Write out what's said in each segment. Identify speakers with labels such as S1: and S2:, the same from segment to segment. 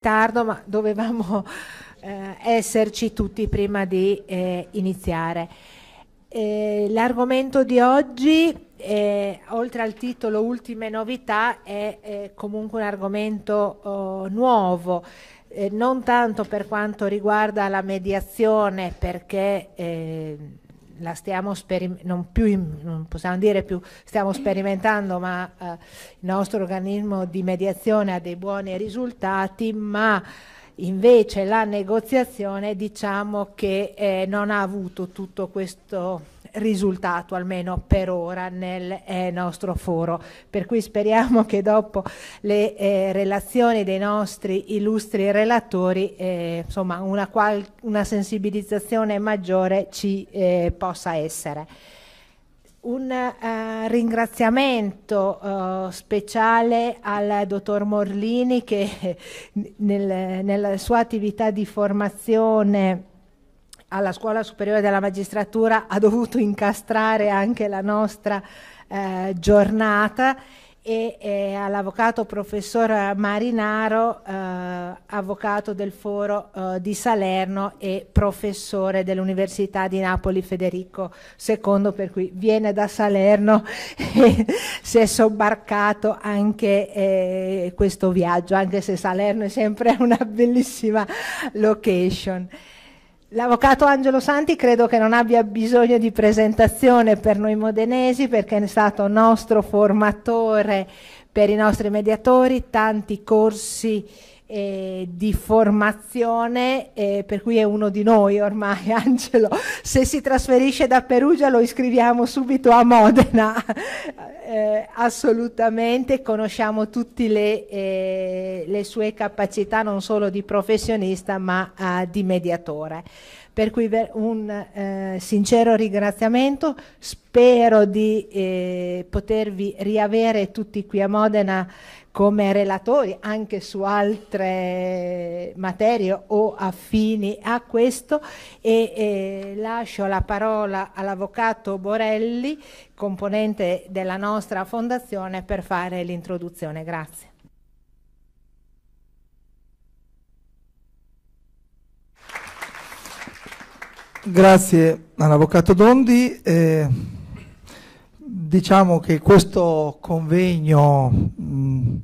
S1: tardo, ma dovevamo eh, esserci tutti prima di eh, iniziare. Eh, l'argomento di oggi, eh, oltre al titolo Ultime novità, è comunque un argomento oh, nuovo. Eh, non tanto per quanto riguarda la mediazione, perché eh, la stiamo non, più, non possiamo dire più, stiamo sperimentando, ma eh, il nostro organismo di mediazione ha dei buoni risultati, ma invece la negoziazione diciamo che eh, non ha avuto tutto questo risultato almeno per ora nel eh, nostro foro. Per cui speriamo che dopo le eh, relazioni dei nostri illustri relatori eh, insomma una, qual- una, sensibilizzazione maggiore ci eh, possa essere. Un uh, ringraziamento uh, speciale al dottor Morlini che nel, nella sua attività di formazione alla Scuola Superiore della Magistratura ha dovuto incastrare anche la nostra eh, giornata e eh, all'avvocato professor Marinaro, eh, avvocato del foro eh, di Salerno e professore dell'Università di Napoli Federico II, per cui viene da Salerno e si è sobbarcato anche eh, questo viaggio, anche se Salerno è sempre una bellissima location. L'avvocato Angelo Santi credo che non abbia bisogno di presentazione per noi modenesi perché è stato nostro formatore per i nostri mediatori, tanti corsi eh, di formazione, eh, per cui è uno di noi ormai, Angelo. Se si trasferisce da Perugia lo iscriviamo subito a Modena, eh, assolutamente, conosciamo tutte le, eh, le, sue capacità non solo di professionista ma eh, di mediatore. Per cui un eh, sincero ringraziamento, spero di potervi riavere tutti qui a Modena come relatori anche su altre materie o affini a questo e eh, lascio la parola all'Avvocato Borelli, componente della nostra fondazione, per fare l'introduzione. Grazie.
S2: Grazie all'Avvocato Dondi. Eh diciamo che questo convegno mh,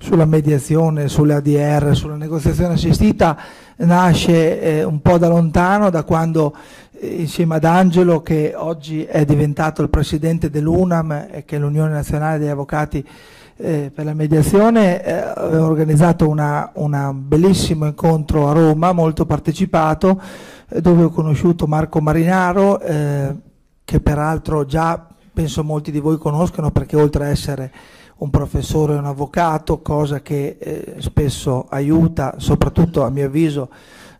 S2: sulla mediazione, sull'ADR, sulla negoziazione assistita nasce eh, un po' da lontano, da quando eh, insieme ad Angelo che oggi è diventato il presidente dell'UNAM e che è l'Unione Nazionale degli Avvocati eh, per la mediazione eh, avevo organizzato un bellissimo incontro a Roma, molto partecipato, eh, dove ho conosciuto Marco Marinaro eh, che peraltro già penso molti di voi conoscano perché oltre a essere un professore e un avvocato, cosa che eh, spesso aiuta, soprattutto a mio avviso,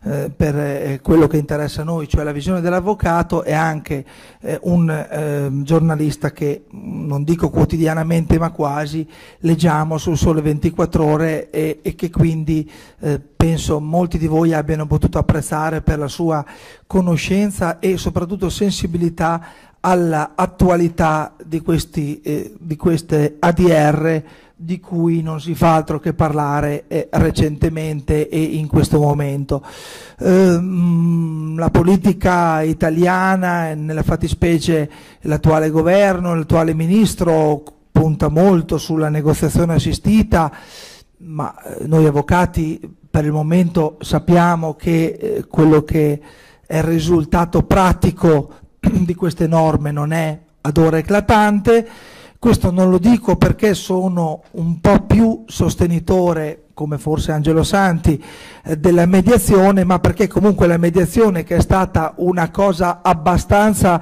S2: eh, per eh, quello che interessa a noi, cioè la visione dell'avvocato, è anche eh, un ehm, giornalista che mm, non dico quotidianamente ma quasi leggiamo sul Sole 24 ore e, e che quindi eh, penso molti di voi abbiano potuto apprezzare per la sua conoscenza e soprattutto sensibilità all'attualità di, eh, di, queste ADR di cui non si fa altro che parlare eh, recentemente e in questo momento. Ehm, la politica italiana, eh, nella fattispecie l'attuale governo, l'attuale ministro, punta molto sulla negoziazione assistita, ma eh, noi avvocati per il momento sappiamo che eh, quello che è il risultato pratico di queste norme non è ad ora eclatante, questo non lo dico perché sono un po' più sostenitore, come forse Angelo Santi, eh, della mediazione, ma perché comunque la mediazione che è stata una cosa abbastanza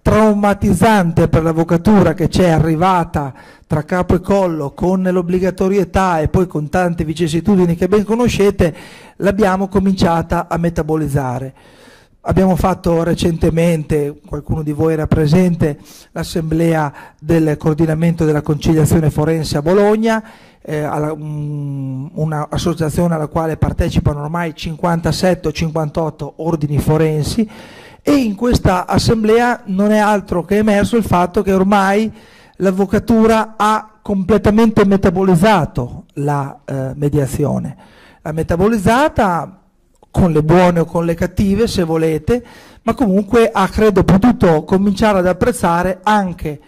S2: traumatizzante per l'avvocatura che c'è arrivata tra capo e collo con l'obbligatorietà e poi con tante vicissitudini che ben conoscete, l'abbiamo cominciata a metabolizzare. Abbiamo fatto recentemente, qualcuno di voi era presente, l'assemblea del coordinamento della conciliazione forense a Bologna, eh, mm, un'associazione alla quale partecipano ormai 57 o 58 ordini forensi e in questa assemblea non è altro che emerso il fatto che ormai l'avvocatura ha completamente metabolizzato la eh, mediazione. L'ha metabolizzata con le buone o con le cattive se volete, ma comunque ha credo potuto cominciare ad apprezzare anche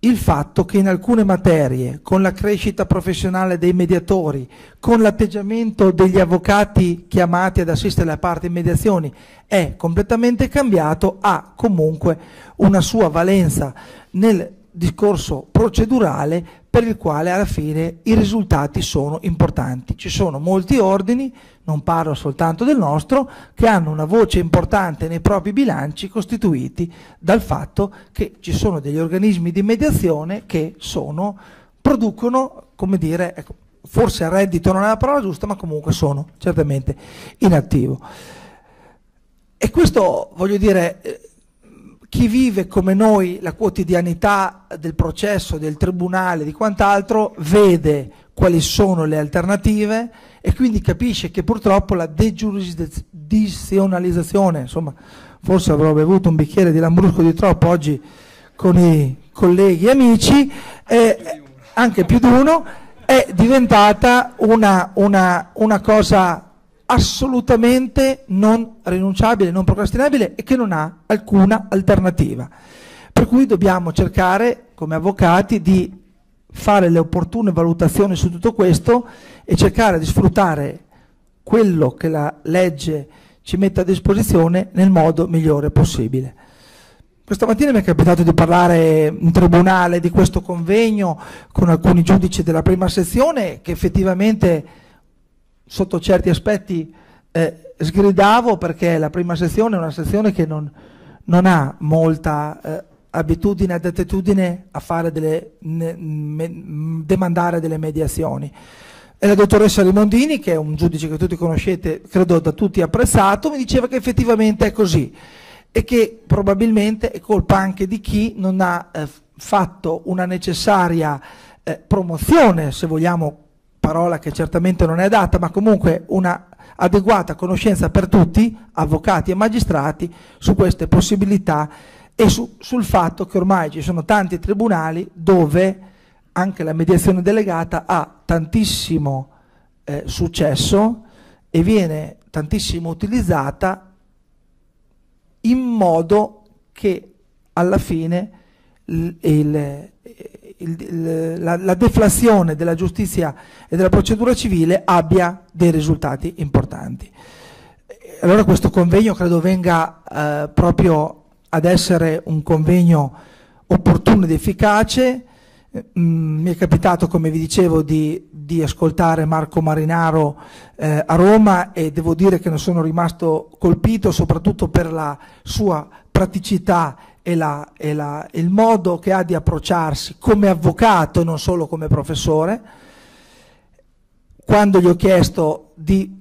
S2: il fatto che in alcune materie, con la crescita professionale dei mediatori, con l'atteggiamento degli avvocati chiamati ad assistere alla parte in mediazioni, è completamente cambiato, ha comunque una sua valenza nel discorso procedurale per il quale alla fine i risultati sono importanti. Ci sono molti ordini, non parlo soltanto del nostro, che hanno una voce importante nei propri bilanci costituiti dal fatto che ci sono degli organismi di mediazione che sono, producono, come dire, ecco, forse reddito non è la parola giusta, ma comunque sono certamente in attivo. E questo, voglio dire, eh, chi vive come noi la quotidianità del processo, del tribunale, di quant'altro, vede quali sono le alternative e quindi capisce che purtroppo la degiurisdizionalizzazione, insomma, forse avrò bevuto un bicchiere di lambrusco di troppo oggi con i colleghi e amici, eh, anche più di uno, è diventata una, una, una cosa assolutamente non rinunciabile, non procrastinabile e che non ha alcuna alternativa. Per cui dobbiamo cercare, come avvocati, di fare le opportune valutazioni su tutto questo e cercare di sfruttare quello che la legge ci mette a disposizione nel modo migliore possibile. Questa mattina mi è capitato di parlare in tribunale di questo convegno con alcuni giudici della prima sezione che effettivamente sotto certi aspetti eh, sgridavo perché la prima sezione è una sezione che non, non ha molta eh, abitudine ed attitudine a fare delle, ne, me, demandare delle mediazioni. E la dottoressa Rimondini, che è un giudice che tutti conoscete, credo da tutti apprezzato, mi diceva che effettivamente è così e che probabilmente è colpa anche di chi non ha eh, fatto una necessaria eh, promozione, se vogliamo parola che certamente non è adatta, ma comunque una adeguata conoscenza per tutti, avvocati e magistrati, su queste possibilità e su, sul fatto che ormai ci sono tanti tribunali dove anche la mediazione delegata ha tantissimo eh, successo e viene tantissimo utilizzata in modo che alla fine il, il il, la, la deflazione della giustizia e della procedura civile abbia dei risultati importanti. Allora questo convegno credo venga eh, proprio ad essere un convegno opportuno ed efficace. Mm, mi è capitato, come vi dicevo, di, di ascoltare Marco Marinaro eh, a Roma e devo dire che ne sono rimasto colpito soprattutto per la sua praticità e, la, e, la, e il modo che ha di approcciarsi come avvocato e non solo come professore. Quando gli ho chiesto di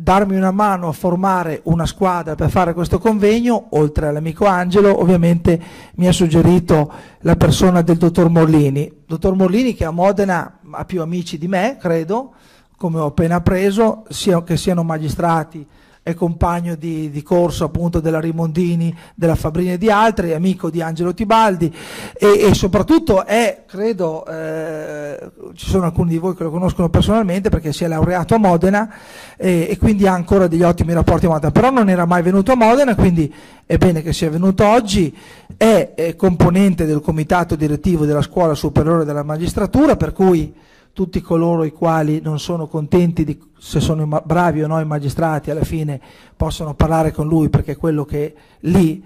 S2: darmi una mano a formare una squadra per fare questo convegno, oltre all'amico Angelo, ovviamente mi ha suggerito la persona del dottor Morlini. Dottor Morlini che a Modena ha più amici di me, credo, come ho appena preso, sia, che siano magistrati, è compagno di, di, corso appunto della Rimondini, della Fabrini e di altri, amico di Angelo Tibaldi e, e soprattutto è, credo, eh, ci sono alcuni di voi che lo conoscono personalmente perché si è laureato a Modena eh, e, quindi ha ancora degli ottimi rapporti a Modena, però non era mai venuto a Modena, quindi è bene che sia venuto oggi, è, è componente del comitato direttivo della scuola superiore della magistratura, per cui tutti coloro i quali non sono contenti di, se sono bravi o no i magistrati alla fine possono parlare con lui perché è quello che lì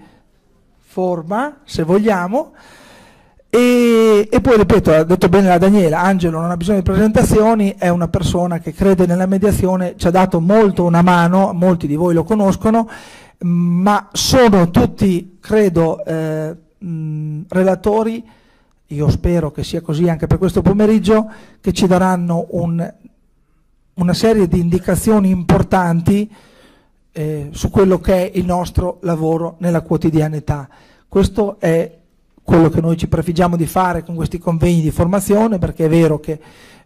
S2: forma, se vogliamo. E, e, poi ripeto, ha detto bene la Daniela, Angelo non ha bisogno di presentazioni, è una persona che crede nella mediazione, ci ha dato molto una mano, molti di voi lo conoscono, ma sono tutti, credo, eh, mh, relatori io spero che sia così anche per questo pomeriggio, che ci daranno un, una serie di indicazioni importanti eh, su quello che è il nostro lavoro nella quotidianità. Questo è quello che noi ci prefiggiamo di fare con questi convegni di formazione, perché è vero che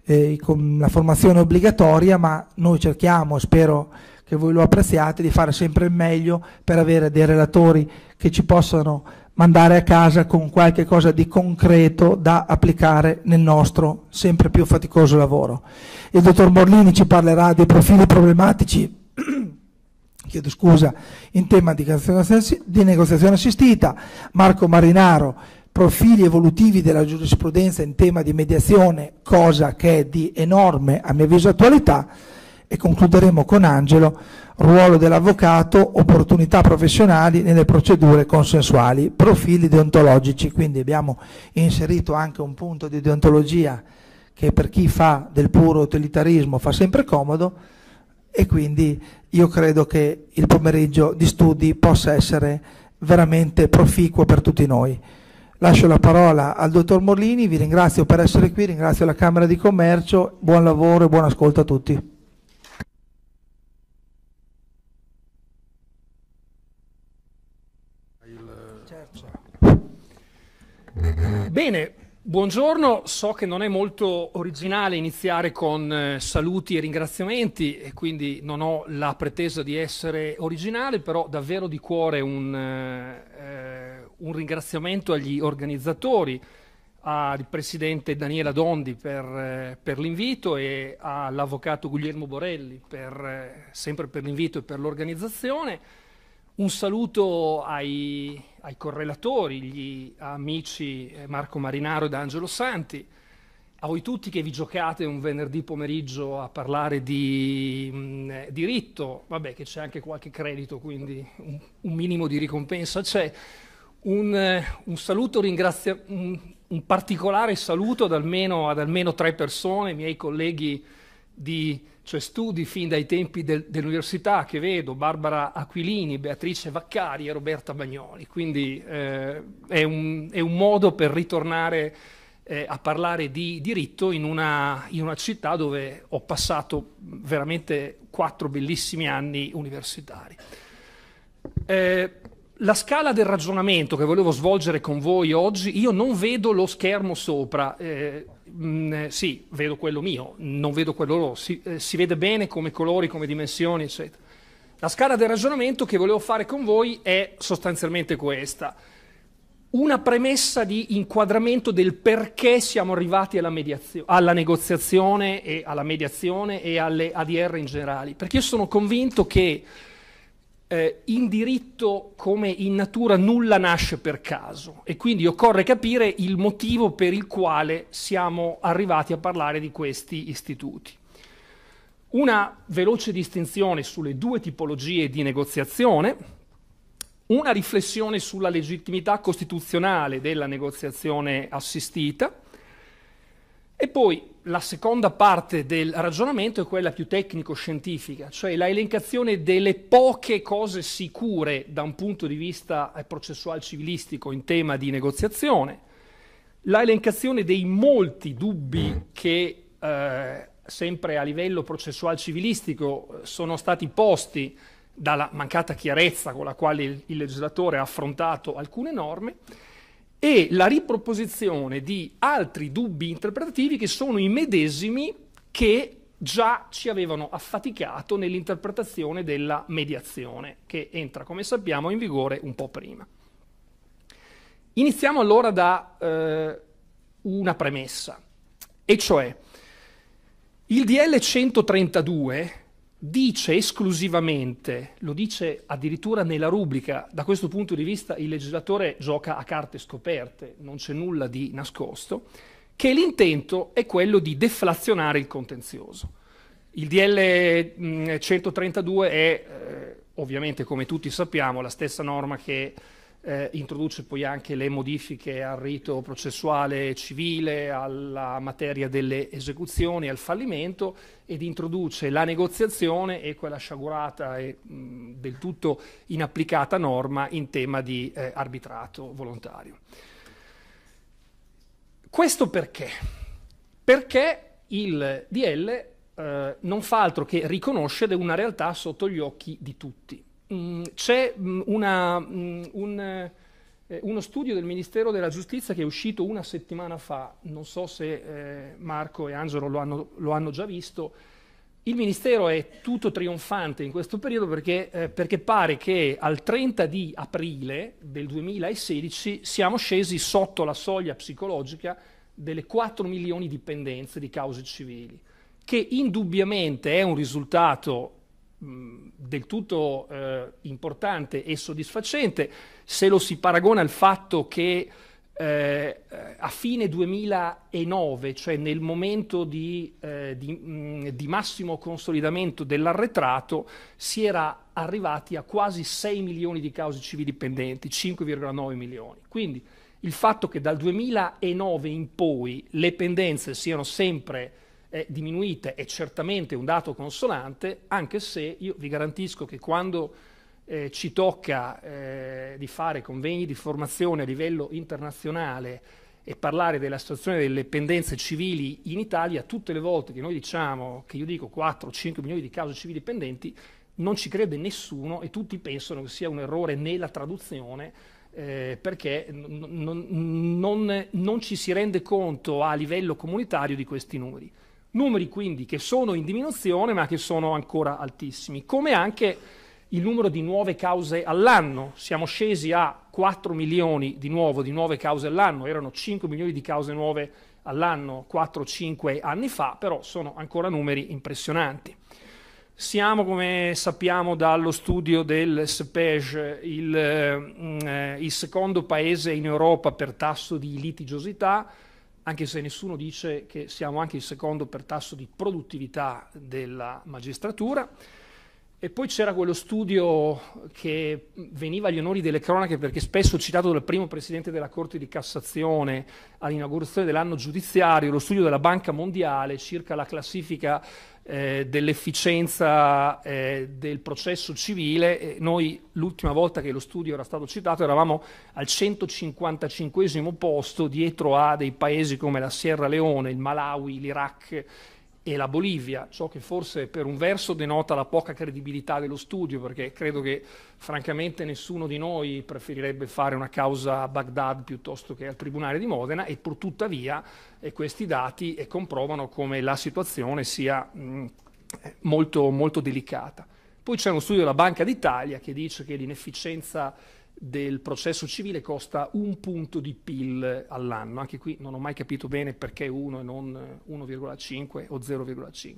S2: eh, la formazione è obbligatoria, ma noi cerchiamo, spero che voi lo apprezziate, di fare sempre il meglio per avere dei relatori che ci possano mandare a casa con qualche cosa di concreto da applicare nel nostro sempre più faticoso lavoro. Il dottor Morlini ci parlerà dei profili problematici chiedo scusa, in tema di negoziazione assistita, Marco Marinaro, profili evolutivi della giurisprudenza in tema di mediazione, cosa che è di enorme, a mio avviso, attualità, e concluderemo con Angelo, ruolo dell'avvocato, opportunità professionali nelle procedure consensuali, profili deontologici, quindi abbiamo inserito anche un punto di deontologia che per chi fa del puro utilitarismo fa sempre comodo e quindi io credo che il pomeriggio di studi possa essere veramente proficuo per tutti noi. Lascio la parola al dottor Morlini, vi ringrazio per essere qui, ringrazio la Camera di Commercio, buon lavoro e buon ascolto a tutti.
S3: Bene, buongiorno. So che non è molto originale iniziare con eh, saluti e ringraziamenti e quindi non ho la pretesa di essere originale, però davvero di cuore un, eh, un ringraziamento agli organizzatori, al Presidente Daniela Dondi per, eh, per l'invito e all'Avvocato Guglielmo Borelli per, eh, sempre per l'invito e per l'organizzazione un saluto ai, ai correlatori, gli amici eh, Marco Marinaro ed Angelo Santi, a voi tutti che vi giocate un venerdì pomeriggio a parlare di mh, mm, eh, diritto, vabbè che c'è anche qualche credito, quindi un, un minimo di ricompensa c'è. Un, eh, un, saluto, ringrazia, un, un, particolare saluto ad almeno, ad almeno tre persone, i miei colleghi di cioè studi fin dai tempi del, dell'università che vedo, Barbara Aquilini, Beatrice Vaccari e Roberta Bagnoli, quindi eh, è, un, è, un, modo per ritornare eh, a parlare di diritto in una, in una, città dove ho passato veramente quattro bellissimi anni universitari. Eh, la scala del ragionamento che volevo svolgere con voi oggi, io non vedo lo schermo sopra, eh, mh, mm, eh, sì, vedo quello mio, non vedo quello loro, si, eh, si vede bene come colori, come dimensioni, eccetera. La scala del ragionamento che volevo fare con voi è sostanzialmente questa. Una premessa di inquadramento del perché siamo arrivati alla, alla negoziazione e alla mediazione e alle ADR in generale. Perché io sono convinto che eh, in diritto come in natura nulla nasce per caso e quindi occorre capire il motivo per il quale siamo arrivati a parlare di questi istituti. Una veloce distinzione sulle due tipologie di negoziazione, una riflessione sulla legittimità costituzionale della negoziazione assistita e poi la seconda parte del ragionamento è quella più tecnico-scientifica, cioè la elencazione delle poche cose sicure da un punto di vista eh, processuale civilistico in tema di negoziazione, la elencazione dei molti dubbi che eh, sempre a livello processuale civilistico sono stati posti dalla mancata chiarezza con la quale il legislatore ha affrontato alcune norme e la riproposizione di altri dubbi interpretativi che sono i medesimi che già ci avevano affaticato nell'interpretazione della mediazione, che entra, come sappiamo, in vigore un po' prima. Iniziamo allora da eh, una premessa, e cioè il DL 132 dice esclusivamente, lo dice addirittura nella rubrica, da questo punto di vista il legislatore gioca a carte scoperte, non c'è nulla di nascosto, che l'intento è quello di deflazionare il contenzioso. Il DL 132 mm, è eh, ovviamente, come tutti sappiamo, la stessa norma che eh, introduce poi anche le modifiche al rito processuale civile, alla materia delle esecuzioni, al fallimento ed introduce la negoziazione e quella sciagurata e mh, del tutto inapplicata norma in tema di eh, arbitrato volontario. Questo perché? Perché il DL eh, non fa altro che riconoscere una realtà sotto gli occhi di tutti Mm, c'è mm, una, mm, un, eh, uno studio del Ministero della Giustizia che è uscito una settimana fa, non so se eh, Marco e Angelo lo hanno, lo hanno, già visto, il Ministero è tutto trionfante in questo periodo perché, eh, perché pare che al 30 di aprile del 2016 siamo scesi sotto la soglia psicologica delle 4 milioni di pendenze di cause civili, che indubbiamente è un risultato del tutto eh, importante e soddisfacente se lo si paragona al fatto che eh, a fine 2009, cioè nel momento di, eh, di, mh, di, massimo consolidamento dell'arretrato, si era arrivati a quasi 6 milioni di cause civili pendenti, 5,9 milioni. Quindi il fatto che dal 2009 in poi le pendenze siano sempre eh, diminuite è certamente un dato consolante, anche se io vi garantisco che quando eh, ci tocca eh, di fare convegni di formazione a livello internazionale e parlare della situazione delle pendenze civili in Italia, tutte le volte che noi diciamo, che io dico 4-5 milioni di cause civili pendenti, non ci crede nessuno e tutti pensano che sia un errore nella traduzione eh, perché non, non, non ci si rende conto a livello comunitario di questi numeri. Numeri quindi che sono in diminuzione ma che sono ancora altissimi, come anche il numero di nuove cause all'anno. Siamo scesi a 4 milioni di, nuovo, di nuove cause all'anno, erano 5 milioni di cause nuove all'anno 4-5 anni fa, però sono ancora numeri impressionanti. Siamo, come sappiamo dallo studio del SPEJ, il, mm, eh, il secondo paese in Europa per tasso di litigiosità, anche se nessuno dice che siamo anche il secondo per tasso di produttività della magistratura. E poi c'era quello studio che veniva agli onori delle cronache perché spesso citato dal primo presidente della Corte di Cassazione all'inaugurazione dell'anno giudiziario, lo studio della Banca Mondiale circa la classifica eh, dell'efficienza eh, del processo civile. E noi l'ultima volta che lo studio era stato citato eravamo al 155 posto dietro a dei paesi come la Sierra Leone, il Malawi, l'Iraq e la Bolivia, ciò che forse per un verso denota la poca credibilità dello studio, perché credo che francamente nessuno di noi preferirebbe fare una causa a Baghdad piuttosto che al Tribunale di Modena, e pur tuttavia eh, questi dati eh, comprovano come la situazione sia mh, mm, molto, molto delicata. Poi c'è uno studio della Banca d'Italia che dice che l'inefficienza del processo civile costa un punto di PIL all'anno. Anche qui non ho mai capito bene perché 1 e non 1,5 eh, o 0,5.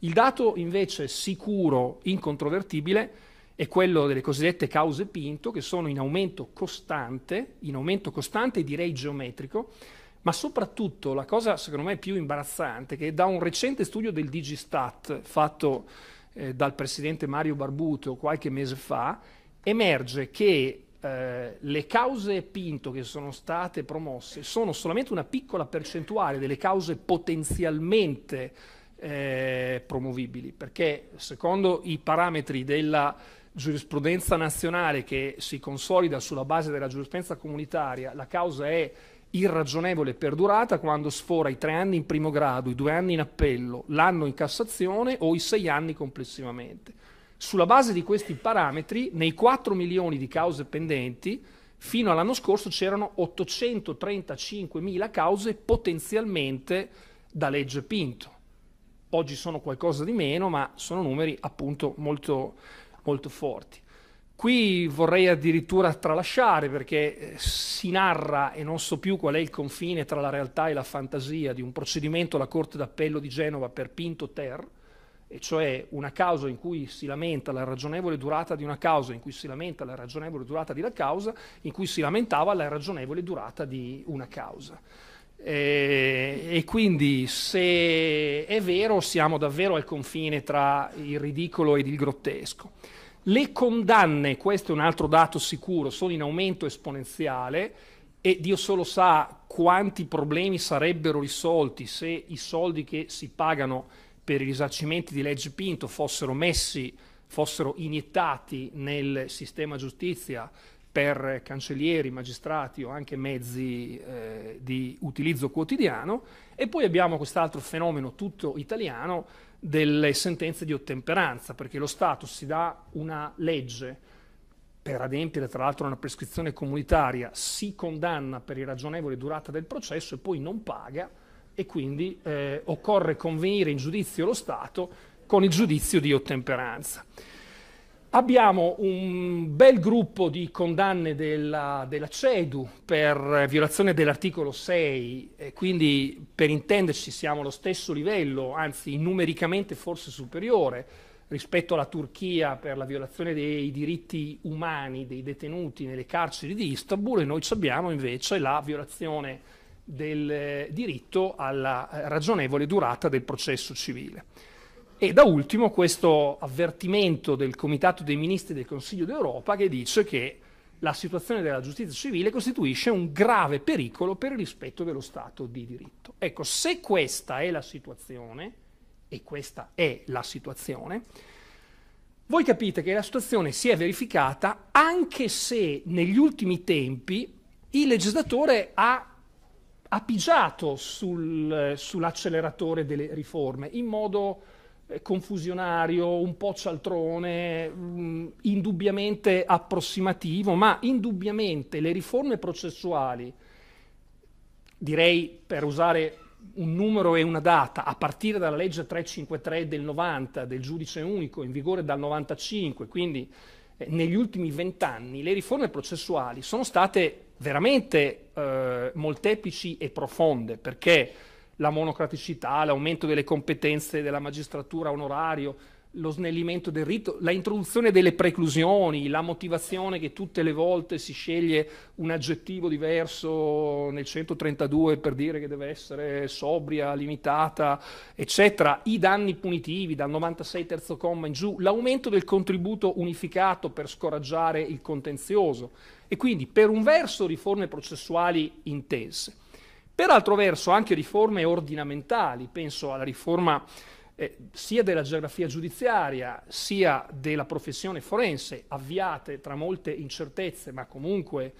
S3: Il dato invece sicuro, incontrovertibile, è quello delle cosiddette cause Pinto, che sono in aumento costante, in aumento costante direi geometrico, ma soprattutto la cosa secondo me più imbarazzante, che da un recente studio del Digistat fatto eh, dal presidente Mario Barbuto qualche mese fa, emerge che eh, le cause Pinto che sono state promosse sono solamente una piccola percentuale delle cause potenzialmente eh, promovibili, perché secondo i parametri della giurisprudenza nazionale che si consolida sulla base della giurisprudenza comunitaria, la causa è irragionevole per durata quando sfora i tre anni in primo grado, i due anni in appello, l'anno in Cassazione o i sei anni complessivamente. Sulla base di questi parametri, nei 4 milioni di cause pendenti, fino all'anno scorso c'erano 835 mila cause potenzialmente da legge Pinto. Oggi sono qualcosa di meno, ma sono numeri appunto molto, molto forti. Qui vorrei addirittura tralasciare perché eh, si narra e non so più qual è il confine tra la realtà e la fantasia di un procedimento alla Corte d'Appello di Genova per Pinto Ter, e cioè una causa in cui si lamenta la ragionevole durata di una causa, in cui si lamenta la ragionevole durata di una causa, in cui si lamentava la ragionevole durata di una causa. E, eh, e quindi se è vero siamo davvero al confine tra il ridicolo ed il grottesco. Le condanne, questo è un altro dato sicuro, sono in aumento esponenziale e Dio solo sa quanti problemi sarebbero risolti se i soldi che si pagano per i risarcimenti di legge Pinto fossero messi, fossero iniettati nel sistema giustizia per cancellieri, magistrati o anche mezzi eh, di utilizzo quotidiano e poi abbiamo quest'altro fenomeno tutto italiano delle sentenze di ottemperanza, perché lo Stato si dà una legge per adempiere tra l'altro a una prescrizione comunitaria, si condanna per irragionevole durata del processo e poi non paga, e quindi eh, occorre convenire in giudizio lo Stato con il giudizio di ottemperanza. Abbiamo un bel gruppo di condanne della, della CEDU per eh, violazione dell'articolo 6, quindi per intenderci siamo allo stesso livello, anzi numericamente forse superiore rispetto alla Turchia per la violazione dei diritti umani dei detenuti nelle carceri di Istanbul e noi abbiamo invece la violazione del eh, diritto alla eh, ragionevole durata del processo civile. E da ultimo questo avvertimento del Comitato dei Ministri del Consiglio d'Europa che dice che la situazione della giustizia civile costituisce un grave pericolo per il rispetto dello Stato di diritto. Ecco, se questa è la situazione, e questa è la situazione, voi capite che la situazione si è verificata anche se negli ultimi tempi il legislatore ha apigiato sul, eh, sull'acceleratore delle riforme in modo eh, confusionario, un po' cialtrone, mm, indubbiamente approssimativo, ma indubbiamente le riforme processuali, direi per usare un numero e una data, a partire dalla legge 353 del 90 del giudice unico in vigore dal 95, quindi eh, negli ultimi vent'anni le riforme processuali sono state veramente eh, molteplici e profonde, perché la monocraticità, l'aumento delle competenze della magistratura onorario, lo snellimento del rito, la introduzione delle preclusioni, la motivazione che tutte le volte si sceglie un aggettivo diverso nel 132 per dire che deve essere sobria, limitata, eccetera, i danni punitivi dal 96 terzo comma in giù, l'aumento del contributo unificato per scoraggiare il contenzioso e quindi per un verso riforme processuali intense, per altro verso anche riforme ordinamentali, penso alla riforma eh, sia della geografia giudiziaria sia della professione forense, avviate tra molte incertezze ma comunque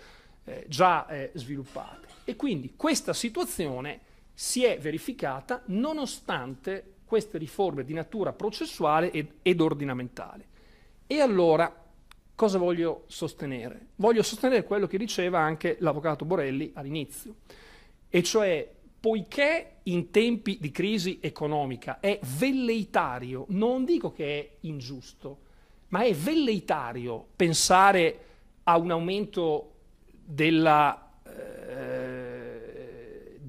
S3: eh, già eh, sviluppate. E quindi questa situazione si è verificata nonostante queste riforme di natura processuale ed, ed ordinamentale. E allora Cosa voglio sostenere? Voglio sostenere quello che diceva anche l'avvocato Borelli all'inizio, e cioè poiché in tempi di crisi economica è velleitario, non dico che è ingiusto, ma è velleitario pensare a un aumento della... Eh,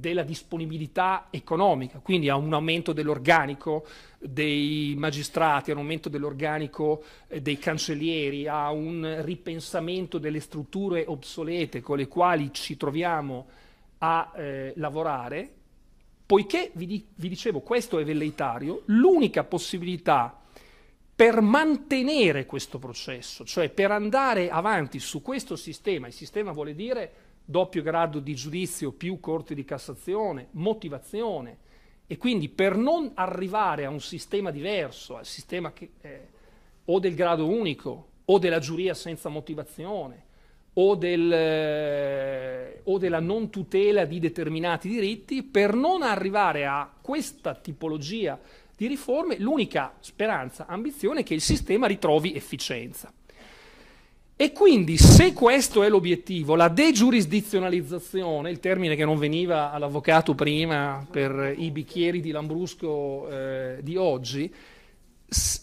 S3: della disponibilità economica, quindi a un aumento dell'organico dei magistrati, a un aumento dell'organico eh, dei cancellieri, a un ripensamento delle strutture obsolete con le quali ci troviamo a eh, lavorare, poiché vi, di- vi dicevo questo è velleitario, l'unica possibilità per mantenere questo processo, cioè per andare avanti su questo sistema, il sistema vuole dire doppio grado di giudizio più corte di Cassazione, motivazione. E quindi per non arrivare a un sistema diverso, al sistema che, eh, o del grado unico, o della giuria senza motivazione, o, del, eh, o della non tutela di determinati diritti, per non arrivare a questa tipologia di riforme, l'unica speranza, ambizione è che il sistema ritrovi efficienza. E quindi se questo è l'obiettivo, la degiurisdizionalizzazione, il termine che non veniva all'avvocato prima per i bicchieri di Lambrusco eh, di oggi,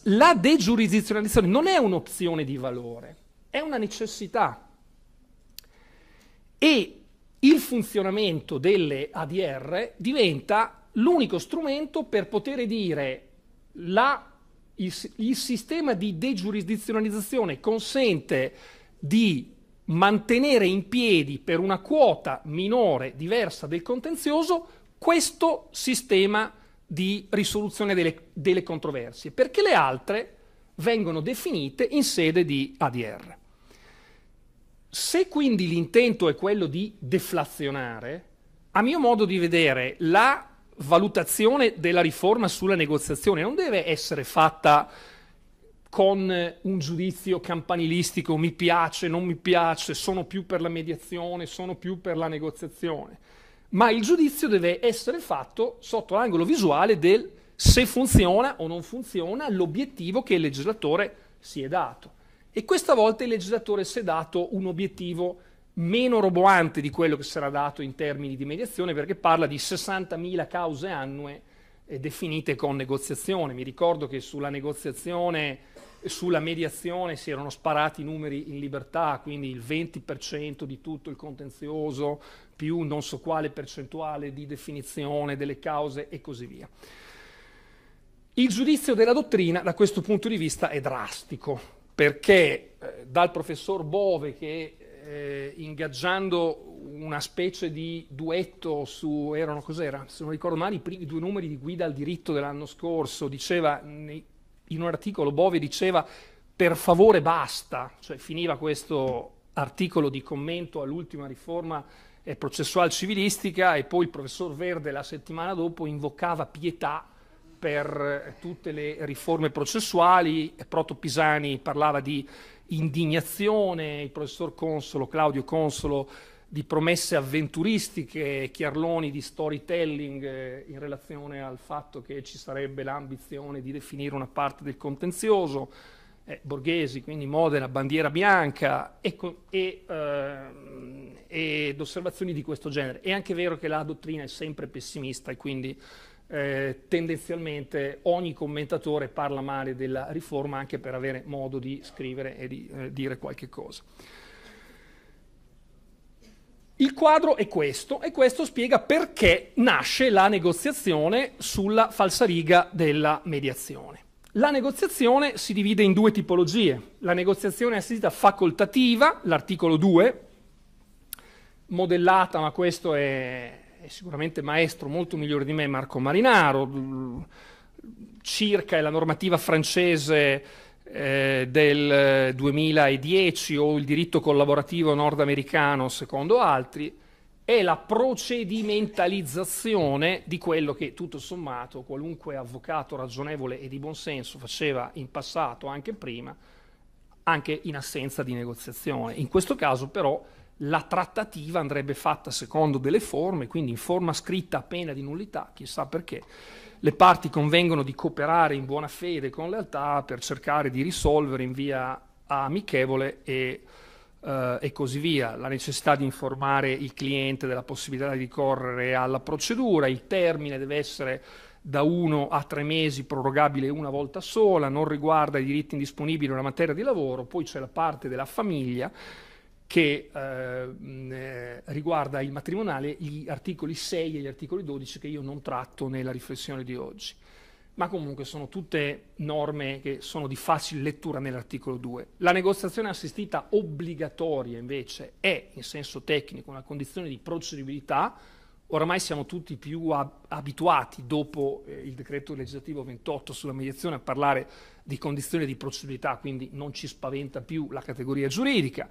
S3: la degiurisdizionalizzazione non è un'opzione di valore, è una necessità. E il funzionamento delle ADR diventa l'unico strumento per poter dire la il, il sistema di degiurisdizionalizzazione consente di mantenere in piedi per una quota minore diversa del contenzioso questo sistema di risoluzione delle, delle, controversie, perché le altre vengono definite in sede di ADR. Se quindi l'intento è quello di deflazionare, a mio modo di vedere, la valutazione della riforma sulla negoziazione non deve essere fatta con un giudizio campanilistico, mi piace, non mi piace, sono più per la mediazione, sono più per la negoziazione, ma il giudizio deve essere fatto sotto l'angolo visuale del se funziona o non funziona l'obiettivo che il legislatore si è dato. E questa volta il legislatore si è dato un obiettivo meno roboante di quello che sarà dato in termini di mediazione perché parla di 60.000 cause annue eh, definite con negoziazione. Mi ricordo che sulla negoziazione, sulla mediazione si erano sparati i numeri in libertà, quindi il 20% di tutto il contenzioso più non so quale percentuale di definizione delle cause e così via. Il giudizio della dottrina da questo punto di vista è drastico perché eh, dal professor Bove che eh, ingaggiando una specie di duetto su, erano cos'era, se non ricordo male, i primi due numeri di guida al diritto dell'anno scorso, diceva, in un articolo Bove diceva per favore basta, cioè finiva questo articolo di commento all'ultima riforma eh, processuale civilistica e poi il professor Verde la settimana dopo invocava pietà per tutte le riforme processuali, Proto Pisani parlava di indignazione il professor Consolo, Claudio Consolo, di promesse avventuristiche, Chiarloni di storytelling eh, in relazione al fatto che ci sarebbe l'ambizione di definire una parte del contenzioso, eh, Borghesi, quindi Modena, bandiera bianca ecco, e, ehm, e, eh, ed osservazioni di questo genere. È anche vero che la dottrina è sempre pessimista e quindi eh, tendenzialmente ogni commentatore parla male della riforma anche per avere modo di scrivere e di eh, dire qualche cosa. Il quadro è questo e questo spiega perché nasce la negoziazione sulla falsariga della mediazione. La negoziazione si divide in due tipologie. La negoziazione assistita facoltativa, l'articolo 2, modellata, ma questo è, è sicuramente maestro molto migliore di me, Marco Marinaro, circa è la normativa francese eh, del 2010 eh, o il diritto collaborativo nordamericano secondo altri, è la procedimentalizzazione di quello che tutto sommato qualunque avvocato ragionevole e di buonsenso faceva in passato, anche prima, anche in assenza di negoziazione. In questo caso però la trattativa andrebbe fatta secondo delle forme, quindi in forma scritta a pena di nullità, chissà perché. Le parti convengono di cooperare in buona fede e con lealtà per cercare di risolvere in via amichevole e, eh, e così via. La necessità di informare il cliente della possibilità di ricorrere alla procedura, il termine deve essere da 1 a 3 mesi, prorogabile una volta sola, non riguarda i diritti indisponibili o la materia di lavoro, poi c'è la parte della famiglia che ehm, eh, riguarda il matrimoniale, gli articoli 6 e gli articoli 12 che io non tratto nella riflessione di oggi, ma comunque sono tutte norme che sono di facile lettura nell'articolo 2. La negoziazione assistita obbligatoria invece è in senso tecnico una condizione di procedibilità, oramai siamo tutti più ab- abituati dopo eh, il decreto legislativo 28 sulla mediazione a parlare di condizione di procedibilità, quindi non ci spaventa più la categoria giuridica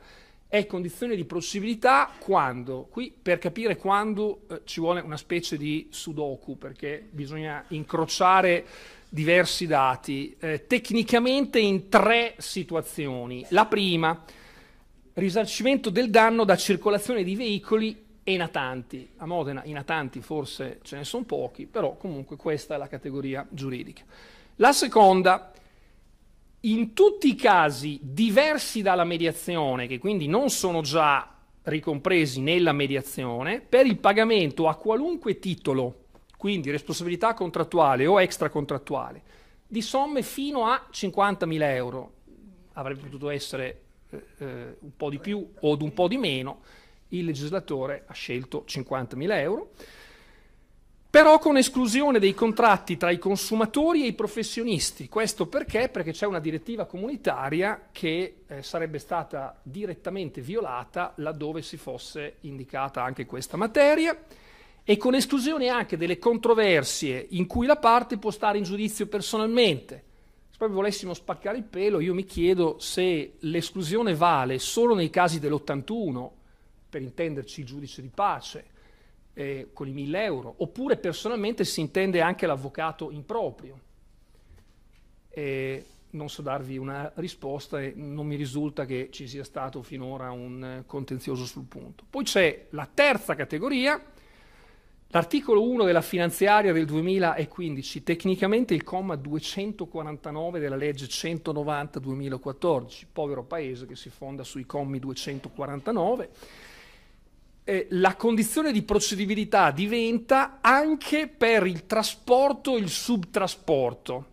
S3: è condizione di possibilità quando, qui per capire quando eh, ci vuole una specie di sudoku perché bisogna incrociare diversi dati, eh, tecnicamente in tre situazioni. La prima, risarcimento del danno da circolazione di veicoli e natanti. A Modena i natanti forse ce ne sono pochi, però comunque questa è la categoria giuridica. La seconda, in tutti i casi diversi dalla mediazione, che quindi non sono già ricompresi nella mediazione, per il pagamento a qualunque titolo, quindi responsabilità contrattuale o extracontrattuale, di somme fino a 50.000 euro, avrebbe potuto essere eh, eh, un po' di più o un po' di meno, il legislatore ha scelto 50.000 euro però con esclusione dei contratti tra i consumatori e i professionisti. Questo perché? Perché c'è una direttiva comunitaria che eh, sarebbe stata direttamente violata laddove si fosse indicata anche questa materia e con esclusione anche delle controversie in cui la parte può stare in giudizio personalmente. Se proprio volessimo spaccare il pelo, io mi chiedo se l'esclusione vale solo nei casi dell'81, per intenderci il giudice di pace, eh, con i 1000 euro, oppure personalmente si intende anche l'avvocato improprio. Eh, non so darvi una risposta e non mi risulta che ci sia stato finora un contenzioso sul punto. Poi c'è la terza categoria, l'articolo 1 della finanziaria del 2015, tecnicamente il comma 249 della legge 190-2014, povero paese che si fonda sui commi 249 eh, la condizione di procedibilità diventa anche per il trasporto e il subtrasporto,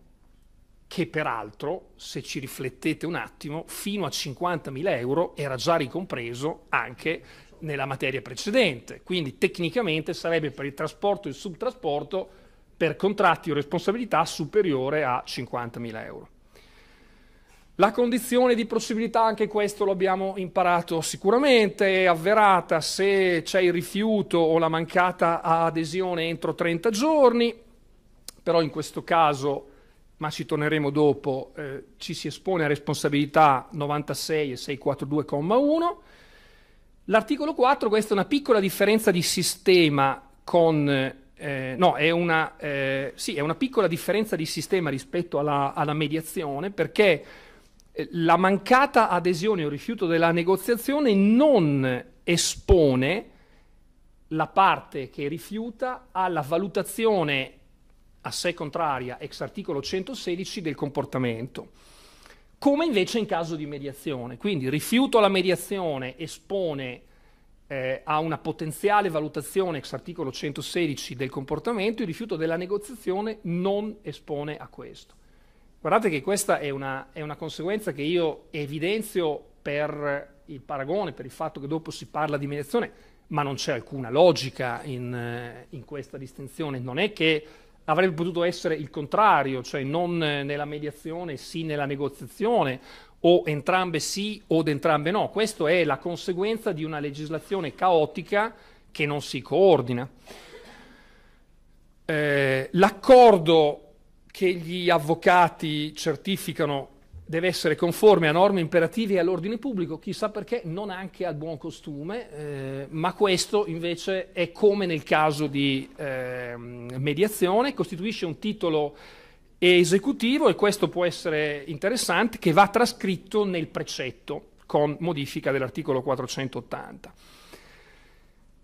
S3: che peraltro, se ci riflettete un attimo, fino a 50.000 euro era già ricompreso anche nella materia precedente. Quindi tecnicamente sarebbe per il trasporto e il subtrasporto per contratti o responsabilità superiore a 50.000 euro. La condizione di possibilità, anche questo lo abbiamo imparato sicuramente, è avverata se c'è il rifiuto o la mancata adesione entro 30 giorni, però in questo caso, ma ci torneremo dopo, eh, ci si espone a responsabilità 96 e 642,1. L'articolo 4, questa è una piccola differenza di sistema con eh, no, è una, eh, sì, è una piccola differenza di sistema rispetto alla, alla mediazione perché eh, la mancata adesione o rifiuto della negoziazione non espone la parte che rifiuta alla valutazione a sé contraria, ex articolo 116 del comportamento, come invece in caso di mediazione. Quindi rifiuto alla mediazione espone eh, a una potenziale valutazione ex articolo 116 del comportamento, il rifiuto della negoziazione non espone a questo. Guardate che questa è una, è una conseguenza che io evidenzio per il paragone, per il fatto che dopo si parla di mediazione, ma non c'è alcuna logica in, eh, in, questa distinzione. Non è che avrebbe potuto essere il contrario, cioè non nella mediazione, sì nella negoziazione, o entrambe sì o entrambe no. Questa è la conseguenza di una legislazione caotica che non si coordina. Eh, l'accordo che gli avvocati certificano deve essere conforme a norme imperative e all'ordine pubblico, chissà perché non anche al buon costume, eh, ma questo invece è come nel caso di eh, mediazione, costituisce un titolo esecutivo e questo può essere interessante che va trascritto nel precetto con modifica dell'articolo 480.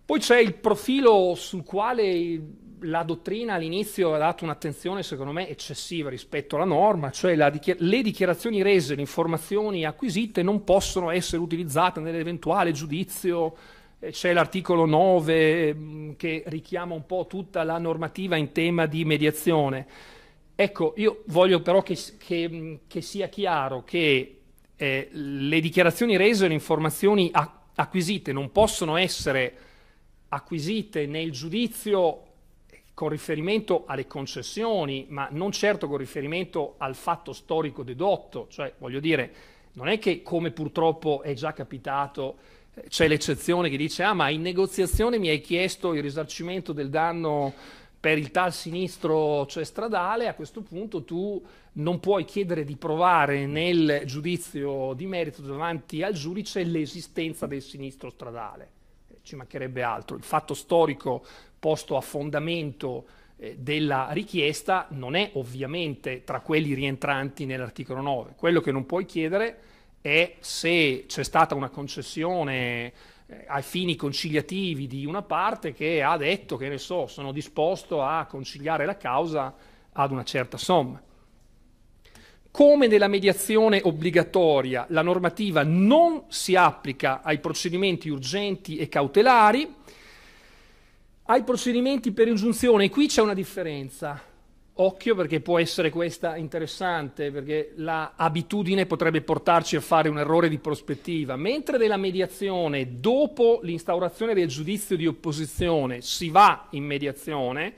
S3: Poi c'è il profilo sul quale la dottrina all'inizio ha dato un'attenzione, secondo me, eccessiva rispetto alla norma, cioè dichi- le dichiarazioni rese, le informazioni acquisite non possono essere utilizzate nell'eventuale giudizio. Eh, c'è l'articolo 9 mm, che richiama un po' tutta la normativa in tema di mediazione. Ecco, io voglio però che, che, mm, che sia chiaro che eh, le dichiarazioni rese, le informazioni acquisite non possono essere acquisite nel giudizio con riferimento alle concessioni, ma non certo con riferimento al fatto storico dedotto, cioè voglio dire, non è che come purtroppo è già capitato eh, c'è l'eccezione che dice ah ma in negoziazione mi hai chiesto il risarcimento del danno per il tal sinistro cioè stradale, a questo punto tu non puoi chiedere di provare nel giudizio di merito davanti al giudice l'esistenza del sinistro stradale. Eh, ci mancherebbe altro. Il fatto storico posto a fondamento eh, della richiesta non è ovviamente tra quelli rientranti nell'articolo 9. Quello che non puoi chiedere è se c'è stata una concessione eh, ai fini conciliativi di una parte che ha detto che ne so, sono disposto a conciliare la causa ad una certa somma. Come nella mediazione obbligatoria la normativa non si applica ai procedimenti urgenti e cautelari, ai procedimenti per ingiunzione. qui c'è una differenza. Occhio perché può essere questa interessante, perché l'abitudine la potrebbe portarci a fare un errore di prospettiva. Mentre della mediazione, dopo l'instaurazione del giudizio di opposizione, si va in mediazione,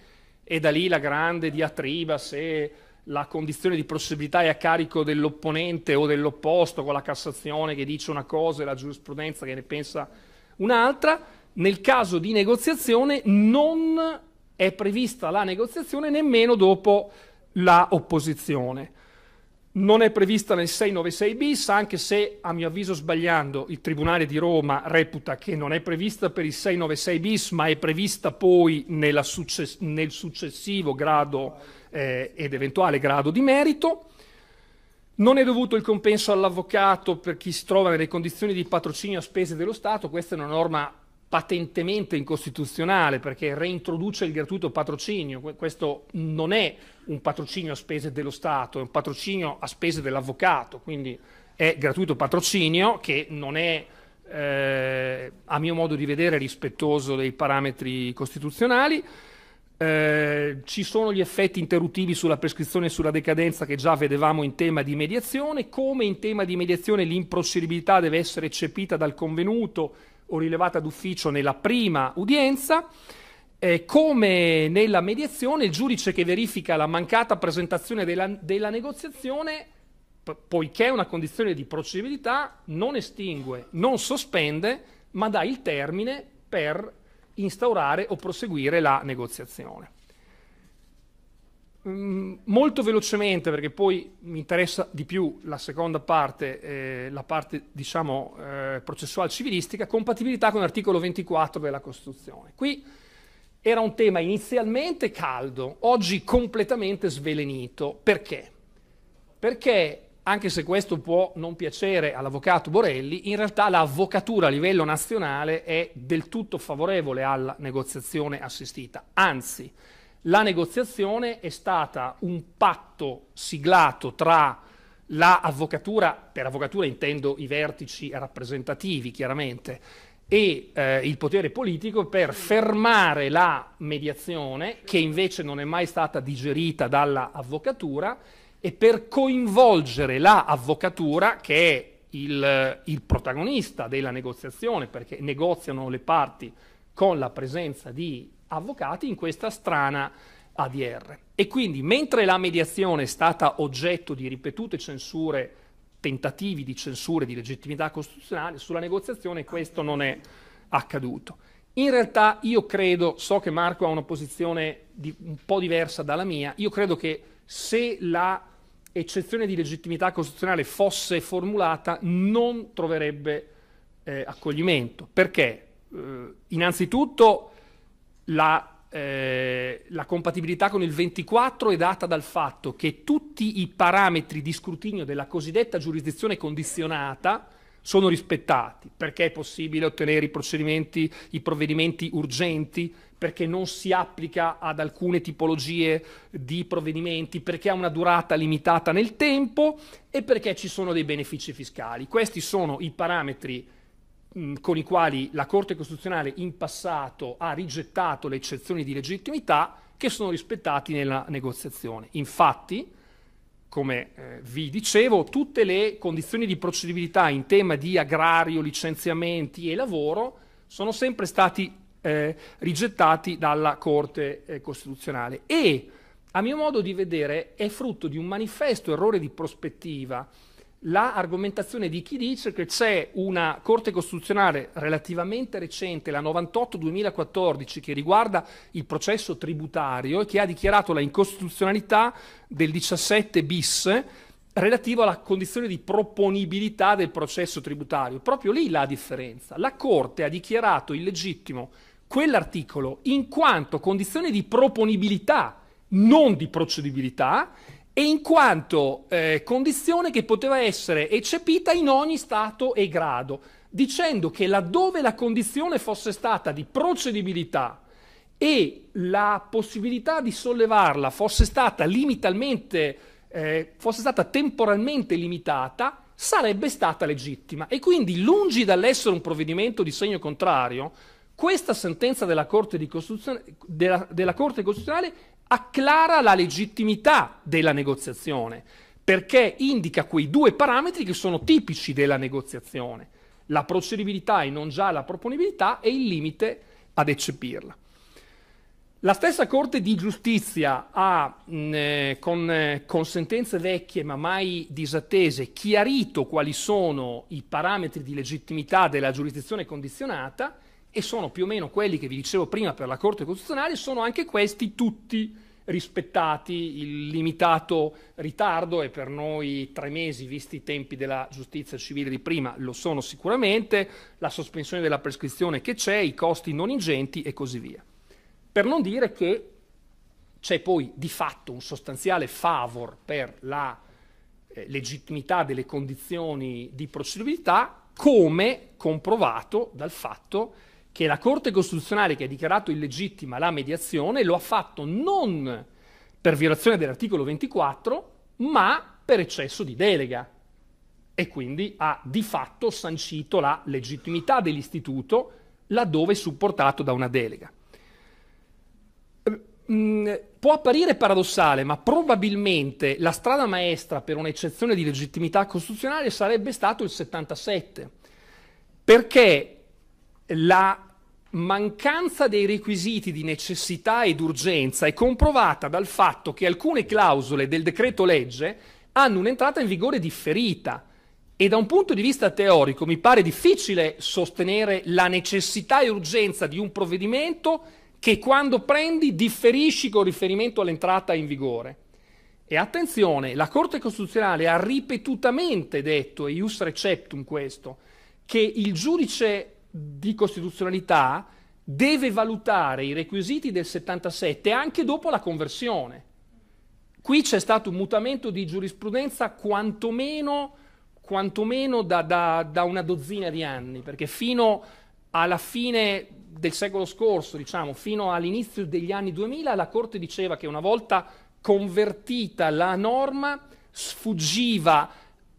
S3: e da lì la grande diatriba se la condizione di possibilità è a carico dell'opponente o dell'opposto, con la Cassazione che dice una cosa e la giurisprudenza che ne pensa un'altra nel caso di negoziazione non è prevista la negoziazione nemmeno dopo la opposizione. Non è prevista nel 696 bis, anche se a mio avviso sbagliando il Tribunale di Roma reputa che non è prevista per il 696 bis, ma è prevista poi success- nel successivo grado eh, ed eventuale grado di merito. Non è dovuto il compenso all'avvocato per chi si trova nelle condizioni di patrocinio a spese dello Stato, questa è una norma patentemente incostituzionale perché reintroduce il gratuito patrocinio, questo non è un patrocinio a spese dello Stato, è un patrocinio a spese dell'avvocato, quindi è gratuito patrocinio che non è eh, a mio modo di vedere rispettoso dei parametri costituzionali. Eh, ci sono gli effetti interruttivi sulla prescrizione e sulla decadenza che già vedevamo in tema di mediazione, come in tema di mediazione l'improcedibilità deve essere eccepita dal convenuto o rilevata d'ufficio nella prima udienza. Eh, come nella mediazione, il giudice che verifica la mancata presentazione della, della negoziazione, p- poiché è una condizione di procedibilità, non estingue, non sospende, ma dà il termine per instaurare o proseguire la negoziazione. Mm, molto velocemente, perché poi mi interessa di più la seconda parte, eh, la parte diciamo eh, processuale civilistica, compatibilità con l'articolo 24 della Costituzione. Qui era un tema inizialmente caldo, oggi completamente svelenito. Perché? Perché anche se questo può non piacere all'avvocato Borelli, in realtà l'avvocatura a livello nazionale è del tutto favorevole alla negoziazione assistita. Anzi, la negoziazione è stata un patto siglato tra la avvocatura, per avvocatura intendo i vertici rappresentativi chiaramente, e eh, il potere politico per fermare la mediazione, che invece non è mai stata digerita dalla avvocatura, e per coinvolgere la avvocatura, che è il, il protagonista della negoziazione, perché negoziano le parti con la presenza di avvocati in questa strana ADR. E quindi mentre la mediazione è stata oggetto di ripetute censure, tentativi di censure di legittimità costituzionale, sulla negoziazione questo non è accaduto. In realtà io credo, so che Marco ha una posizione di, un po' diversa dalla mia, io credo che se la eccezione di legittimità costituzionale fosse formulata non troverebbe eh, accoglimento. Perché? Eh, innanzitutto la, eh, la compatibilità con il 24 è data dal fatto che tutti i parametri di scrutinio della cosiddetta giurisdizione condizionata sono rispettati, perché è possibile ottenere i procedimenti, i provvedimenti urgenti, perché non si applica ad alcune tipologie di provvedimenti, perché ha una durata limitata nel tempo e perché ci sono dei benefici fiscali. Questi sono i parametri con i quali la Corte Costituzionale in passato ha rigettato le eccezioni di legittimità che sono rispettati nella negoziazione. Infatti, come eh, vi dicevo, tutte le condizioni di procedibilità in tema di agrario, licenziamenti e lavoro sono sempre stati eh, rigettati dalla Corte eh, Costituzionale e, a mio modo di vedere, è frutto di un manifesto errore di prospettiva l'argomentazione di chi dice che c'è una Corte Costituzionale relativamente recente, la 98-2014, che riguarda il processo tributario e che ha dichiarato la incostituzionalità del 17 bis relativo alla condizione di proponibilità del processo tributario. Proprio lì la differenza. La Corte ha dichiarato illegittimo quell'articolo in quanto condizione di proponibilità, non di procedibilità, e in quanto eh, condizione che poteva essere eccepita in ogni stato e grado, dicendo che laddove la condizione fosse stata di procedibilità e la possibilità di sollevarla fosse stata eh, fosse stata temporalmente limitata, sarebbe stata legittima. E quindi, lungi dall'essere un provvedimento di segno contrario, questa sentenza della Corte, della, della Corte Costituzionale acclara la legittimità della negoziazione, perché indica quei due parametri che sono tipici della negoziazione, la procedibilità e non già la proponibilità e il limite ad eccepirla. La stessa Corte di Giustizia ha, mh, eh, con, eh, con, sentenze vecchie ma mai disattese, chiarito quali sono i parametri di legittimità della giurisdizione condizionata e sono più o meno quelli che vi dicevo prima per la Corte Costituzionale, sono anche questi tutti rispettati il limitato ritardo e per noi tre mesi, visti i tempi della giustizia civile di prima, lo sono sicuramente, la sospensione della prescrizione che c'è, i costi non ingenti e così via. Per non dire che c'è poi di fatto un sostanziale favor per la eh, legittimità delle condizioni di procedibilità come comprovato dal fatto che che la Corte Costituzionale che ha dichiarato illegittima la mediazione lo ha fatto non per violazione dell'articolo 24, ma per eccesso di delega e quindi ha di fatto sancito la legittimità dell'istituto laddove supportato da una delega. Ehm, mm, può apparire paradossale, ma probabilmente la strada maestra per un'eccezione di legittimità costituzionale sarebbe stato il 77, perché la mancanza dei requisiti di necessità ed urgenza è comprovata dal fatto che alcune clausole del decreto legge hanno un'entrata in vigore differita e da un punto di vista teorico mi pare difficile sostenere la necessità e urgenza di un provvedimento che quando prendi differisci con riferimento all'entrata in vigore. E attenzione, la Corte Costituzionale ha ripetutamente detto, e ius receptum questo, che il giudice di costituzionalità deve valutare i requisiti del 77 anche dopo la conversione. Qui c'è stato un mutamento di giurisprudenza quantomeno, quantomeno da, da, da, una dozzina di anni, perché fino alla fine del secolo scorso, diciamo, fino all'inizio degli anni 2000, la Corte diceva che una volta convertita la norma sfuggiva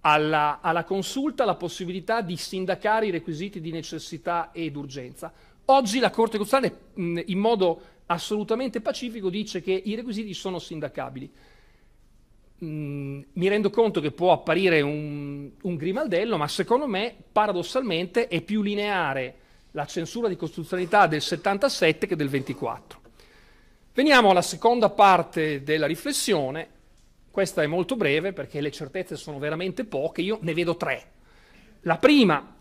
S3: alla, alla consulta la possibilità di sindacare i requisiti di necessità ed urgenza. Oggi la Corte Costituzionale in modo assolutamente pacifico dice che i requisiti sono sindacabili. mi rendo conto che può apparire un, un, grimaldello, ma secondo me paradossalmente è più lineare la censura di costituzionalità del 77 che del 24. Veniamo alla seconda parte della riflessione questa è molto breve perché le certezze sono veramente poche, io ne vedo tre. La prima,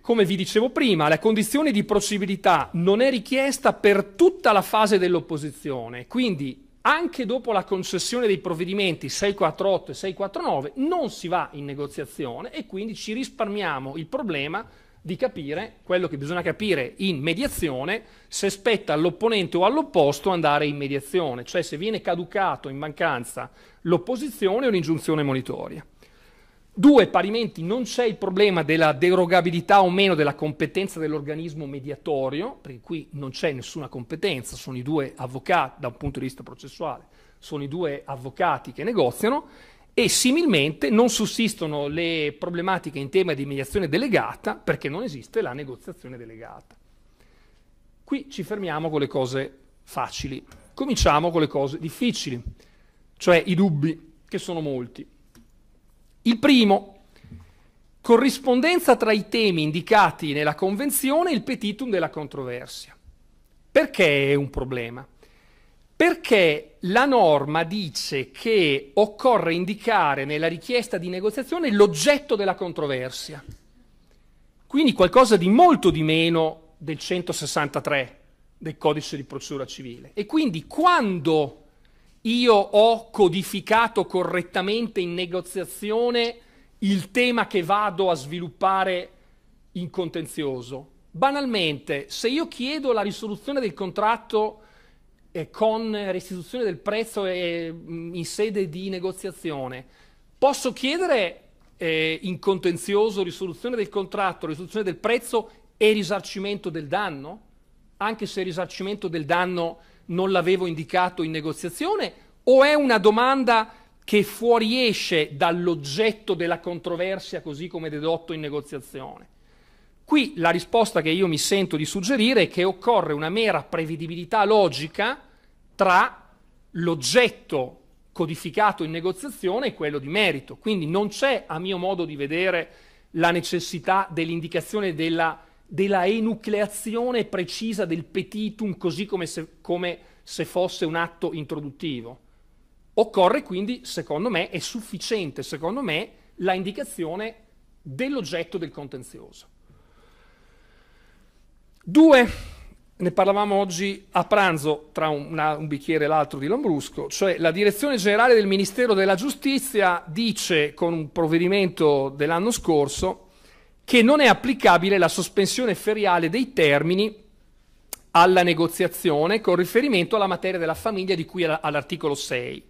S3: come vi dicevo prima, la condizione di procibilità non è richiesta per tutta la fase dell'opposizione, quindi anche dopo la concessione dei provvedimenti 648 e 649 non si va in negoziazione e quindi ci risparmiamo il problema di capire quello che bisogna capire in mediazione, se spetta all'opponente o all'opposto andare in mediazione, cioè se viene caducato in mancanza l'opposizione o l'ingiunzione monitoria. Due, parimenti non c'è il problema della derogabilità o meno della competenza dell'organismo mediatorio, perché qui non c'è nessuna competenza, sono i due avvocati da un punto di vista processuale, sono i due avvocati che negoziano e similmente non sussistono le problematiche in tema di mediazione delegata perché non esiste la negoziazione delegata. Qui ci fermiamo con le cose facili, cominciamo con le cose difficili, cioè i dubbi, che sono molti. Il primo, corrispondenza tra i temi indicati nella Convenzione e il petitum della controversia. Perché è un problema? Perché la norma dice che occorre indicare nella richiesta di negoziazione l'oggetto della controversia. Quindi qualcosa di molto di meno del 163 del codice di procedura civile. E quindi quando io ho codificato correttamente in negoziazione il tema che vado a sviluppare in contenzioso. Banalmente, se io chiedo la risoluzione del contratto e con restituzione del prezzo e, in sede di negoziazione. Posso chiedere eh, in contenzioso risoluzione del contratto, risoluzione del prezzo e risarcimento del danno, anche se il risarcimento del danno non l'avevo indicato in negoziazione, o è una domanda che fuoriesce dall'oggetto della controversia così come dedotto in negoziazione? Qui la risposta che io mi sento di suggerire è che occorre una mera prevedibilità logica tra l'oggetto codificato in negoziazione e quello di merito. Quindi non c'è, a mio modo di vedere, la necessità dell'indicazione della, della enucleazione precisa del petitum così come se, come se fosse un atto introduttivo. Occorre quindi, secondo me, è sufficiente, secondo me, la indicazione dell'oggetto del contenzioso. Due, ne parlavamo oggi a pranzo tra una, un bicchiere e l'altro di Lombrusco, cioè la direzione generale del Ministero della Giustizia dice con un provvedimento dell'anno scorso che non è applicabile la sospensione feriale dei termini alla negoziazione con riferimento alla materia della famiglia di cui all'articolo 6.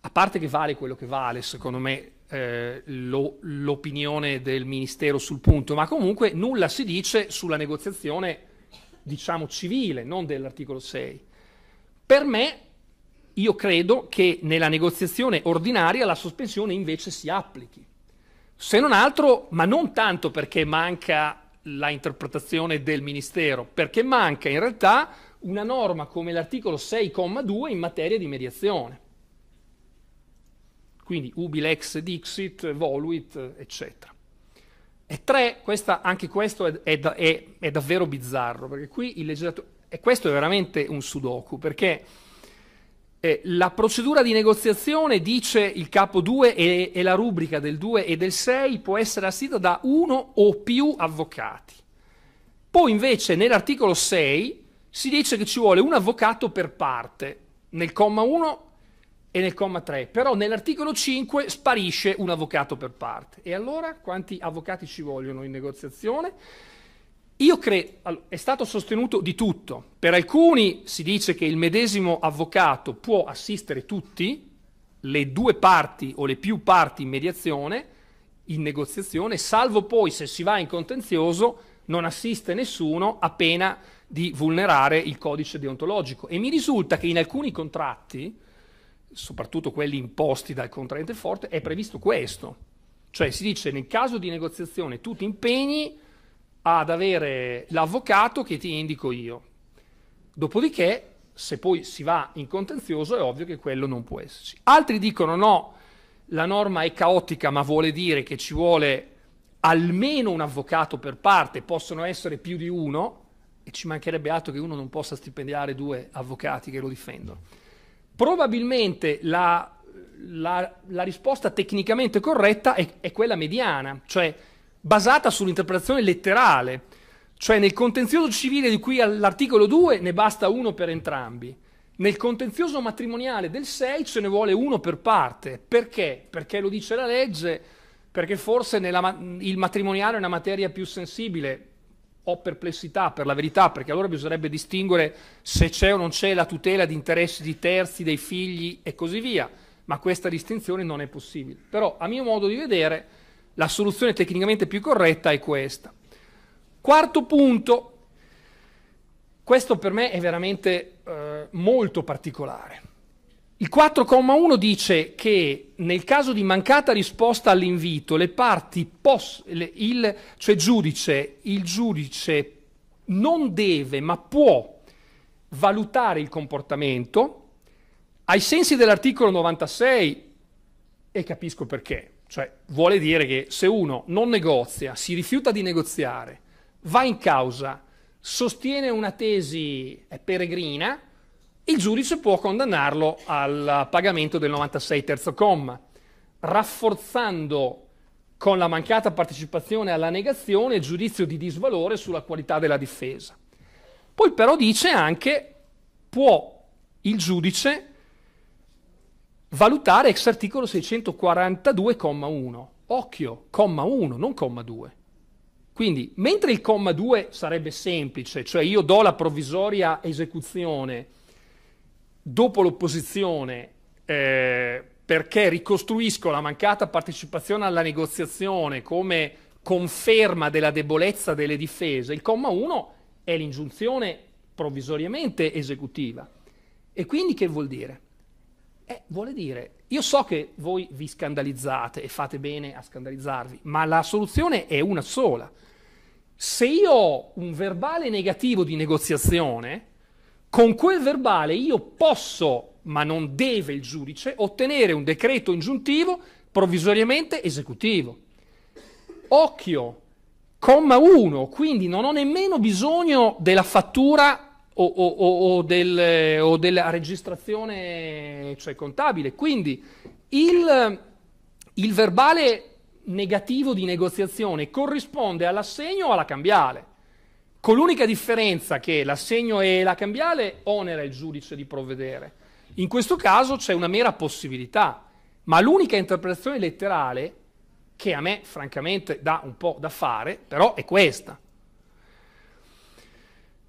S3: A parte che vale quello che vale, secondo me eh, lo, l'opinione del Ministero sul punto, ma comunque nulla si dice sulla negoziazione, diciamo, civile, non dell'articolo 6. Per me, io credo che nella negoziazione ordinaria la sospensione invece si applichi. Se non altro, ma non tanto perché manca la interpretazione del Ministero, perché manca in realtà una norma come l'articolo 6,2 in materia di mediazione quindi ubi lex Dixit, Voluit, eccetera. E tre, questa, anche questo è, è, è, è, davvero bizzarro, perché qui il legislatore... E questo è veramente un sudoku, perché eh, la procedura di negoziazione dice il capo 2 e, e la rubrica del 2 e del 6 può essere assistita da uno o più avvocati. Poi invece nell'articolo 6 si dice che ci vuole un avvocato per parte, nel comma 1 e nel comma 3, però nell'articolo 5 sparisce un avvocato per parte. E allora quanti avvocati ci vogliono in negoziazione? Io credo, è stato sostenuto di tutto. Per alcuni si dice che il medesimo avvocato può assistere tutti, le due parti o le più parti in mediazione, in negoziazione, salvo poi se si va in contenzioso non assiste nessuno a pena di vulnerare il codice deontologico. E mi risulta che in alcuni contratti, soprattutto quelli imposti dal contraente forte, è previsto questo. Cioè si dice nel caso di negoziazione tu ti impegni ad avere l'avvocato che ti indico io. Dopodiché, se poi si va in contenzioso, è ovvio che quello non può esserci. Altri dicono no, la norma è caotica, ma vuole dire che ci vuole almeno un avvocato per parte, possono essere più di uno, e ci mancherebbe altro che uno non possa stipendiare due avvocati che lo difendono. Probabilmente la, la, la risposta tecnicamente corretta è, è quella mediana, cioè basata sull'interpretazione letterale. Cioè nel contenzioso civile di cui all'articolo 2 ne basta uno per entrambi. Nel contenzioso matrimoniale del 6 ce ne vuole uno per parte. Perché? Perché lo dice la legge, perché forse nella, il matrimoniale è una materia più sensibile ho perplessità per la verità, perché allora bisognerebbe distinguere se c'è o non c'è la tutela di interessi di terzi, dei figli e così via, ma questa distinzione non è possibile. Però a mio modo di vedere la soluzione tecnicamente più corretta è questa. Quarto punto, questo per me è veramente eh, molto particolare. Il 4,1 dice che nel caso di mancata risposta all'invito, le parti pos- il, cioè giudice, il giudice non deve ma può valutare il comportamento ai sensi dell'articolo 96 e capisco perché, cioè vuole dire che se uno non negozia, si rifiuta di negoziare, va in causa, sostiene una tesi peregrina, il giudice può condannarlo al pagamento del 96 terzo comma, rafforzando con la mancata partecipazione alla negazione il giudizio di disvalore sulla qualità della difesa. Poi però dice anche può il giudice valutare ex articolo 642,1. Occhio, comma 1, non comma 2. Quindi, mentre il comma 2 sarebbe semplice, cioè io do la provvisoria esecuzione dopo l'opposizione eh, perché ricostruisco la mancata partecipazione alla negoziazione come conferma della debolezza delle difese, il comma 1 è l'ingiunzione provvisoriamente esecutiva. E quindi che vuol dire? Eh, vuole dire, io so che voi vi scandalizzate e fate bene a scandalizzarvi, ma la soluzione è una sola. Se io ho un verbale negativo di negoziazione, con quel verbale io posso, ma non deve il giudice, ottenere un decreto ingiuntivo provvisoriamente esecutivo. Occhio, comma 1, quindi non ho nemmeno bisogno della fattura o, o, o, del, o, della registrazione cioè contabile. Quindi il, il verbale negativo di negoziazione corrisponde all'assegno o alla cambiale con l'unica differenza che l'assegno e la cambiale onera il giudice di provvedere. In questo caso c'è una mera possibilità, ma l'unica interpretazione letterale che a me francamente dà un po' da fare, però è questa.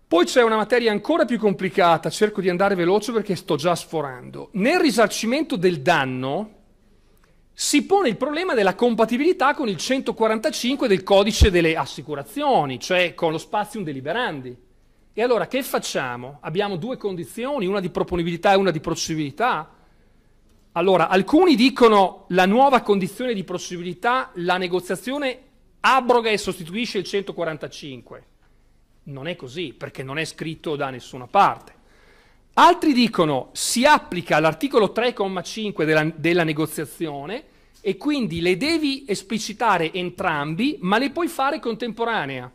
S3: Poi c'è una materia ancora più complicata, cerco di andare veloce perché sto già sforando. Nel risarcimento del danno, si pone il problema della compatibilità con il 145 del codice delle assicurazioni, cioè con lo spazium deliberandi. E allora che facciamo? Abbiamo due condizioni, una di proponibilità e una di procedibilità. Allora, alcuni dicono la nuova condizione di procedibilità, la negoziazione abroga e sostituisce il 145. Non è così, perché non è scritto da nessuna parte. Altri dicono si applica l'articolo 3,5 della, della negoziazione e quindi le devi esplicitare entrambi, ma le puoi fare contemporanea.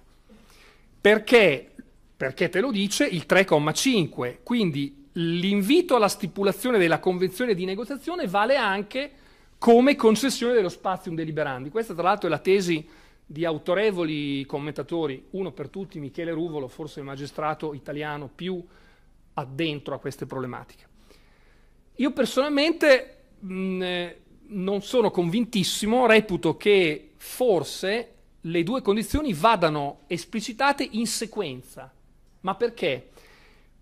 S3: Perché? Perché te lo dice il 3,5, quindi l'invito alla stipulazione della convenzione di negoziazione vale anche come concessione dello spazium deliberandi. Questa tra l'altro è la tesi di autorevoli commentatori, uno per tutti, Michele Ruvolo, forse il magistrato italiano più addentro a queste problematiche. Io personalmente mh, eh, non sono convintissimo, reputo che forse le due condizioni vadano esplicitate in sequenza. Ma perché?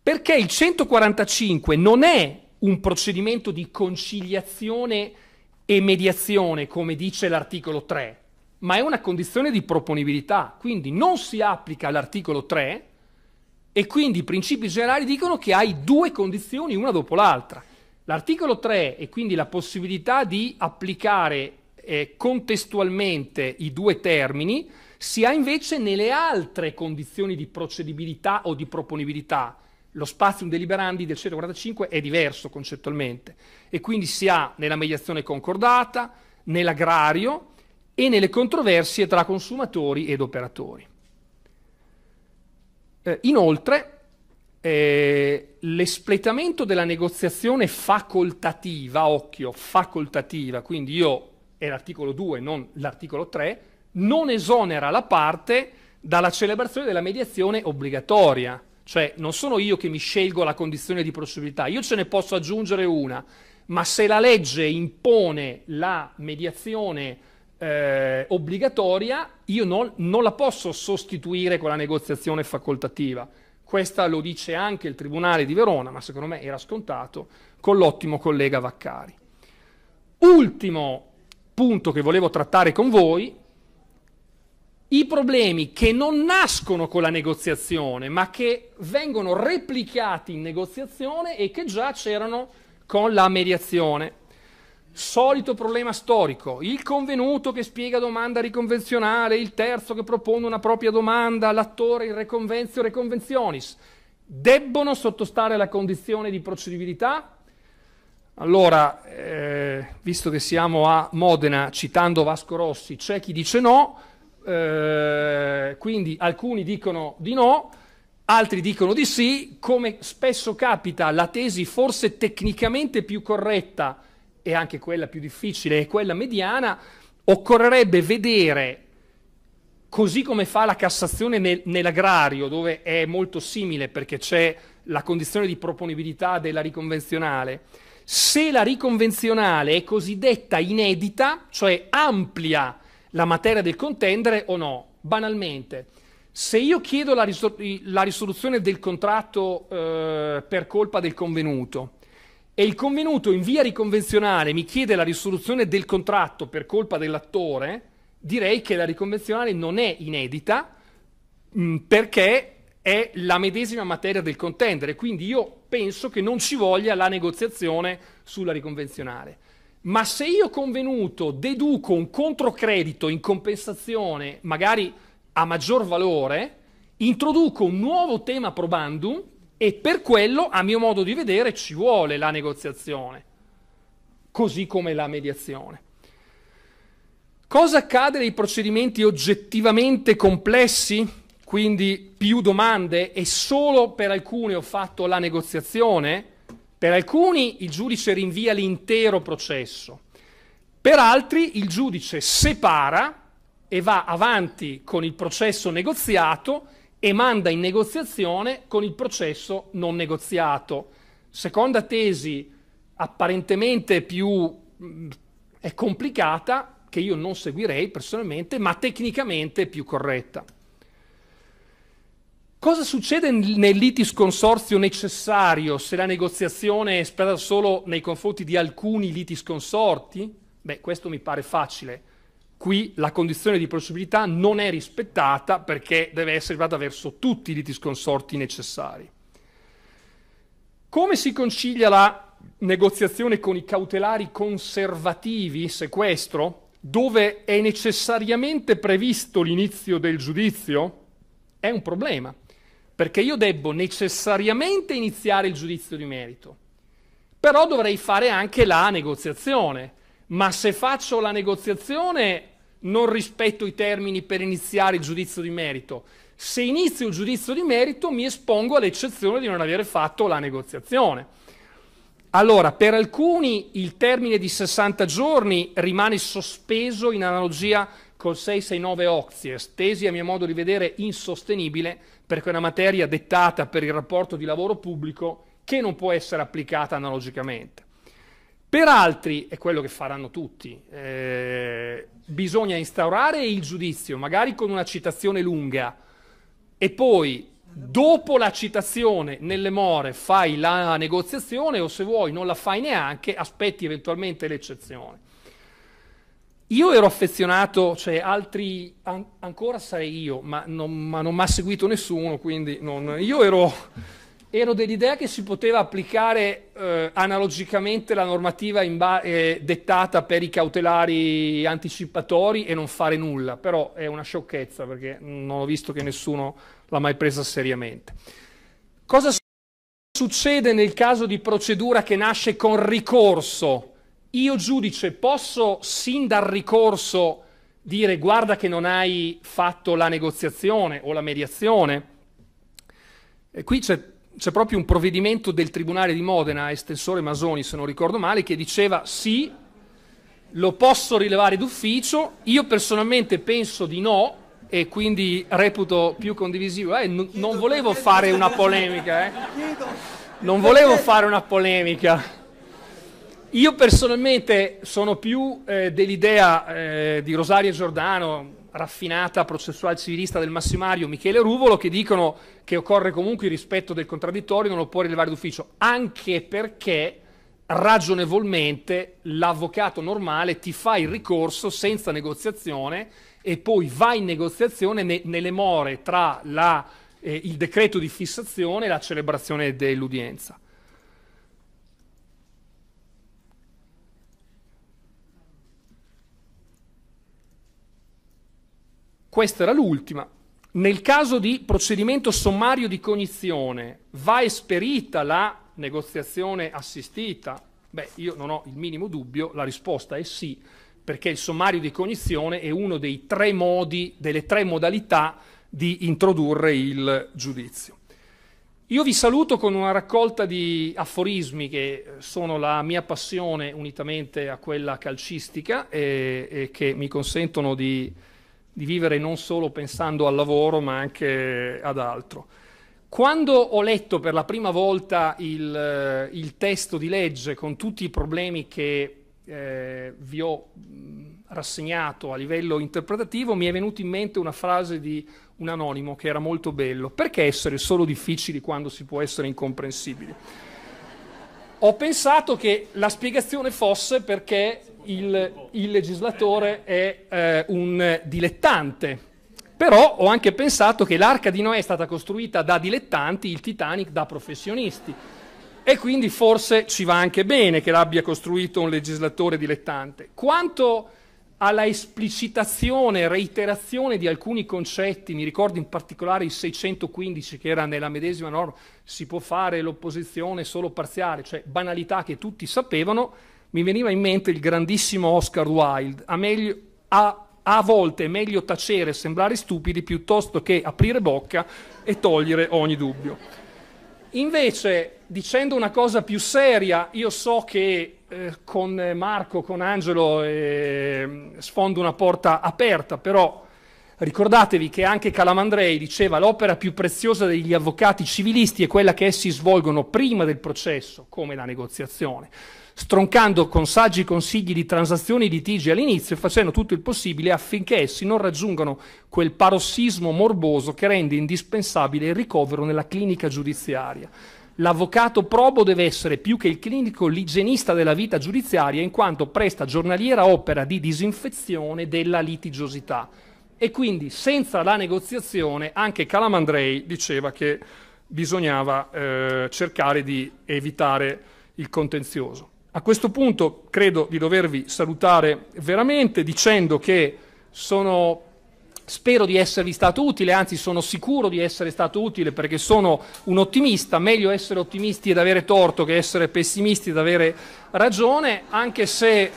S3: Perché il 145 non è un procedimento di conciliazione e mediazione, come dice l'articolo 3, ma è una condizione di proponibilità. Quindi non si applica l'articolo 3 e quindi i principi generali dicono che hai due condizioni una dopo l'altra. L'articolo 3 e quindi la possibilità di applicare eh, contestualmente i due termini si ha invece nelle altre condizioni di procedibilità o di proponibilità. Lo spazium deliberandi del 145 è diverso concettualmente e quindi si ha nella mediazione concordata, nell'agrario e nelle controversie tra consumatori ed operatori. Eh, inoltre, eh, l'espletamento della negoziazione facoltativa, occhio, facoltativa, quindi io è l'articolo 2, non l'articolo 3, non esonera la parte dalla celebrazione della mediazione obbligatoria. Cioè non sono io che mi scelgo la condizione di possibilità, io ce ne posso aggiungere una, ma se la legge impone la mediazione eh, obbligatoria, io non, non la posso sostituire con la negoziazione facoltativa. Questa lo dice anche il Tribunale di Verona, ma secondo me era scontato, con l'ottimo collega Vaccari. Ultimo punto che volevo trattare con voi, i problemi che non nascono con la negoziazione, ma che vengono replicati in negoziazione e che già c'erano con la mediazione. Solito problema storico, il convenuto che spiega domanda riconvenzionale, il terzo che propone una propria domanda, l'attore in reconvenzio reconvenzionis, debbono sottostare alla condizione di procedibilità? Allora, eh, visto che siamo a Modena, citando Vasco Rossi, c'è chi dice no, eh, quindi alcuni dicono di no, altri dicono di sì, come spesso capita la tesi forse tecnicamente più corretta e anche quella più difficile e quella mediana, occorrerebbe vedere, così come fa la Cassazione nel, nell'agrario, dove è molto simile perché c'è la condizione di proponibilità della riconvenzionale, se la riconvenzionale è cosiddetta inedita, cioè amplia la materia del contendere o no, banalmente. Se io chiedo la, risol- la risoluzione del contratto eh, per colpa del convenuto, e il convenuto in via riconvenzionale mi chiede la risoluzione del contratto per colpa dell'attore, direi che la riconvenzionale non è inedita mh, mm, perché è la medesima materia del contendere, quindi io penso che non ci voglia la negoziazione sulla riconvenzionale. Ma se io convenuto deduco un controcredito in compensazione, magari a maggior valore, introduco un nuovo tema probandum e per quello, a mio modo di vedere, ci vuole la negoziazione, così come la mediazione. Cosa accade nei procedimenti oggettivamente complessi? Quindi più domande e solo per alcuni ho fatto la negoziazione? Per alcuni il giudice rinvia l'intero processo, per altri il giudice separa e va avanti con il processo negoziato e manda in negoziazione con il processo non negoziato. Seconda tesi apparentemente più mh, mm, è complicata, che io non seguirei personalmente, ma tecnicamente più corretta. Cosa succede nel litis consorzio necessario se la negoziazione è sperata solo nei confronti di alcuni litis consorti? Beh, questo mi pare facile qui la condizione di possibilità non è rispettata perché deve essere vada verso tutti i litisconsorti necessari. Come si concilia la negoziazione con i cautelari conservativi, sequestro, dove è necessariamente previsto l'inizio del giudizio? È un problema, perché io debbo necessariamente iniziare il giudizio di merito, però dovrei fare anche la negoziazione ma se faccio la negoziazione non rispetto i termini per iniziare il giudizio di merito. Se inizio il giudizio di merito mi espongo all'eccezione di non avere fatto la negoziazione. Allora, per alcuni il termine di 60 giorni rimane sospeso in analogia col 669 Oxies, tesi a mio modo di vedere insostenibile perché è una materia dettata per il rapporto di lavoro pubblico che non può essere applicata analogicamente. Per altri, è quello che faranno tutti, eh, bisogna instaurare il giudizio, magari con una citazione lunga, e poi dopo la citazione nelle more fai la negoziazione o se vuoi non la fai neanche, aspetti eventualmente l'eccezione. Io ero affezionato, cioè altri, an- ancora sarei io, ma non, ma non mi ha seguito nessuno, quindi non, io ero ero dell'idea che si poteva applicare eh, analogicamente la normativa ba- eh, dettata per i cautelari anticipatori e non fare nulla, però è una sciocchezza perché non ho visto che nessuno l'ha mai presa seriamente. Cosa succede nel caso di procedura che nasce con ricorso? Io giudice posso sin dal ricorso dire guarda che non hai fatto la negoziazione o la mediazione? E qui c'è c'è proprio un provvedimento del Tribunale di Modena, estensore Masoni se non ricordo male, che diceva sì, lo posso rilevare d'ufficio, io personalmente penso di no e quindi reputo più condivisivo. Eh, n- non volevo fare una polemica, eh. non volevo fare una polemica. Io personalmente sono più eh, dell'idea eh, di Rosario Giordano, raffinata processual civilista del massimario Michele Ruvolo che dicono che occorre comunque il rispetto del contraddittorio, non lo può rilevare d'ufficio, anche perché ragionevolmente l'avvocato normale ti fa il ricorso senza negoziazione e poi va in negoziazione ne, nelle more tra la, eh, il decreto di fissazione e la celebrazione dell'udienza. Questa era l'ultima. Nel caso di procedimento sommario di cognizione va esperita la negoziazione assistita? Beh, io non ho il minimo dubbio, la risposta è sì, perché il sommario di cognizione è uno dei tre modi, delle tre modalità di introdurre il giudizio. Io vi saluto con una raccolta di aforismi che sono la mia passione unitamente a quella calcistica e, e che mi consentono di di vivere non solo pensando al lavoro ma anche ad altro. Quando ho letto per la prima volta il, eh, il testo di legge con tutti i problemi che eh, vi ho rassegnato a livello interpretativo, mi è venuta in mente una frase di un anonimo che era molto bello. Perché essere solo difficili quando si può essere incomprensibili? ho pensato che la spiegazione fosse perché il, il legislatore è eh, un dilettante. Però ho anche pensato che l'arca di Noè è stata costruita da dilettanti, il Titanic da professionisti. E quindi forse ci va anche bene che l'abbia costruito un legislatore dilettante. Quanto alla esplicitazione, reiterazione di alcuni concetti, mi ricordo in particolare il 615 che era nella medesima norma, si può fare l'opposizione solo parziale, cioè banalità che tutti sapevano, mi veniva in mente il grandissimo Oscar Wilde, a, meglio, a, a volte è meglio tacere e sembrare stupidi piuttosto che aprire bocca e togliere ogni dubbio. Invece, dicendo una cosa più seria, io so che eh, con Marco, con Angelo eh, sfondo una porta aperta, però ricordatevi che anche Calamandrei diceva l'opera più preziosa degli avvocati civilisti è quella che essi svolgono prima del processo, come la negoziazione stroncando con saggi consigli di transazioni e litigi all'inizio e facendo tutto il possibile affinché essi non raggiungano quel parossismo morboso che rende indispensabile il ricovero nella clinica giudiziaria. L'avvocato probo deve essere più che il clinico l'igienista della vita giudiziaria in quanto presta giornaliera opera di disinfezione della litigiosità. E quindi senza la negoziazione anche Calamandrei diceva che bisognava eh, cercare di evitare il contenzioso. A questo punto credo di dovervi salutare veramente dicendo che sono, spero di esservi stato utile, anzi sono sicuro di essere stato utile perché sono un ottimista, meglio essere ottimisti ed avere torto che essere pessimisti ed avere ragione, anche se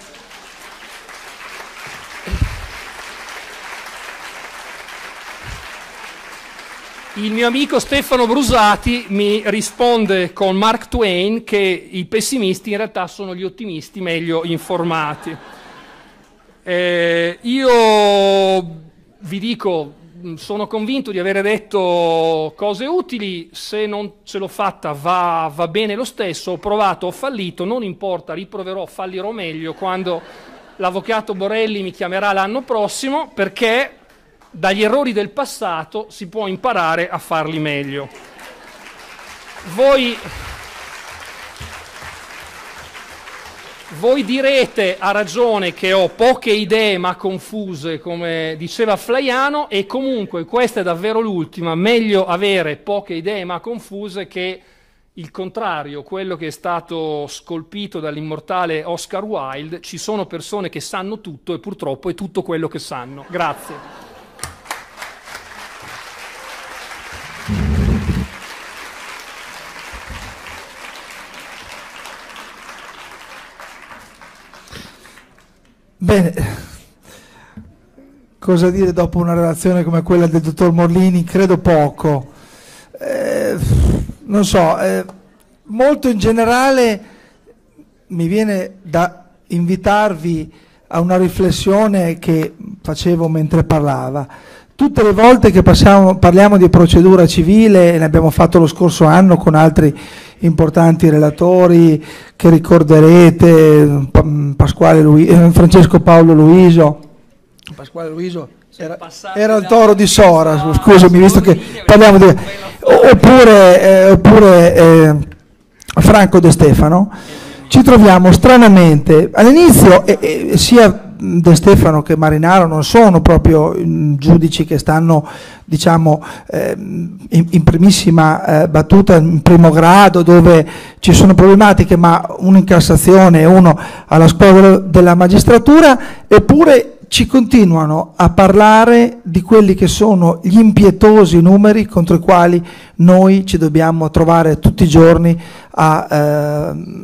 S3: Il mio amico Stefano Brusati mi risponde con Mark Twain che i pessimisti in realtà sono gli ottimisti meglio informati. Eh, io vi dico, sono convinto di avere detto cose utili, se non ce l'ho fatta va, va bene lo stesso, ho provato, ho fallito, non importa, riproverò, fallirò meglio quando l'avvocato Borelli mi chiamerà l'anno prossimo perché dagli errori del passato si può imparare a farli meglio. Voi, voi direte a ragione che ho poche idee ma confuse, come diceva Flaiano, e comunque questa è davvero l'ultima, meglio avere poche idee ma confuse che il contrario, quello che è stato scolpito dall'immortale Oscar Wilde, ci sono persone che sanno tutto e purtroppo è tutto quello che sanno. Grazie.
S2: Bene, cosa dire dopo una relazione come quella del dottor Morlini? Credo poco. Eh, non so, eh, molto in generale mi viene da invitarvi a una riflessione che facevo mentre parlava. Tutte le volte che passiamo, parliamo di procedura civile, e ne abbiamo fatto lo scorso anno con altri importanti relatori che ricorderete, Pasquale Lui, eh, Francesco Paolo Luiso. Pasquale Luiso era, era il toro di Sora, scusami, visto che parliamo di... Oppure, eh, oppure eh, Franco De Stefano. Ci troviamo stranamente, all'inizio sia De Stefano che Marinaro non sono proprio mm, giudici che stanno diciamo, eh, in, in, primissima eh, battuta, in primo grado, dove ci sono problematiche, ma uno in Cassazione e uno alla scuola della magistratura, eppure ci continuano a parlare di quelli che sono gli impietosi numeri contro i quali noi ci dobbiamo trovare tutti i giorni a, eh,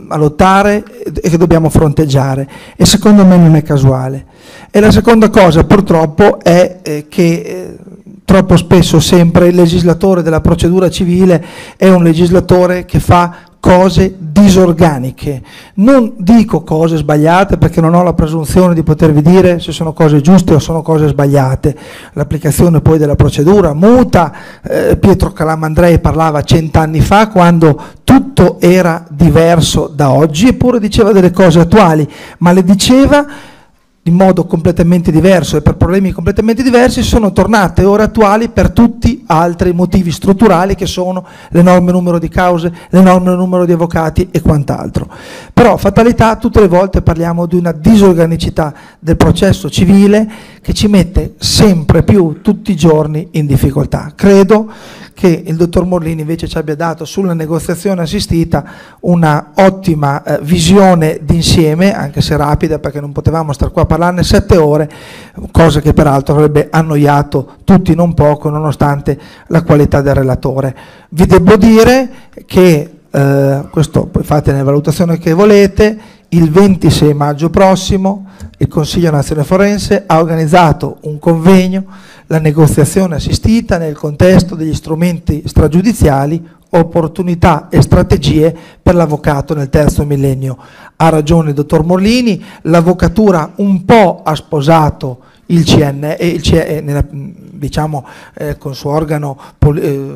S2: a lottare e che dobbiamo fronteggiare. E secondo me non è casuale. E la seconda cosa purtroppo è eh, che eh, troppo spesso sempre il legislatore della procedura civile è un legislatore che fa cose disorganiche. Non dico cose sbagliate perché non ho la presunzione di potervi dire se sono cose giuste o sono cose sbagliate. L'applicazione poi della procedura muta, eh, Pietro Calamandrei parlava cent'anni fa quando tutto era diverso da oggi, eppure diceva delle cose attuali, ma le diceva in modo completamente diverso e per problemi completamente diversi sono tornate ora attuali per tutti altri motivi strutturali che sono l'enorme numero di cause, l'enorme numero di avvocati e quant'altro. Però fatalità tutte le volte parliamo di una disorganicità del processo civile che ci mette sempre più tutti i giorni in difficoltà. Credo che il dottor Morlini invece ci abbia dato sulla negoziazione assistita una ottima eh, visione d'insieme, anche se rapida perché non potevamo star qua a parlarne sette ore, cosa che peraltro avrebbe annoiato tutti non poco nonostante la qualità del relatore. Vi devo dire che eh, questo poi fate nelle valutazioni che volete, il 26 maggio prossimo il Consiglio Nazionale Forense ha organizzato un convegno, la negoziazione assistita nel contesto degli strumenti stragiudiziali, opportunità e strategie per l'avvocato nel terzo millennio. Ha ragione il dottor Morlini, l'avvocatura un po' ha sposato il CNE, il CNE diciamo eh, con il suo organo eh,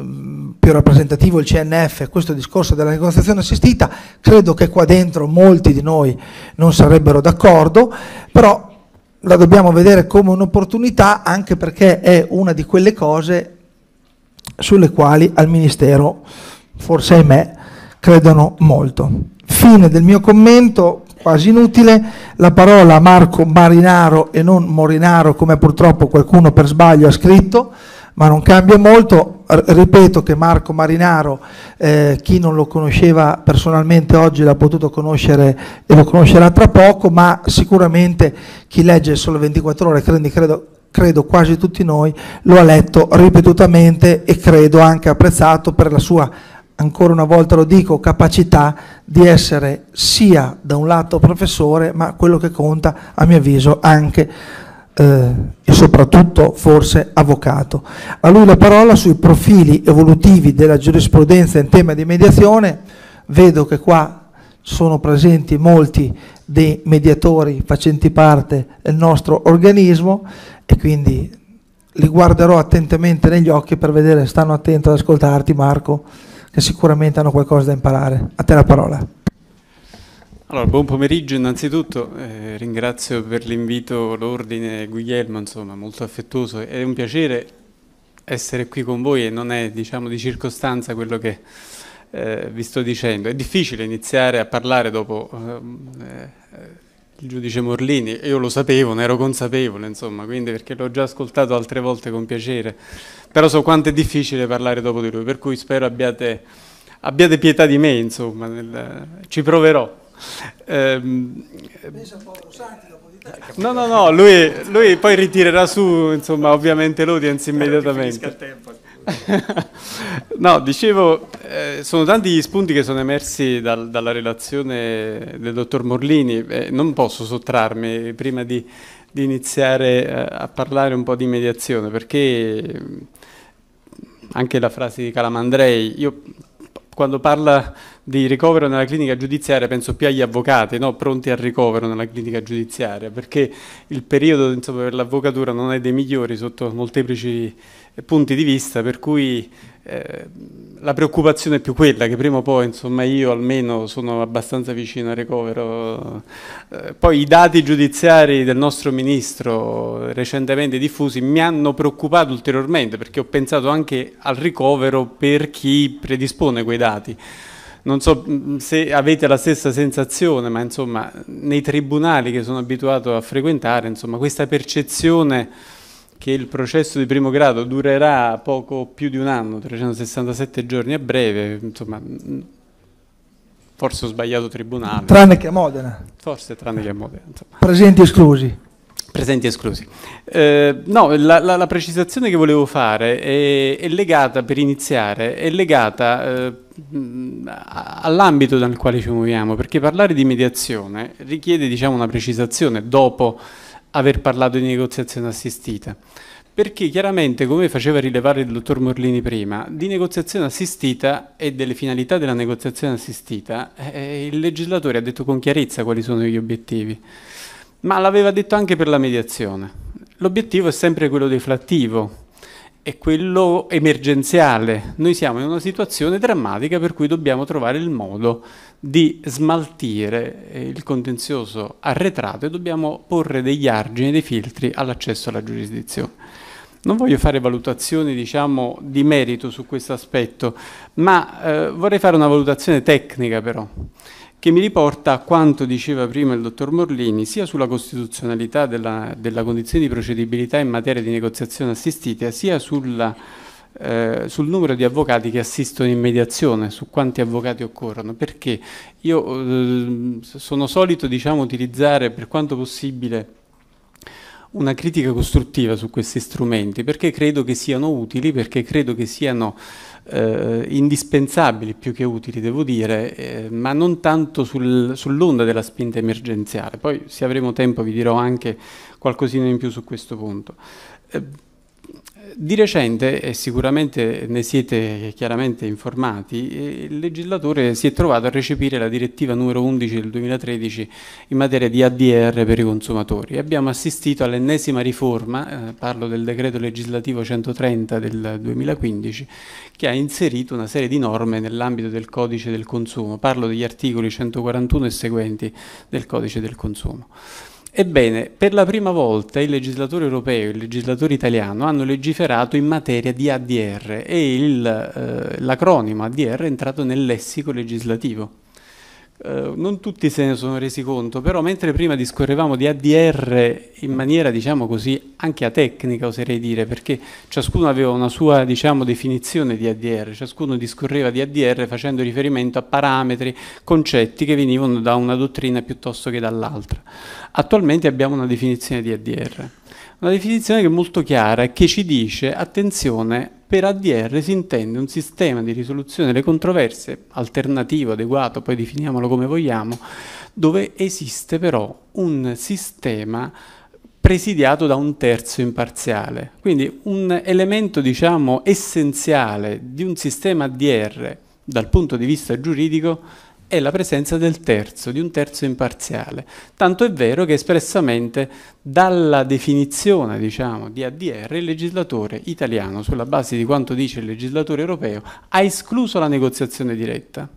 S2: più rappresentativo il CNF, questo discorso della negoziazione assistita, credo che qua dentro molti di noi non sarebbero d'accordo, però la dobbiamo vedere come un'opportunità anche perché è una di quelle cose sulle quali al Ministero, forse ahimè, credono molto. Fine del mio commento, quasi inutile, la parola Marco Marinaro e non Morinaro, come purtroppo qualcuno per sbaglio ha scritto, ma non cambia molto. Ripeto che Marco Marinaro, eh, chi non lo conosceva personalmente oggi l'ha potuto conoscere e lo conoscerà tra poco, ma sicuramente chi legge solo 24 ore, quindi credo, credo quasi tutti noi, lo ha letto ripetutamente e credo anche apprezzato per la sua, ancora una volta lo dico, capacità di essere sia da un lato professore, ma quello che conta a mio avviso anche eh, e soprattutto forse avvocato. A lui la parola sui profili evolutivi della giurisprudenza in tema di mediazione, vedo che qua sono presenti molti dei mediatori facenti parte del nostro organismo e quindi li guarderò attentamente negli occhi per vedere, se stanno attenti ad ascoltarti Marco che sicuramente hanno qualcosa da imparare. A te la parola.
S4: Allora, buon pomeriggio innanzitutto, eh, ringrazio per l'invito l'Ordine Guglielmo, insomma, molto affettuoso, è un piacere essere qui con voi e non è diciamo di circostanza quello che eh, vi sto dicendo. È difficile iniziare a parlare dopo ehm, eh, il giudice Morlini, io lo sapevo, ne ero consapevole, insomma, quindi perché l'ho già ascoltato altre volte con piacere, però so quanto è difficile parlare dopo di lui, per cui spero abbiate, abbiate pietà di me, insomma, nel, ci proverò. Eh, no, no, no, lui, lui poi ritirerà su, insomma, ovviamente l'audience immediatamente. finisca il tempo. no, dicevo, eh, sono tanti gli spunti che sono emersi dal, dalla relazione del dottor Morlini, eh, non posso sottrarmi prima di, di iniziare eh, a parlare un po' di mediazione, perché mm, anche la frase di Calamandrei, io quando parla di ricovero nella clinica giudiziaria penso più agli avvocati no? pronti al ricovero nella clinica giudiziaria perché il periodo insomma, per l'avvocatura non è dei migliori sotto molteplici punti di vista, per cui eh, la preoccupazione è più quella che prima o poi, insomma, io almeno sono abbastanza vicino al ricovero. Eh, poi i dati giudiziari del nostro ministro recentemente diffusi mi hanno preoccupato ulteriormente perché ho pensato anche al ricovero per chi predispone quei dati. Non so mm, se avete la stessa sensazione, ma insomma, nei tribunali che sono abituato a frequentare, insomma, questa percezione che il processo di primo grado durerà poco più di un anno, 367 giorni a breve, insomma, forse ho sbagliato tribunale. Tranne che a Modena. Forse tranne che a Modena. Insomma. Presenti esclusi. Presenti esclusi. Eh, no, la, la, la, precisazione che volevo fare è, è legata, per iniziare, è legata eh, all'ambito nel quale ci muoviamo, perché parlare di mediazione richiede diciamo, una precisazione dopo aver parlato di negoziazione assistita. Perché chiaramente, come faceva rilevare il dottor Morlini prima, di negoziazione assistita e delle finalità della negoziazione assistita, eh, il legislatore ha detto con chiarezza quali sono gli obiettivi, ma l'aveva detto anche per la mediazione. L'obiettivo è sempre quello deflattivo, è quello emergenziale. Noi siamo in una situazione drammatica per cui dobbiamo trovare il modo di smaltire eh, il contenzioso arretrato e dobbiamo porre degli argini, dei filtri all'accesso alla giurisdizione. Non voglio fare valutazioni diciamo, di merito su questo aspetto, ma eh, vorrei fare una valutazione tecnica però, che mi riporta a quanto diceva prima il dottor Morlini, sia sulla costituzionalità della, della condizione di procedibilità in materia di negoziazione assistita, sia sulla eh, sul numero di avvocati che assistono in mediazione, su quanti avvocati occorrono, perché io eh, sono solito diciamo, utilizzare per quanto possibile una critica costruttiva su questi strumenti, perché credo che siano utili, perché credo che siano eh, indispensabili più che utili, devo dire, eh, ma non tanto sul, sull'onda della spinta emergenziale. Poi se avremo tempo vi dirò anche qualcosina in più su questo punto eh, di recente, e sicuramente ne siete chiaramente informati, eh, il legislatore si è trovato a recepire la direttiva numero 11 del 2013 in materia di ADR per i consumatori. Abbiamo assistito all'ennesima riforma, eh, parlo del decreto legislativo 130 del 2015, che ha inserito una serie di norme nell'ambito del codice del consumo. Parlo degli articoli 141 e seguenti del codice del consumo. Ebbene, per la prima volta il legislatore europeo e il legislatore italiano hanno legiferato in materia di ADR e eh, l'acronimo eh, ADR è entrato nel lessico legislativo. Eh, non tutti se ne sono resi conto, però mentre prima discorrevamo di ADR in maniera diciamo così anche a tecnica oserei dire, perché ciascuno aveva una sua diciamo, definizione di ADR, ciascuno discorreva di ADR facendo riferimento a parametri, concetti che venivano da una dottrina piuttosto che dall'altra. Attualmente abbiamo una definizione di ADR. Una definizione che è molto chiara e che ci dice, attenzione, per ADR si intende un sistema di risoluzione delle controversie alternativo, adeguato, poi definiamolo come vogliamo, dove esiste però un sistema presidiato da un terzo imparziale. Quindi un elemento diciamo essenziale di un sistema ADR dal punto di vista giuridico è la presenza del terzo, di un terzo imparziale. Tanto è vero che espressamente dalla definizione diciamo, di ADR il legislatore italiano, sulla base di quanto dice il legislatore europeo, ha escluso la negoziazione diretta.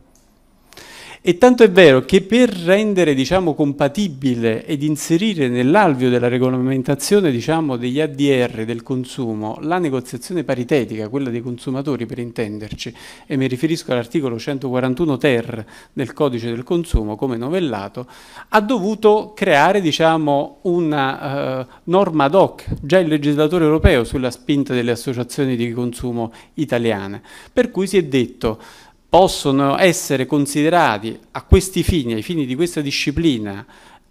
S4: E tanto è vero che per rendere diciamo, compatibile ed inserire nell'alveo della regolamentazione diciamo, degli ADR del consumo la negoziazione paritetica, quella dei consumatori per intenderci, e mi riferisco all'articolo 141 ter del codice del consumo come novellato, ha dovuto creare diciamo, una eh, norma ad hoc, già il legislatore europeo sulla spinta delle associazioni di consumo italiane, per cui si è detto possono essere considerati a questi fini, ai fini di questa disciplina,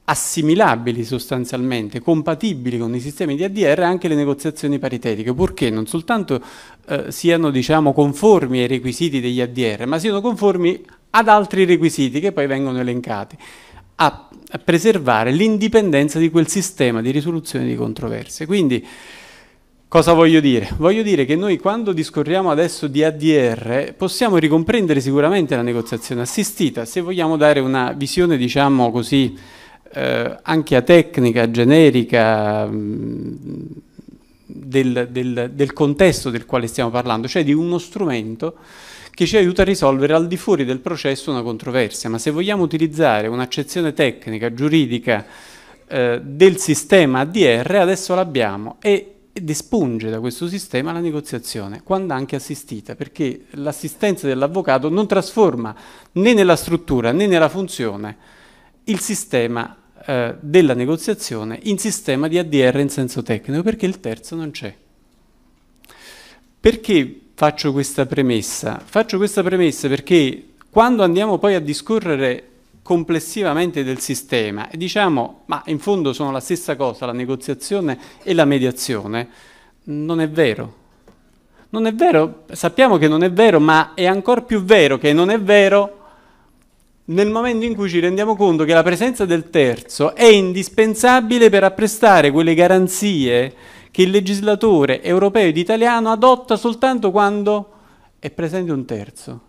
S4: assimilabili sostanzialmente, compatibili con i sistemi di ADR anche le negoziazioni paritetiche, purché non soltanto eh, siano diciamo, conformi ai requisiti degli ADR, ma siano conformi ad altri requisiti che poi vengono elencati, a preservare l'indipendenza di quel sistema di risoluzione di controversie. Quindi Cosa voglio dire? Voglio dire che noi quando discorriamo adesso di ADR possiamo ricomprendere sicuramente la negoziazione assistita, se vogliamo dare una visione, diciamo così, eh, anche a tecnica, generica, mh, mm, del, del, del contesto del quale stiamo parlando, cioè di uno strumento che ci aiuta a risolvere al di fuori del processo una controversia, ma se vogliamo utilizzare un'accezione tecnica, giuridica, eh, del sistema ADR adesso l'abbiamo e ed espunge da questo sistema la negoziazione, quando anche assistita, perché l'assistenza dell'avvocato non trasforma né nella struttura né nella funzione il sistema eh, della negoziazione in sistema di ADR in senso tecnico, perché il terzo non c'è. Perché faccio questa premessa? Faccio questa premessa perché quando andiamo poi a discorrere complessivamente del sistema e diciamo ma in fondo sono la stessa cosa la negoziazione e la mediazione, non è vero. Non è vero, sappiamo che non è vero, ma è ancora più vero che non è vero nel momento in cui ci rendiamo conto che la presenza del terzo è indispensabile per apprestare quelle garanzie che il legislatore europeo ed italiano adotta soltanto quando è presente un terzo.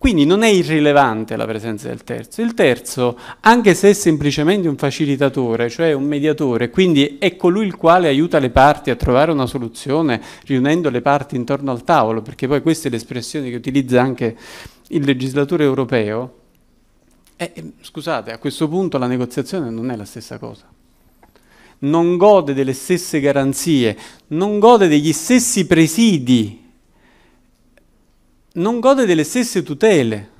S4: Quindi non è irrilevante la presenza del terzo. Il terzo, anche se è semplicemente un facilitatore, cioè un mediatore, quindi è colui il quale aiuta le parti a trovare una soluzione riunendo le parti intorno al tavolo, perché poi questa è l'espressione che utilizza anche il legislatore europeo, eh, scusate, a questo punto la negoziazione non è la stessa cosa. Non gode delle stesse garanzie, non gode degli stessi presidi non gode delle stesse tutele.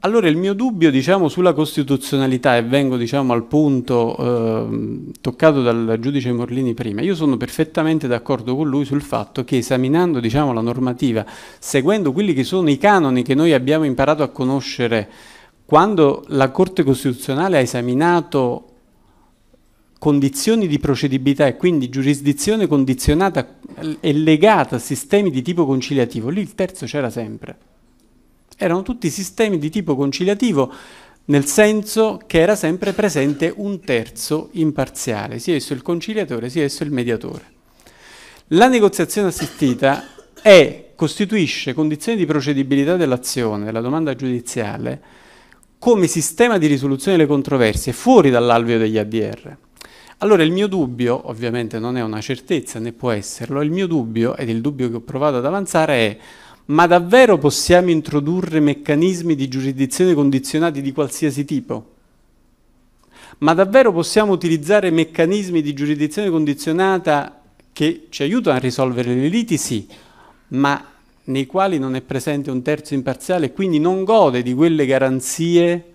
S4: Allora il mio dubbio diciamo, sulla costituzionalità, e vengo diciamo, al punto eh, toccato dal giudice Morlini prima, io sono perfettamente d'accordo con lui sul fatto che esaminando diciamo, la normativa, seguendo quelli che sono i canoni che noi abbiamo imparato a conoscere, quando la Corte Costituzionale ha esaminato condizioni di procedibilità e quindi giurisdizione condizionata e legata a sistemi di tipo conciliativo, lì il terzo c'era sempre. Erano tutti sistemi di tipo conciliativo nel senso che era sempre presente un terzo imparziale, sia esso il conciliatore, sia esso il mediatore. La negoziazione assistita è, costituisce condizioni di procedibilità dell'azione, della domanda giudiziale, come sistema di risoluzione delle controversie fuori dall'alveo degli ADR. Allora il mio dubbio, ovviamente non è una certezza né può esserlo, il mio dubbio ed il dubbio che ho provato ad avanzare è ma davvero possiamo introdurre meccanismi di giurisdizione condizionati di qualsiasi tipo? Ma davvero possiamo utilizzare meccanismi di giurisdizione condizionata che ci aiutano a risolvere le liti? Sì, ma nei quali non è presente un terzo imparziale, e quindi non gode di quelle garanzie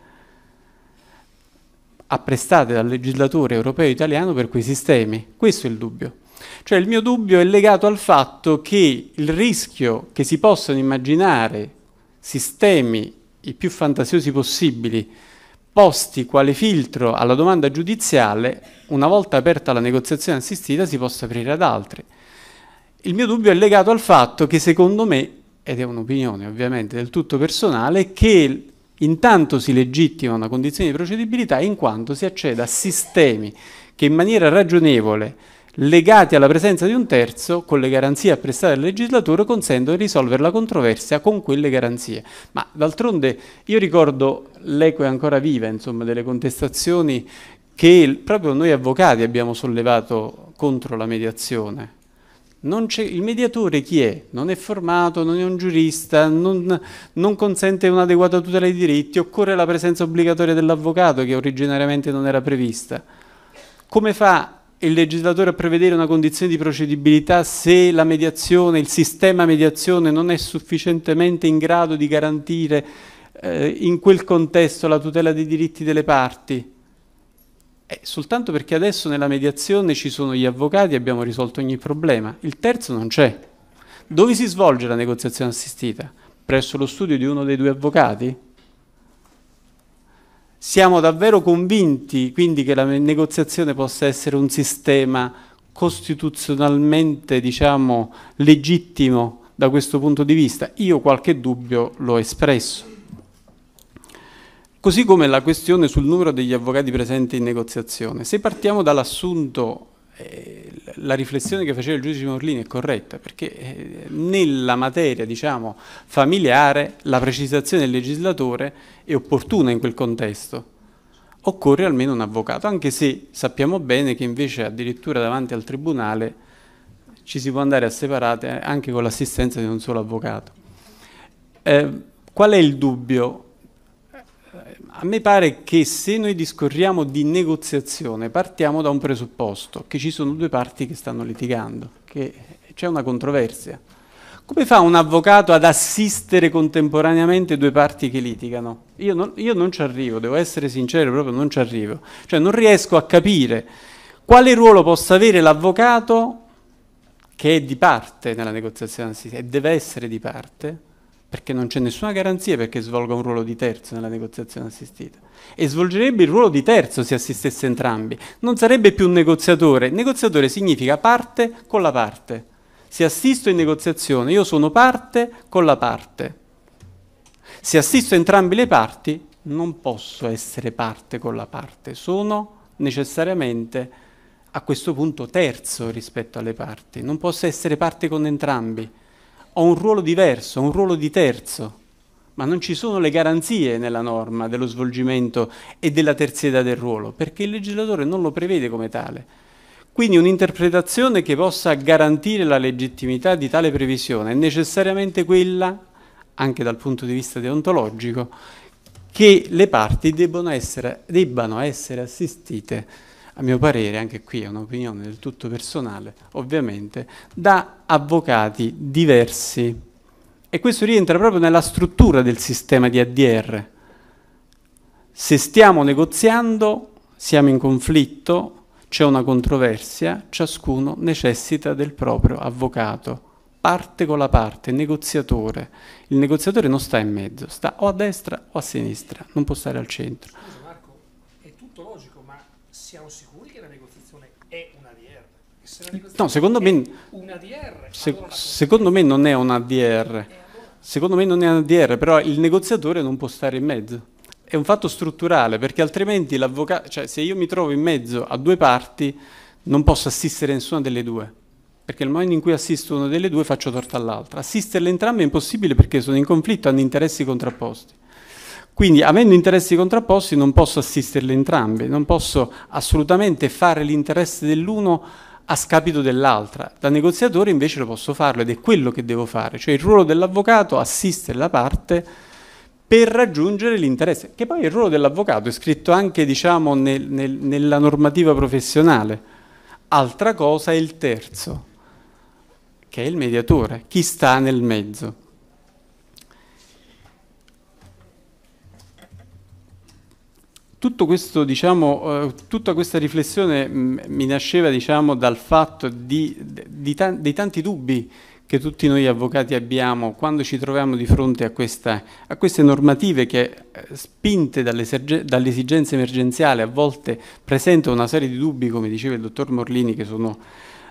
S4: apprestate dal legislatore europeo italiano per quei sistemi. Questo è il dubbio. Cioè il mio dubbio è legato al fatto che il rischio che si possano immaginare sistemi i più fantasiosi possibili posti quale filtro alla domanda giudiziale, una volta aperta la negoziazione assistita si possa aprire ad altri. Il mio dubbio è legato al fatto che secondo me, ed è un'opinione ovviamente del tutto personale, che intanto si legittima una condizione di procedibilità in quanto si accede a sistemi che in maniera ragionevole legati alla presenza di un terzo, con le garanzie apprestate al legislatore, consentono di risolvere la controversia con quelle garanzie. Ma d'altronde io ricordo, l'eco è ancora viva, insomma, delle contestazioni che proprio noi avvocati abbiamo sollevato contro la mediazione il mediatore chi è? Non è formato, non è un giurista, non, non consente un'adeguata tutela dei diritti, occorre la presenza obbligatoria dell'avvocato che originariamente non era prevista. Come fa il legislatore a prevedere una condizione di procedibilità se la mediazione, il sistema mediazione non è sufficientemente in grado di garantire eh, in quel contesto la tutela dei diritti delle parti? Eh, soltanto perché adesso nella mediazione ci sono gli avvocati e abbiamo risolto ogni problema. Il terzo non c'è. Dove si svolge la negoziazione assistita? Presso lo studio di uno dei due avvocati? Siamo davvero convinti quindi che la negoziazione possa essere un sistema costituzionalmente diciamo, legittimo da questo punto di vista? Io qualche dubbio l'ho espresso. Così come la questione sul numero degli avvocati presenti in negoziazione. Se partiamo dall'assunto, eh, la riflessione che faceva il giudice Morlini è corretta, perché eh, nella materia diciamo, familiare la precisazione del legislatore è opportuna in quel contesto. Occorre almeno un avvocato, anche se sappiamo bene che invece addirittura davanti al tribunale ci si può andare a separate anche con l'assistenza di un solo avvocato. Eh, qual è il dubbio? Eh, a me pare che se noi discorriamo di negoziazione partiamo da un presupposto, che ci sono due parti che stanno litigando, che c'è una controversia. Come fa un avvocato ad assistere contemporaneamente due parti che litigano? Io non, io non ci arrivo, devo essere sincero, proprio non ci arrivo. Cioè non riesco a capire quale ruolo possa avere l'avvocato che è di parte nella negoziazione e deve essere di parte, perché non c'è nessuna garanzia perché svolga un ruolo di terzo nella negoziazione assistita. E svolgerebbe il ruolo di terzo se assistesse entrambi. Non sarebbe più un negoziatore. Negoziatore significa parte con la parte. Se assisto in negoziazione, io sono parte con la parte. Se assisto entrambe le parti, non posso essere parte con la parte. Sono necessariamente a questo punto terzo rispetto alle parti. Non posso essere parte con entrambi ho un ruolo diverso, un ruolo di terzo, ma non ci sono le garanzie nella norma dello svolgimento e della terzietà del ruolo, perché il legislatore non lo prevede come tale. Quindi un'interpretazione che possa garantire la legittimità di tale previsione è necessariamente quella, anche dal punto di vista deontologico, che le parti debbano essere, debbano essere assistite a mio parere, anche qui è un'opinione del tutto personale, ovviamente, da avvocati diversi. E questo rientra proprio nella struttura del sistema di ADR. Se stiamo negoziando, siamo in conflitto, c'è una controversia, ciascuno necessita del proprio avvocato parte con la parte, negoziatore. Il negoziatore non sta in mezzo, sta o a destra o a sinistra, non può stare al centro. Marco,
S3: è tutto logico
S4: No, secondo me, se, secondo me non è un ADR. Secondo me non è un ADR, però il negoziatore non può stare in mezzo. È un fatto strutturale, perché altrimenti l'avvocato, cioè se io mi trovo in mezzo a due parti, non posso assistere a nessuna delle due. Perché nel momento in cui assisto una delle due faccio torta all'altra. Assisterle entrambe è impossibile perché sono in conflitto, hanno interessi contrapposti. Quindi, avendo interessi contrapposti, non posso assisterle entrambe, non posso assolutamente fare l'interesse dell'uno a scapito dell'altra. Da negoziatore invece lo posso farlo ed è quello che devo fare, cioè il ruolo dell'avvocato assistere la parte per raggiungere l'interesse, che poi è il ruolo dell'avvocato è scritto anche diciamo, nel, nel, nella normativa professionale. Altra cosa è il terzo, che è il mediatore, chi sta nel mezzo. questo, diciamo, eh, tutta questa riflessione mm, mi nasceva diciamo, dal fatto di, di, ta di, tanti dubbi che tutti noi avvocati abbiamo quando ci troviamo di fronte a, questa, a queste normative che, eh, spinte dall'esigenza dall emergenziale, a volte presentano una serie di dubbi, come diceva il dottor Morlini, che sono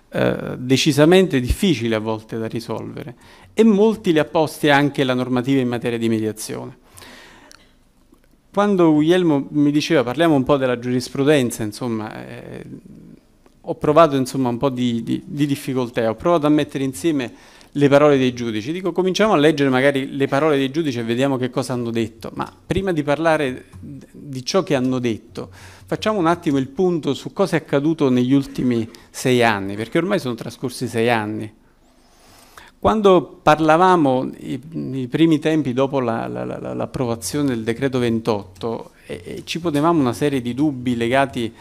S4: eh, decisamente difficili a volte da risolvere. E molti li ha posti anche la normativa in materia di mediazione. Quando Guglielmo mi diceva parliamo un po' della giurisprudenza, insomma, eh, ho provato insomma, un po' di, di, di difficoltà, ho provato a mettere insieme le parole dei giudici. Dico, cominciamo a leggere magari le parole dei giudici e vediamo che cosa hanno detto, ma prima di parlare di ciò che hanno detto, facciamo un attimo il punto su cosa è accaduto negli ultimi sei anni, perché ormai sono trascorsi sei anni quando parlavamo i, i primi tempi dopo l'approvazione la, la, la, del decreto 28 e, e ci ponevamo una serie di dubbi legati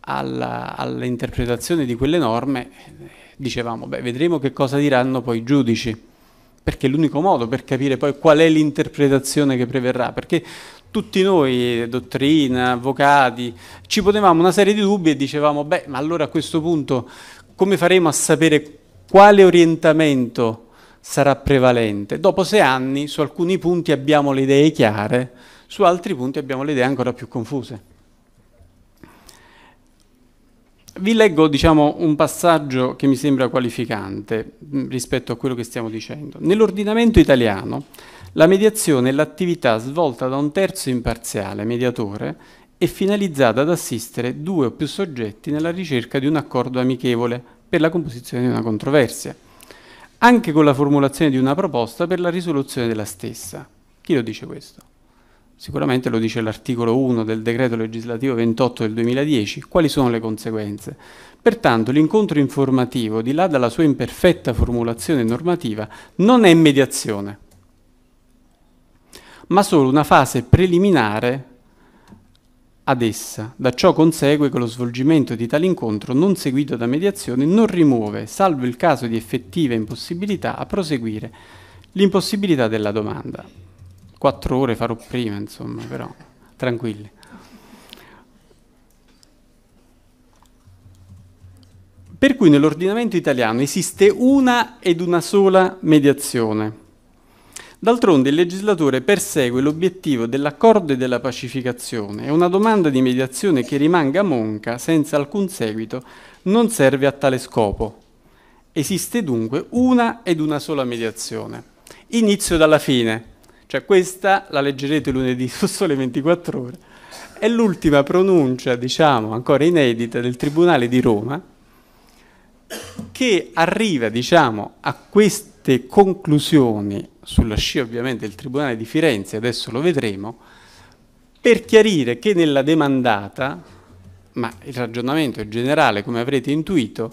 S4: all'interpretazione di quelle norme, eh, dicevamo, beh, vedremo che cosa diranno poi i giudici, perché è l'unico modo per capire poi qual è l'interpretazione che preverrà, perché tutti noi, dottrina, avvocati, ci ponevamo una serie di dubbi e dicevamo, beh, ma allora a questo punto come faremo a sapere quale orientamento sarà prevalente. Dopo sei anni su alcuni punti abbiamo le idee chiare, su altri punti abbiamo le idee ancora più confuse. Vi leggo diciamo, un passaggio che mi sembra qualificante mm, rispetto a quello che stiamo dicendo. Nell'ordinamento italiano la mediazione è l'attività svolta da un terzo imparziale, mediatore, e finalizzata ad assistere due o più soggetti nella ricerca di un accordo amichevole per la composizione di una controversia anche con la formulazione di una proposta per la risoluzione della stessa. Chi lo dice questo? Sicuramente lo dice l'articolo 1 del decreto legislativo 28 del 2010. Quali sono le conseguenze? Pertanto l'incontro informativo, di là dalla sua imperfetta formulazione normativa, non è mediazione, ma solo una fase preliminare ad essa. Da ciò consegue che lo svolgimento di tale incontro, non seguito da mediazione, non rimuove, salvo il caso di effettiva impossibilità a proseguire, l'impossibilità della domanda. Quattro ore farò prima, insomma, però tranquilli. Per cui nell'ordinamento italiano esiste una ed una sola mediazione D'altronde il legislatore persegue l'obiettivo dell'accordo e della pacificazione e una domanda di mediazione che rimanga monca senza alcun seguito non serve a tale scopo. Esiste dunque una ed una sola mediazione. Inizio dalla fine, cioè questa la leggerete lunedì su Sole 24 ore, è l'ultima pronuncia, diciamo, ancora inedita del Tribunale di Roma che arriva, diciamo, a queste conclusioni sulla scia ovviamente del Tribunale di Firenze, adesso lo vedremo, per chiarire che nella demandata, ma il ragionamento è generale come avrete intuito,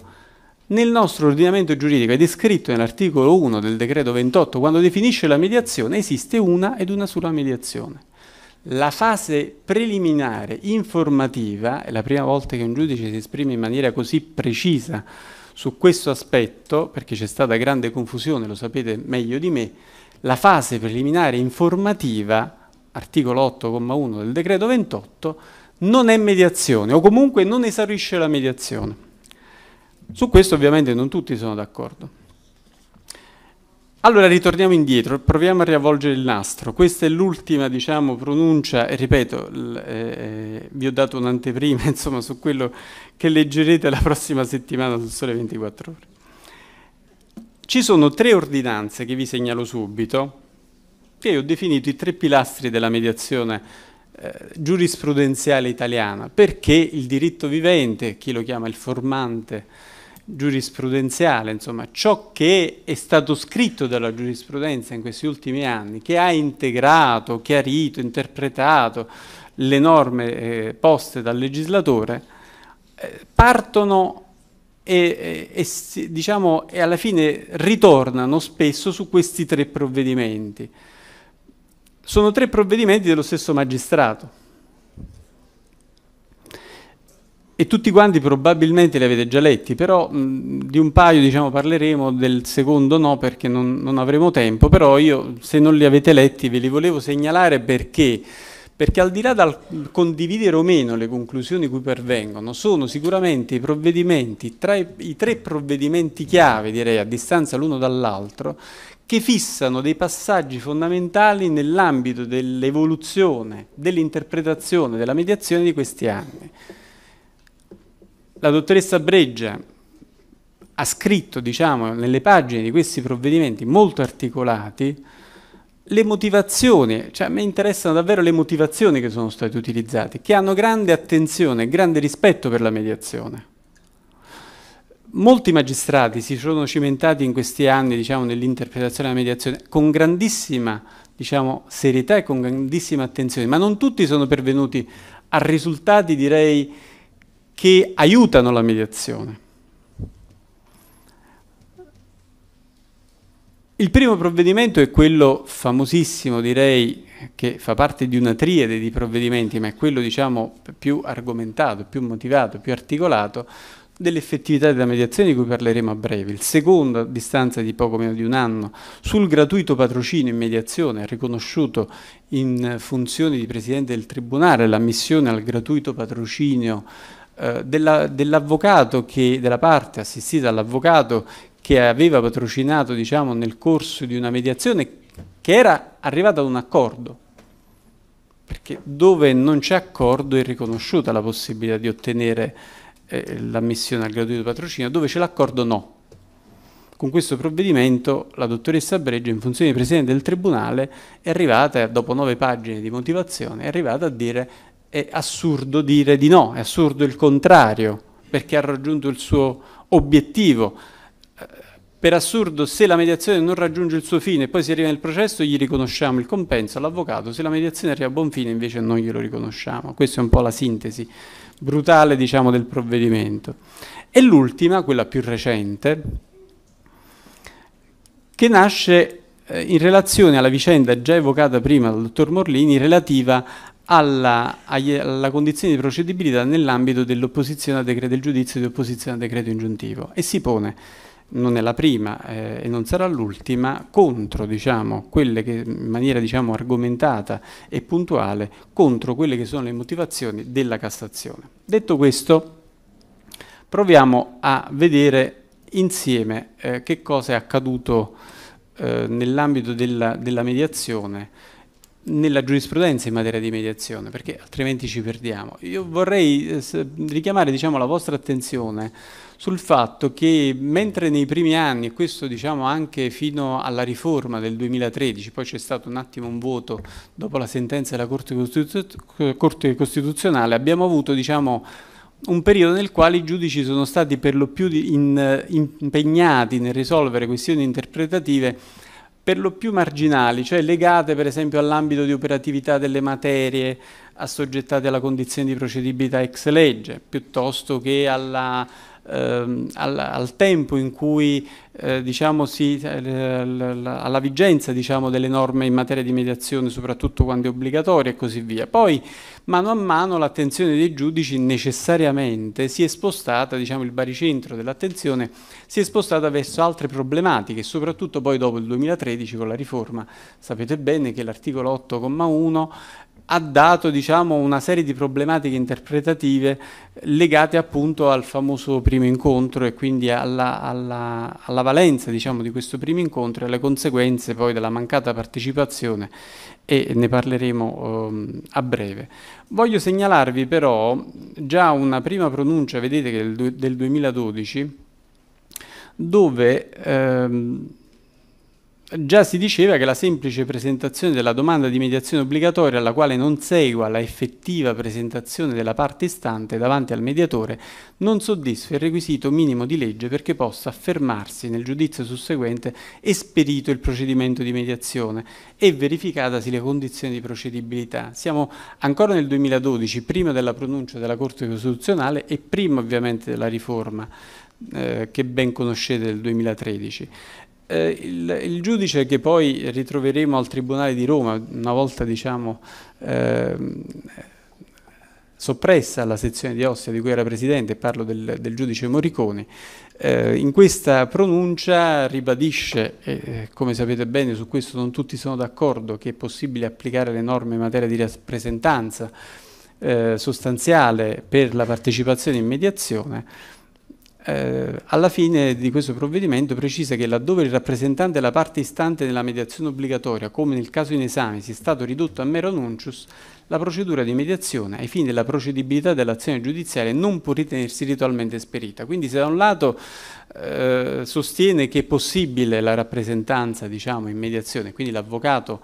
S4: nel nostro ordinamento giuridico è descritto nell'articolo 1 del decreto 28, quando definisce la mediazione, esiste una ed una sola mediazione. La fase preliminare informativa, è la prima volta che un giudice si esprime in maniera così precisa su questo aspetto, perché c'è stata grande confusione, lo sapete meglio di me, la fase preliminare informativa, articolo 8,1 del decreto 28, non è mediazione o comunque non esaurisce la mediazione. Su questo ovviamente non tutti sono d'accordo. Allora ritorniamo indietro, proviamo a riavvolgere il nastro. Questa è l'ultima diciamo, pronuncia, e ripeto, eh, eh, vi ho dato un'anteprima su quello che leggerete la prossima settimana sul Sole 24 Ore. Ci sono tre ordinanze che vi segnalo subito, che ho definito i tre pilastri della mediazione eh, giurisprudenziale italiana, perché il diritto vivente, chi lo chiama il formante giurisprudenziale, insomma ciò che è stato scritto dalla giurisprudenza in questi ultimi anni, che ha integrato, chiarito, interpretato le norme eh, poste dal legislatore, eh, partono e, e, diciamo, e alla fine ritornano spesso su questi tre provvedimenti. Sono tre provvedimenti dello stesso magistrato. E tutti quanti probabilmente li avete già letti, però mh, di un paio diciamo, parleremo, del secondo no perché non, non avremo tempo, però io se non li avete letti ve li volevo segnalare perché perché al di là dal condividere o meno le conclusioni cui pervengono, sono sicuramente i provvedimenti, tra i, i tre provvedimenti chiave, direi, a distanza l'uno dall'altro, che fissano dei passaggi fondamentali nell'ambito dell'evoluzione, dell'interpretazione, della mediazione di questi anni. La dottoressa Breggia ha scritto, diciamo, nelle pagine di questi provvedimenti molto articolati, le motivazioni, cioè a me interessano davvero le motivazioni che sono state utilizzate, che hanno grande attenzione, grande rispetto per la mediazione. Molti magistrati si sono cimentati in questi anni diciamo, nell'interpretazione della mediazione con grandissima diciamo, serietà e con grandissima attenzione, ma non tutti sono pervenuti a risultati direi che aiutano la mediazione. Il primo provvedimento è quello famosissimo, direi, che fa parte di una triade di provvedimenti, ma è quello diciamo, più argomentato, più motivato, più articolato, dell'effettività della mediazione di cui parleremo a breve. Il secondo, a distanza di poco meno di un anno, sul gratuito patrocinio in mediazione, riconosciuto in funzione di Presidente del Tribunale l'ammissione al gratuito patrocinio eh, dell'avvocato che, della parte assistita all'avvocato che aveva patrocinato diciamo, nel corso di una mediazione che era arrivata ad un accordo, perché dove non c'è accordo è riconosciuta la possibilità di ottenere eh, l'ammissione al gratuito patrocinio, dove c'è l'accordo no. Con questo provvedimento la dottoressa Breggio, in funzione di Presidente del Tribunale, è arrivata, dopo nove pagine di motivazione, è arrivata a dire è assurdo dire di no, è assurdo il contrario, perché ha raggiunto il suo obiettivo per assurdo, se la mediazione non raggiunge il suo fine e poi si arriva nel processo, gli riconosciamo il compenso all'avvocato, se la mediazione arriva a buon fine invece non glielo riconosciamo. Questa è un po' la sintesi brutale diciamo, del provvedimento. E l'ultima, quella più recente, che nasce eh, in relazione alla vicenda già evocata prima dal dottor Morlini relativa alla, alla, condizione di procedibilità nell'ambito dell'opposizione a decreto del giudizio e di opposizione a decreto ingiuntivo e si pone non è la prima eh, e non sarà l'ultima, contro diciamo, quelle che in maniera diciamo, argomentata e puntuale, contro quelle che sono le motivazioni della Cassazione. Detto questo, proviamo a vedere insieme eh, che cosa è accaduto eh, nell'ambito della, della mediazione, nella giurisprudenza in materia di mediazione, perché altrimenti ci perdiamo. Io vorrei eh, richiamare diciamo, la vostra attenzione sul fatto che mentre nei primi anni, e questo diciamo anche fino alla riforma del 2013, poi c'è stato un attimo un voto dopo la sentenza della Corte, Costituzio Corte Costituzionale, abbiamo avuto diciamo, un periodo nel quale i giudici sono stati per lo più in, impegnati nel risolvere questioni interpretative per lo più marginali, cioè legate per esempio all'ambito di operatività delle materie assoggettate alla condizione di procedibilità ex legge, piuttosto che alla ehm, al, al, tempo in cui eh, diciamo, si, eh, alla vigenza diciamo, delle norme in materia di mediazione, soprattutto quando è obbligatoria e così via. Poi mano a mano l'attenzione dei giudici necessariamente si è spostata, diciamo, il baricentro dell'attenzione si è spostata verso altre problematiche, soprattutto poi dopo il 2013 con la riforma. Sapete bene che l'articolo 8,1 ha dato diciamo, una serie di problematiche interpretative legate appunto al famoso primo incontro e quindi alla, alla, alla valenza diciamo, di questo primo incontro e alle conseguenze poi della mancata partecipazione e ne parleremo um, a breve. Voglio segnalarvi però già una prima pronuncia, vedete che del, del 2012, dove... Ehm, già si diceva che la semplice presentazione della domanda di mediazione obbligatoria alla quale non segua la effettiva presentazione della parte istante davanti al mediatore non soddisfa il requisito minimo di legge perché possa affermarsi nel giudizio susseguente esperito il procedimento di mediazione e verificatasi le condizioni di procedibilità. Siamo ancora nel 2012, prima della pronuncia della Corte Costituzionale e prima ovviamente della riforma eh, che ben conoscete del 2013 eh, il, il, giudice che poi ritroveremo al Tribunale di Roma, una volta diciamo, eh, soppressa la sezione di Ostia di cui era presidente, parlo del, del giudice Moriconi, eh, in questa pronuncia ribadisce, e eh, come sapete bene su questo non tutti sono d'accordo, che è possibile applicare le norme in materia di rappresentanza eh, sostanziale per la partecipazione in mediazione, eh, alla fine di questo provvedimento precisa che laddove il rappresentante della parte istante nella mediazione obbligatoria, come nel caso in esame, sia stato ridotto a mero nuncius, la procedura di mediazione, ai fini della procedibilità dell'azione giudiziaria, non può ritenersi ritualmente esperita. Quindi se da un lato eh, sostiene che è possibile la rappresentanza diciamo, in mediazione, quindi l'avvocato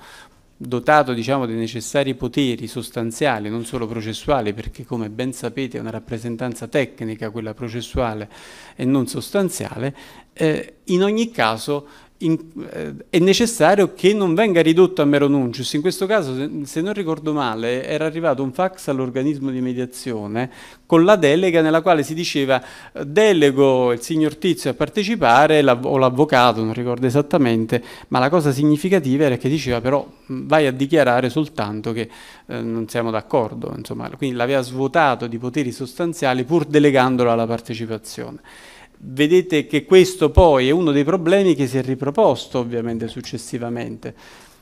S4: dotato diciamo, dei necessari poteri sostanziali, non solo processuali, perché come ben sapete è una rappresentanza tecnica quella processuale e non sostanziale, eh, in ogni caso in, eh, è necessario che non venga ridotto a mero nuncius. In questo caso, se, se, non ricordo male, era arrivato un fax all'organismo di mediazione con la delega nella quale si diceva eh, delego il signor Tizio a partecipare o l'avvocato, non ricordo esattamente, ma la cosa significativa era che diceva però vai a dichiarare soltanto che eh, non siamo d'accordo, quindi l'aveva svuotato di poteri sostanziali pur delegandolo alla partecipazione vedete che questo poi è uno dei problemi che si è riproposto ovviamente successivamente.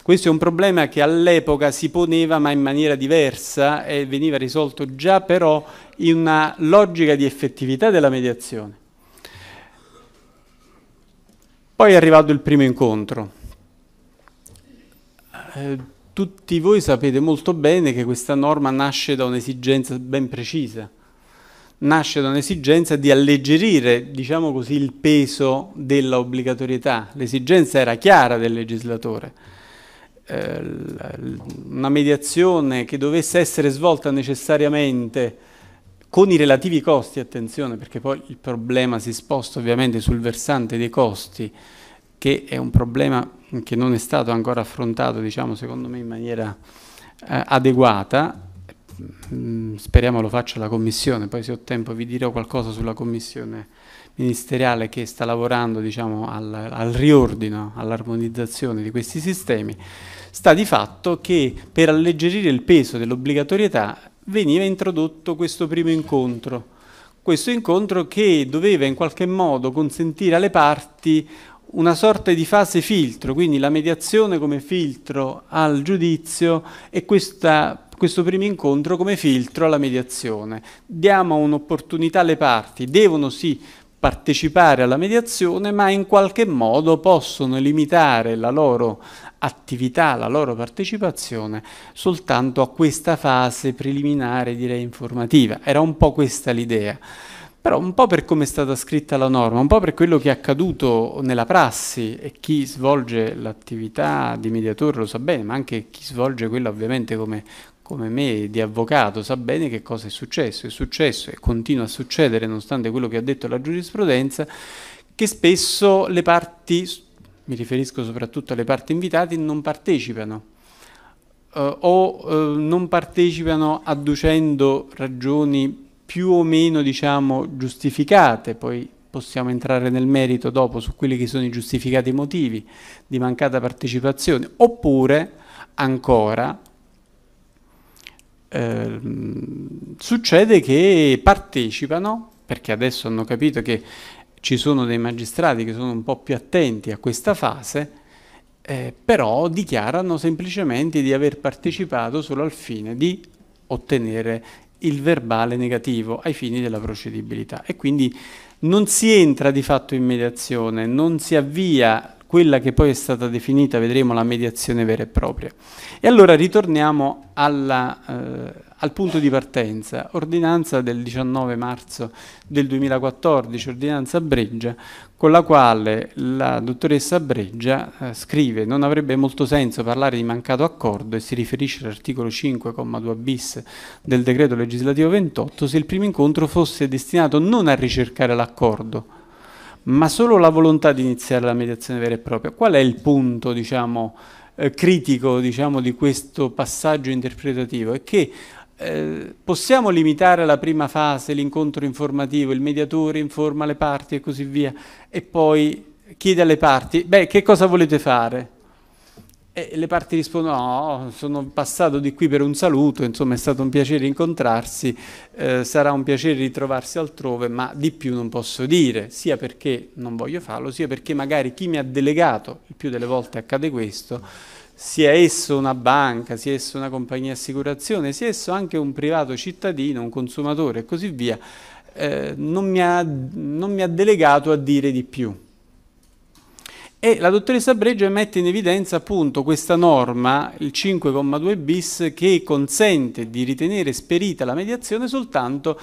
S4: Questo è un problema che all'epoca si poneva ma in maniera diversa e veniva risolto già però in una logica di effettività della mediazione. Poi è arrivato il primo incontro. Eh, tutti voi sapete molto bene che questa norma nasce da un'esigenza ben precisa, nasce da un'esigenza di alleggerire, diciamo così, il peso dell'obbligatorietà. L'esigenza era chiara del legislatore. Eh, una mediazione che dovesse essere svolta necessariamente con i relativi costi, attenzione, perché poi il problema si sposta ovviamente sul versante dei costi, che è un problema che non è stato ancora affrontato, diciamo, secondo me in maniera eh, adeguata, Mm, speriamo lo faccia la commissione, poi se ho tempo vi dirò qualcosa sulla commissione ministeriale che sta lavorando diciamo, al, al riordino, all'armonizzazione di questi sistemi, sta di fatto che per alleggerire il peso dell'obbligatorietà veniva introdotto questo primo incontro, questo incontro che doveva in qualche modo consentire alle parti una sorta di fase filtro, quindi la mediazione come filtro al giudizio e questa questo primo incontro come filtro alla mediazione. Diamo un'opportunità alle parti, devono sì partecipare alla mediazione, ma in qualche modo possono limitare la loro attività, la loro partecipazione soltanto a questa fase preliminare, direi informativa. Era un po' questa l'idea. Però un po' per come è stata scritta la norma, un po' per quello che è accaduto nella prassi e chi svolge l'attività di mediatore lo sa bene, ma anche chi svolge quella ovviamente come, come me di avvocato sa bene che cosa è successo, è successo e continua a succedere nonostante quello che ha detto la giurisprudenza, che spesso le parti, mi riferisco soprattutto alle parti invitate, non partecipano eh, o eh, non partecipano adducendo ragioni più o meno diciamo giustificate, poi possiamo entrare nel merito dopo su quelli che sono i giustificati motivi di mancata partecipazione, oppure ancora eh, succede che partecipano, perché adesso hanno capito che ci sono dei magistrati che sono un po' più attenti a questa fase, eh, però dichiarano semplicemente di aver partecipato solo al fine di ottenere il verbale negativo ai fini della procedibilità e quindi non si entra di fatto in mediazione, non si avvia quella che poi è stata definita, vedremo, la mediazione vera e propria. E allora ritorniamo alla, eh, al punto di partenza, ordinanza del 19 marzo del 2014, ordinanza Breggia, con la quale la dottoressa Breggia eh, scrive non avrebbe molto senso parlare di mancato accordo e si riferisce all'articolo 5,2 bis del decreto legislativo 28 se il primo incontro fosse destinato non a ricercare l'accordo, ma solo la volontà di iniziare la mediazione vera e propria. Qual è il punto, diciamo, eh, critico, diciamo, di questo passaggio interpretativo? È che eh, possiamo limitare la prima fase, l'incontro informativo, il mediatore informa le parti e così via, e poi chiede alle parti, beh, che cosa volete fare? E le parti rispondono: No, sono passato di qui per un saluto, insomma è stato un piacere incontrarsi, eh, sarà un piacere ritrovarsi altrove, ma di più non posso dire, sia perché non voglio farlo, sia perché magari chi mi ha delegato, il più delle volte accade questo, sia esso una banca, sia esso una compagnia assicurazione, sia esso anche un privato cittadino, un consumatore e così via, eh, non, mi ha, non mi ha delegato a dire di più e la dottoressa Breggio mette in evidenza appunto questa norma, il 5,2 bis, che consente di ritenere sperita la mediazione soltanto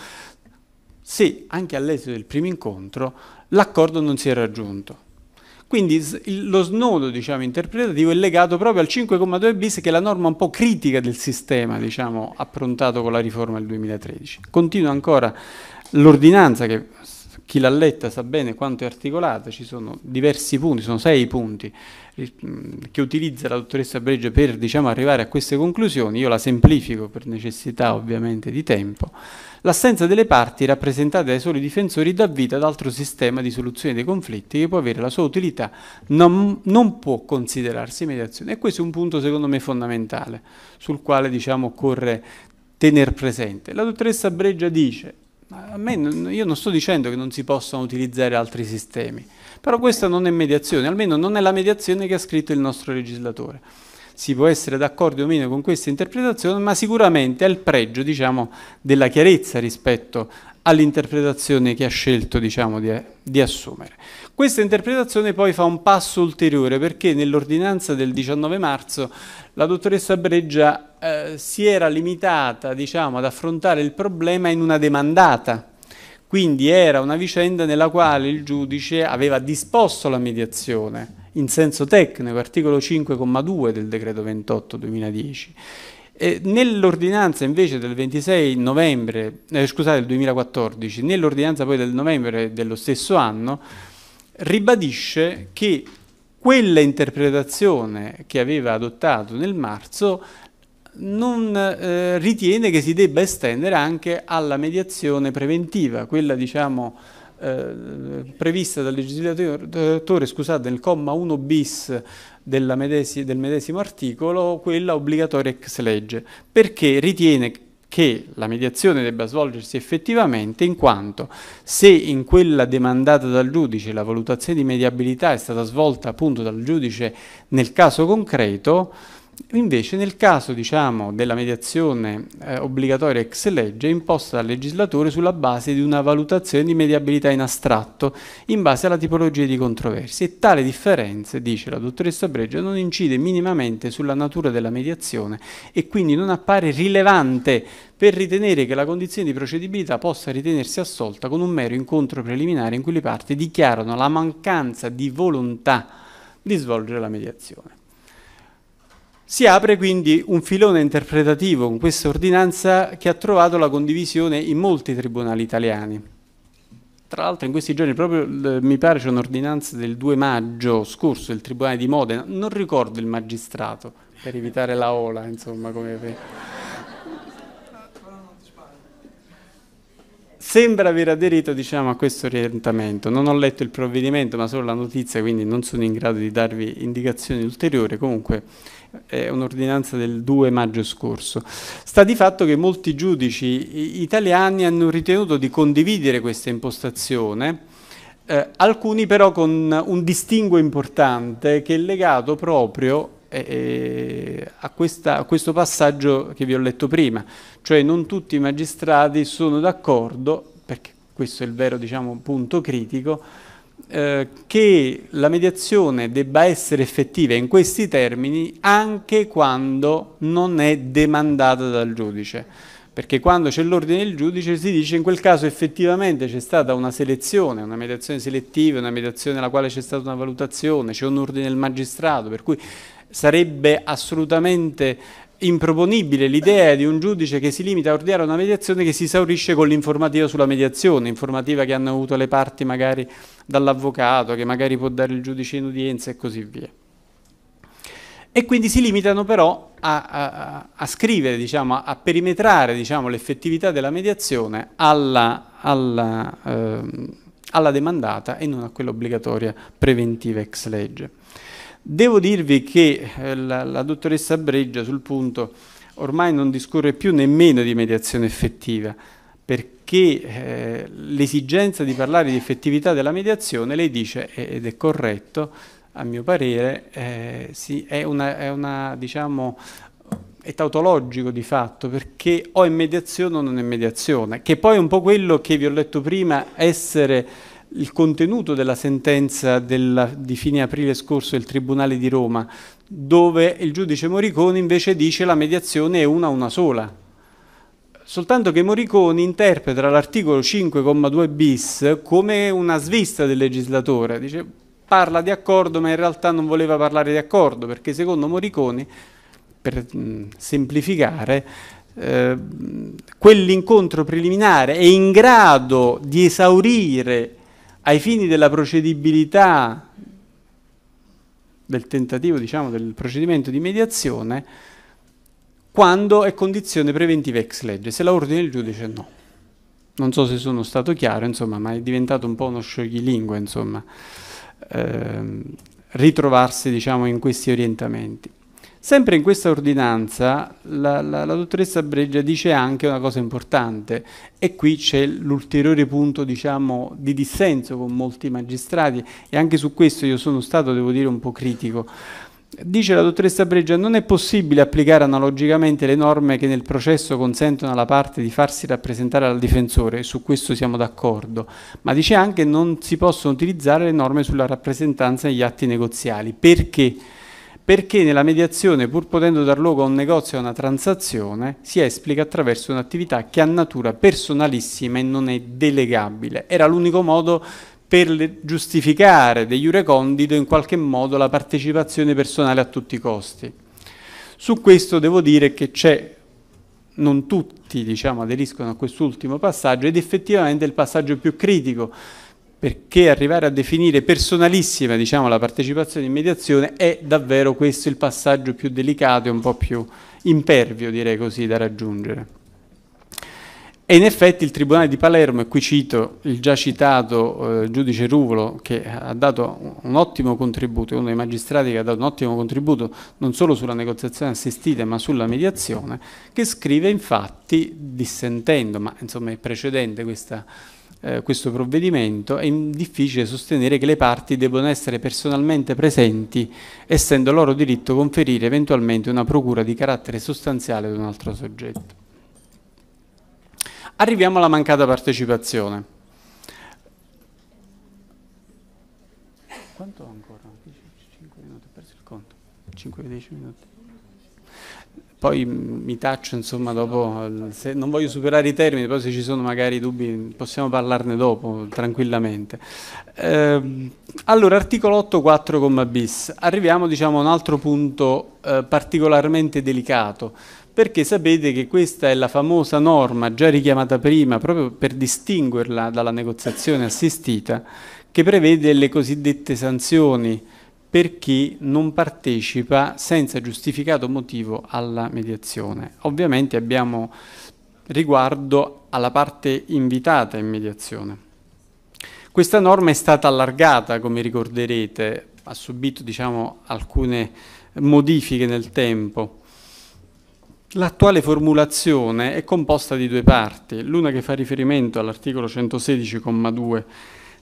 S4: se anche all'esito del primo incontro l'accordo non si è raggiunto. Quindi lo snodo diciamo, interpretativo è legato proprio al 5,2 bis che è la norma un po' critica del sistema diciamo, approntato con la riforma del 2013. Continua ancora l'ordinanza che chi l'ha letta sa bene quanto è articolata, ci sono diversi punti, sono sei punti mm, che utilizza la dottoressa Breggio per diciamo, arrivare a queste conclusioni, io la semplifico per necessità ovviamente di tempo, l'assenza delle parti rappresentate dai soli difensori dà vita ad altro sistema di soluzione dei conflitti che può avere la sua utilità, non, non può considerarsi mediazione e questo è un punto secondo me fondamentale sul quale diciamo, occorre tenere presente. La dottoressa Breggia dice a me, io non sto dicendo che non si possano utilizzare altri sistemi, però questa non è mediazione, almeno non è la mediazione che ha scritto il nostro legislatore. Si può essere d'accordo o meno con questa interpretazione, ma sicuramente ha il pregio diciamo, della chiarezza rispetto all'interpretazione che ha scelto diciamo, di, di assumere. Questa interpretazione poi fa un passo ulteriore perché nell'ordinanza del 19 marzo la dottoressa Breggia eh, si era limitata diciamo, ad affrontare il problema in una demandata. Quindi era una vicenda nella quale il giudice aveva disposto la mediazione in senso tecnico, articolo 5,2 del decreto 28 2010. Nell'ordinanza invece del 26 novembre, eh, scusate, del 2014, nell'ordinanza poi del novembre dello stesso anno, ribadisce che quella interpretazione che aveva adottato nel marzo non eh, ritiene che si debba estendere anche alla mediazione preventiva, quella diciamo, eh, prevista dal legislatore scusate, nel comma 1 bis medesi, del medesimo articolo, quella obbligatoria ex legge, perché ritiene che la mediazione debba svolgersi effettivamente in quanto se in quella demandata dal giudice la valutazione di mediabilità è stata svolta appunto dal giudice nel caso concreto, Invece nel caso diciamo, della mediazione eh, obbligatoria ex legge è imposta dal legislatore sulla base di una valutazione di mediabilità in astratto in base alla tipologia di controversie e tale differenza, dice la dottoressa Breggio, non incide minimamente sulla natura della mediazione e quindi non appare rilevante per ritenere che la condizione di procedibilità possa ritenersi assolta con un mero incontro preliminare in cui le parti dichiarano la mancanza di volontà di svolgere la mediazione. Si apre quindi un filone interpretativo con questa ordinanza che ha trovato la condivisione in molti tribunali italiani. Tra l'altro in questi giorni proprio mi pare c'è un'ordinanza del 2 maggio scorso del Tribunale di Modena, non ricordo il magistrato, per evitare la ola, insomma, come... Sembra aver aderito diciamo, a questo orientamento, non ho letto il provvedimento ma solo la notizia quindi non sono in grado di darvi indicazioni ulteriori, comunque è un'ordinanza del 2 maggio scorso. Sta di fatto che molti giudici italiani hanno ritenuto di condividere questa impostazione, eh, alcuni però con un distinguo importante che è legato proprio eh, eh, a, questa, a questo passaggio che vi ho letto prima, cioè non tutti i magistrati sono d'accordo, perché questo è il vero diciamo, punto critico, eh, che la mediazione debba essere effettiva in questi termini anche quando non è demandata dal giudice. Perché quando c'è l'ordine del giudice si dice in quel caso effettivamente c'è stata una selezione, una mediazione selettiva, una mediazione alla quale c'è stata una valutazione, c'è un ordine del magistrato, per cui sarebbe assolutamente improponibile l'idea di un giudice che si limita a ordinare una mediazione che si esaurisce con l'informativa sulla mediazione, informativa che hanno avuto le parti magari dall'avvocato, che magari può dare il giudice in udienza e così via. E quindi si limitano però a, a, a scrivere, diciamo, a perimetrare diciamo, l'effettività della mediazione alla, alla, ehm, alla demandata e non a quella obbligatoria preventiva ex legge. Devo dirvi che eh, la, la dottoressa Breggia sul punto ormai non discorre più nemmeno di mediazione effettiva, perché eh, l'esigenza di parlare di effettività della mediazione, lei dice, ed è corretto, a mio parere, eh, sì, è, una, è, una, diciamo, è tautologico di fatto, perché o è mediazione o non è mediazione, che poi è un po' quello che vi ho letto prima, essere il contenuto della sentenza della, di fine aprile scorso del Tribunale di Roma, dove il giudice Moriconi invece dice la mediazione è una a una sola. Soltanto che Moriconi interpreta l'articolo 5,2 bis come una svista del legislatore, dice parla di accordo ma in realtà non voleva parlare di accordo perché secondo Moriconi, per mm, semplificare, eh, quell'incontro preliminare è in grado di esaurire ai fini della procedibilità del tentativo, diciamo, del procedimento di mediazione, quando è condizione preventiva ex legge, se la ordine il giudice no. Non so se sono stato chiaro, insomma, ma è diventato un po' uno scioglilingua, insomma, eh, ritrovarsi, diciamo, in questi orientamenti. Sempre in questa ordinanza la, la, la, dottoressa Breggia dice anche una cosa importante e qui c'è l'ulteriore punto diciamo, di dissenso con molti magistrati e anche su questo io sono stato, devo dire, un po' critico. Dice la dottoressa Breggia non è possibile applicare analogicamente le norme che nel processo consentono alla parte di farsi rappresentare dal difensore, su questo siamo d'accordo, ma dice anche non si possono utilizzare le norme sulla rappresentanza negli atti negoziali. Perché? perché nella mediazione, pur potendo dar luogo a un negozio e a una transazione, si esplica attraverso un'attività che ha natura personalissima e non è delegabile. Era l'unico modo per giustificare degli urecondito in qualche modo la partecipazione personale a tutti i costi. Su questo devo dire che c'è, non tutti diciamo, aderiscono a quest'ultimo passaggio ed effettivamente è il passaggio più critico perché arrivare a definire personalissima diciamo, la partecipazione in mediazione è davvero questo il passaggio più delicato e un po' più impervio, direi così, da raggiungere. E in effetti il Tribunale di Palermo, e qui cito il già citato eh, giudice Ruvolo, che ha dato un ottimo contributo, è uno dei magistrati che ha dato un ottimo contributo non solo sulla negoziazione assistita ma sulla mediazione, che scrive infatti, dissentendo, ma insomma è precedente questa eh, questo provvedimento, è difficile sostenere che le parti debbano essere personalmente presenti, essendo loro diritto conferire eventualmente una procura di carattere sostanziale ad un altro soggetto. Arriviamo alla mancata partecipazione. Quanto ho ancora? 5 minuti, ho perso il conto. 5-10 minuti poi mi taccio, insomma, dopo, non voglio superare i termini, poi se ci sono magari dubbi possiamo parlarne dopo, tranquillamente. Eh, allora, articolo 8, bis. Arriviamo, diciamo, a un altro punto eh, particolarmente delicato, perché sapete che questa è la famosa norma, già richiamata prima, proprio per distinguerla dalla negoziazione assistita, che prevede le cosiddette sanzioni, per chi non partecipa senza giustificato motivo alla mediazione. Ovviamente abbiamo riguardo alla parte invitata in mediazione. Questa norma è stata allargata, come ricorderete, ha subito diciamo, alcune modifiche nel tempo. L'attuale formulazione è composta di due parti, l'una che fa riferimento all'articolo 116,2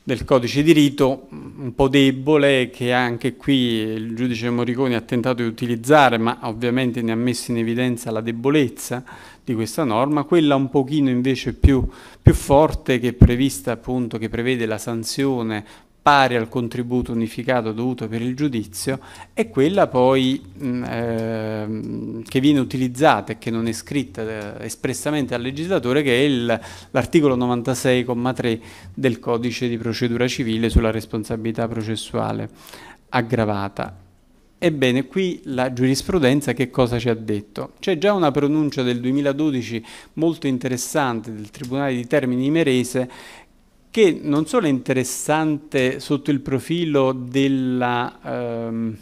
S4: del codice di rito mm, un po' debole che anche qui il giudice Morricone ha tentato di utilizzare ma ovviamente ne ha messo in evidenza la debolezza di questa norma, quella un pochino invece più, più forte che, prevista, appunto, che prevede la sanzione pari al contributo unificato dovuto per il giudizio è quella poi mh, mm, eh, che viene utilizzata e che non è scritta eh, espressamente al legislatore che è l'articolo 96,3 del codice di procedura civile sulla responsabilità processuale aggravata. Ebbene, qui la giurisprudenza che cosa ci ha detto? C'è già una pronuncia del 2012 molto interessante del Tribunale di Termini Merese che non solo è interessante sotto il profilo ehm,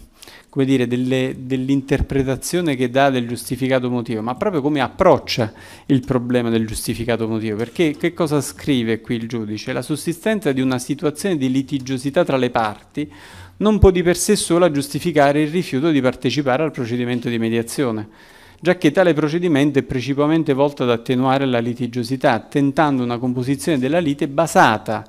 S4: dell'interpretazione ehm, dell che dà del giustificato motivo, ma proprio come approccia il problema del giustificato motivo. Perché che cosa scrive qui il giudice? La sussistenza di una situazione di litigiosità tra le parti non può di per sé sola giustificare il rifiuto di partecipare al procedimento di mediazione giacché tale procedimento è principalmente volto ad attenuare la litigiosità, tentando una composizione della lite basata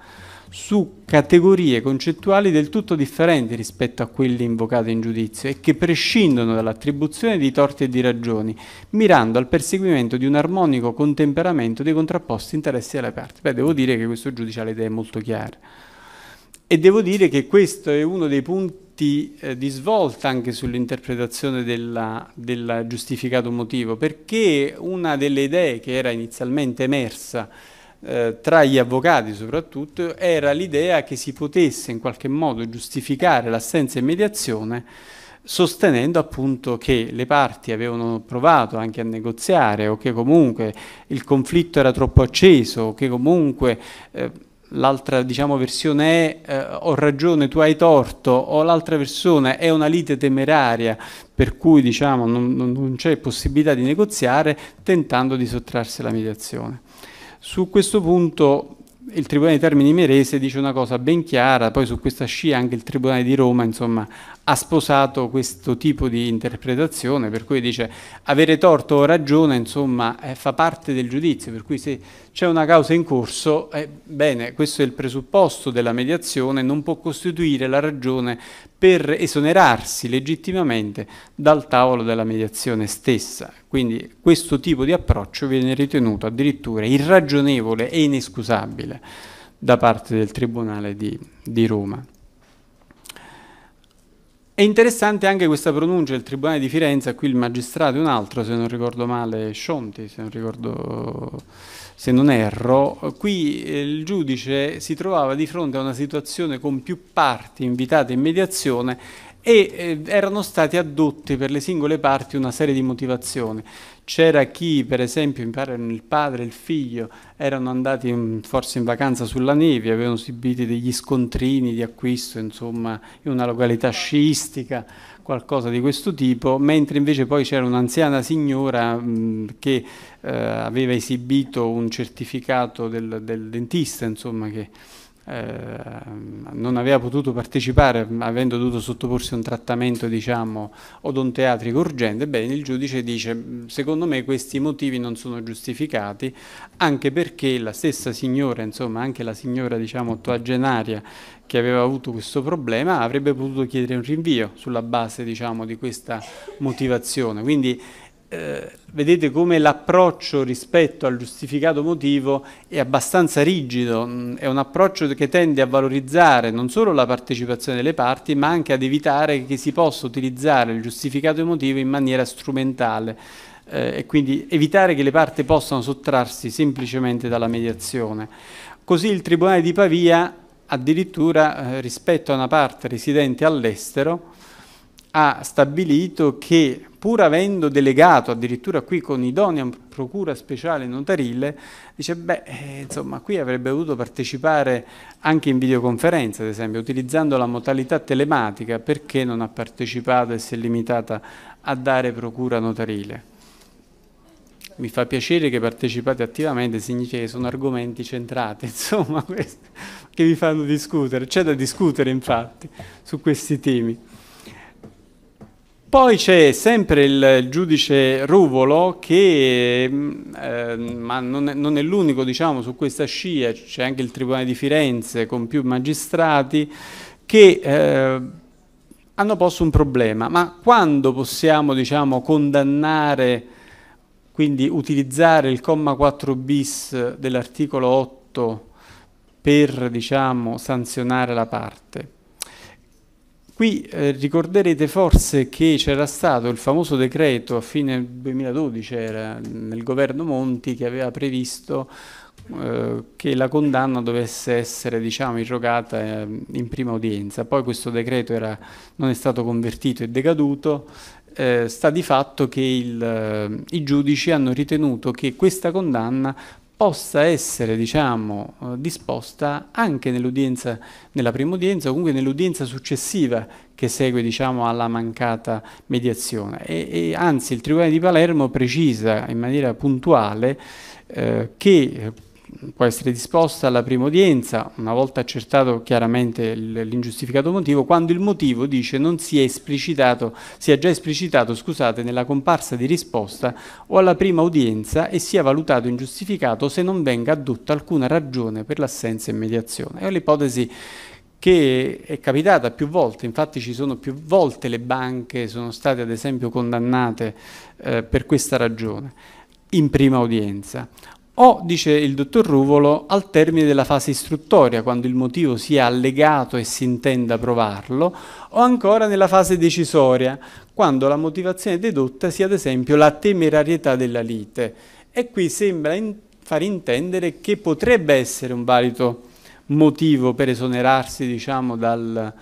S4: su categorie concettuali del tutto differenti rispetto a quelle invocate in giudizio e che prescindono dall'attribuzione di torti e di ragioni, mirando al perseguimento di un armonico contemperamento dei contrapposti interessi delle parti. Beh, devo dire che questo giudice ha le idee molto chiare. E devo dire che questo è uno dei punti di, eh, di svolta anche sull'interpretazione del giustificato motivo, perché una delle idee che era inizialmente emersa eh, tra gli avvocati soprattutto era l'idea che si potesse in qualche modo giustificare l'assenza in mediazione sostenendo appunto che le parti avevano provato anche a negoziare o che comunque il conflitto era troppo acceso o che comunque eh, l'altra diciamo, versione è eh, ho ragione, tu hai torto, o l'altra versione è una lite temeraria per cui diciamo, non, non c'è possibilità di negoziare tentando di sottrarsi alla mediazione. Su questo punto il Tribunale di Termini Merese dice una cosa ben chiara, poi su questa scia anche il Tribunale di Roma insomma, ha sposato questo tipo di interpretazione, per cui dice avere torto o ragione insomma, eh, fa parte del giudizio, per cui se c'è una causa in corso, eh, bene, questo è il presupposto della mediazione, non può costituire la ragione per esonerarsi legittimamente dal tavolo della mediazione stessa. Quindi questo tipo di approccio viene ritenuto addirittura irragionevole e inescusabile da parte del Tribunale di, di Roma. È interessante anche questa pronuncia del Tribunale di Firenze, qui il magistrato è un altro, se non ricordo male, Scionti, se non ricordo se non erro, qui eh, il giudice si trovava di fronte a una situazione con più parti invitate in mediazione e eh, erano state addotte per le singole parti una serie di motivazioni c'era chi per esempio mi pare il padre e il figlio erano andati in, forse in vacanza sulla neve avevano subito degli scontrini di acquisto insomma in una località sciistica qualcosa di questo tipo mentre invece poi c'era un'anziana signora mh, che eh, aveva esibito un certificato del, del dentista insomma che eh, non aveva potuto partecipare avendo dovuto sottoporsi a un trattamento diciamo odonteatrico urgente, bene il giudice dice secondo me questi motivi non sono giustificati anche perché la stessa signora, insomma anche la signora diciamo ottoagenaria che aveva avuto questo problema avrebbe potuto chiedere un rinvio sulla base diciamo di questa motivazione, quindi eh, vedete come l'approccio rispetto al giustificato motivo è abbastanza rigido, è un approccio che tende a valorizzare non solo la partecipazione delle parti, ma anche ad evitare che si possa utilizzare il giustificato emotivo in maniera strumentale eh, e quindi evitare che le parti possano sottrarsi semplicemente dalla mediazione. Così il Tribunale di Pavia addirittura eh, rispetto a una parte residente all'estero ha stabilito che pur avendo delegato addirittura qui con idonea procura speciale notarile, dice beh, eh, insomma, qui avrebbe dovuto partecipare anche in videoconferenza, ad esempio, utilizzando la modalità telematica, perché non ha partecipato e si è limitata a dare procura notarile? Mi fa piacere che partecipate attivamente, significa che sono argomenti centrati, insomma, che vi fanno discutere, c'è da discutere infatti su questi temi. Poi c'è sempre il giudice Ruvolo che, eh, ma non è, non è l'unico diciamo, su questa scia, c'è anche il Tribunale di Firenze con più magistrati che eh, hanno posto un problema, ma quando possiamo diciamo, condannare, quindi utilizzare il comma 4 bis dell'articolo 8 per diciamo, sanzionare la parte? Qui eh, ricorderete forse che c'era stato il famoso decreto a fine 2012 era nel governo Monti che aveva previsto eh, che la condanna dovesse essere diciamo, irrogata eh, in prima udienza. Poi questo decreto era, non è stato convertito e decaduto. Eh, sta di fatto che il, i giudici hanno ritenuto che questa condanna possa essere diciamo, eh, disposta anche nella prima udienza o comunque nell'udienza successiva che segue diciamo, alla mancata mediazione. E, e anzi il Tribunale di Palermo precisa in maniera puntuale eh, che può essere disposta alla prima udienza, una volta accertato chiaramente l'ingiustificato motivo, quando il motivo, dice, non sia esplicitato, sia già esplicitato, scusate, nella comparsa di risposta o alla prima udienza e sia valutato ingiustificato se non venga addotta alcuna ragione per l'assenza in mediazione. È un'ipotesi che è capitata più volte, infatti ci sono più volte le banche, sono state ad esempio condannate eh, per questa ragione in prima udienza o, dice il dottor Ruvolo, al termine della fase istruttoria, quando il motivo sia allegato e si intenda provarlo, o ancora nella fase decisoria, quando la motivazione dedotta sia ad esempio la temerarietà della lite. E qui sembra in far intendere che potrebbe essere un valido motivo per esonerarsi diciamo, dal,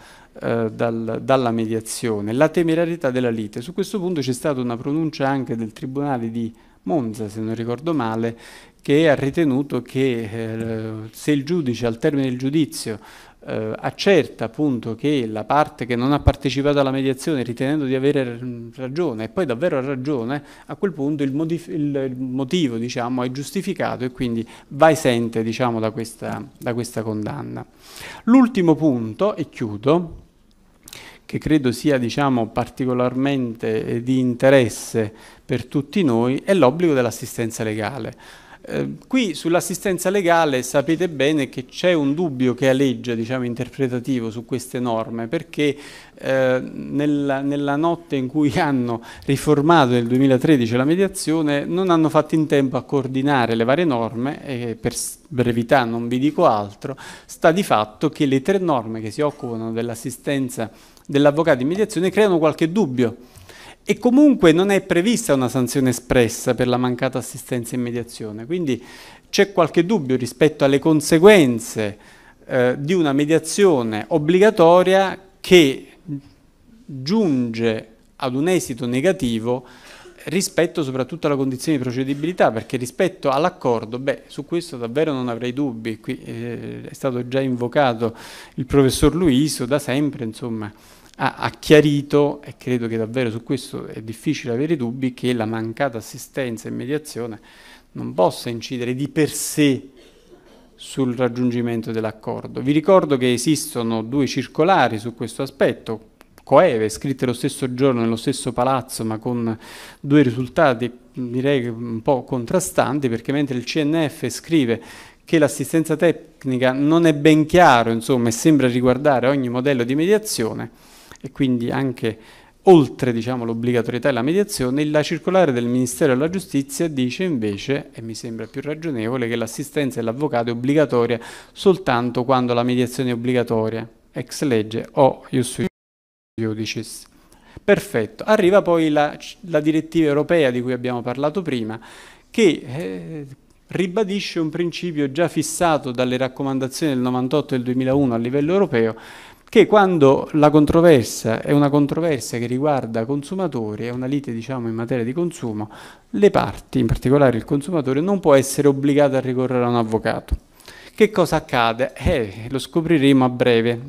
S4: eh, dal, dalla mediazione, la temerarietà della lite. Su questo punto c'è stata una pronuncia anche del Tribunale di Monza, se non ricordo male, che ha ritenuto che eh, se il giudice al termine del giudizio eh, accerta appunto che la parte che non ha partecipato alla mediazione ritenendo di avere ragione e poi davvero ha ragione, a quel punto il, il motivo diciamo, è giustificato e quindi va esente diciamo, da, questa, da questa condanna. L'ultimo punto, e chiudo, che credo sia diciamo, particolarmente di interesse per tutti noi, è l'obbligo dell'assistenza legale. Eh, qui sull'assistenza legale sapete bene che c'è un dubbio che aleggia diciamo, interpretativo su queste norme perché eh, nella, nella, notte in cui hanno riformato nel 2013 la mediazione non hanno fatto in tempo a coordinare le varie norme e per brevità non vi dico altro, sta di fatto che le tre norme che si occupano dell'assistenza dell'avvocato in mediazione creano qualche dubbio e comunque non è prevista una sanzione espressa per la mancata assistenza in mediazione, quindi c'è qualche dubbio rispetto alle conseguenze eh, di una mediazione obbligatoria che giunge ad un esito negativo rispetto soprattutto alla condizione di procedibilità, perché rispetto all'accordo, beh, su questo davvero non avrei dubbi, qui eh, è stato già invocato il professor Luiso da sempre, insomma, ha, ha chiarito, e credo che davvero su questo è difficile avere dubbi, che la mancata assistenza e mediazione non possa incidere di per sé sul raggiungimento dell'accordo. Vi ricordo che esistono due circolari su questo aspetto, coeve, scritte lo stesso giorno nello stesso palazzo, ma con due risultati direi un po' contrastanti, perché mentre il CNF scrive che l'assistenza tecnica non è ben chiaro, insomma, e sembra riguardare ogni modello di mediazione, e quindi anche oltre diciamo, l'obbligatorietà della mediazione, la circolare del Ministero della Giustizia dice invece, e mi sembra più ragionevole, che l'assistenza dell'avvocato è obbligatoria soltanto quando la mediazione è obbligatoria, ex legge o ius iudicis. Perfetto. Arriva poi la, la, direttiva europea di cui abbiamo parlato prima, che... Eh, ribadisce un principio già fissato dalle raccomandazioni del 98 e del 2001 a livello europeo che quando la controversia è una controversia che riguarda consumatori, è una lite diciamo in materia di consumo, le parti, in particolare il consumatore, non può essere obbligato a ricorrere a un avvocato. Che cosa accade? Eh, lo scopriremo a breve,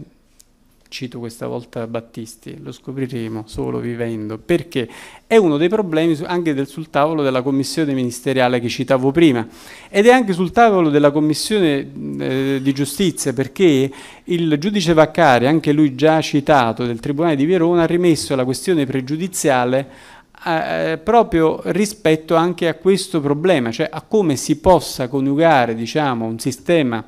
S4: cito questa volta Battisti, lo scopriremo solo vivendo, perché è uno dei problemi anche del, sul tavolo della commissione ministeriale che citavo prima ed è anche sul tavolo della commissione eh, di giustizia perché il giudice Vaccari, anche lui già citato del Tribunale di Verona, ha rimesso la questione pregiudiziale eh, eh proprio rispetto anche a questo problema, cioè a come si possa coniugare diciamo, un sistema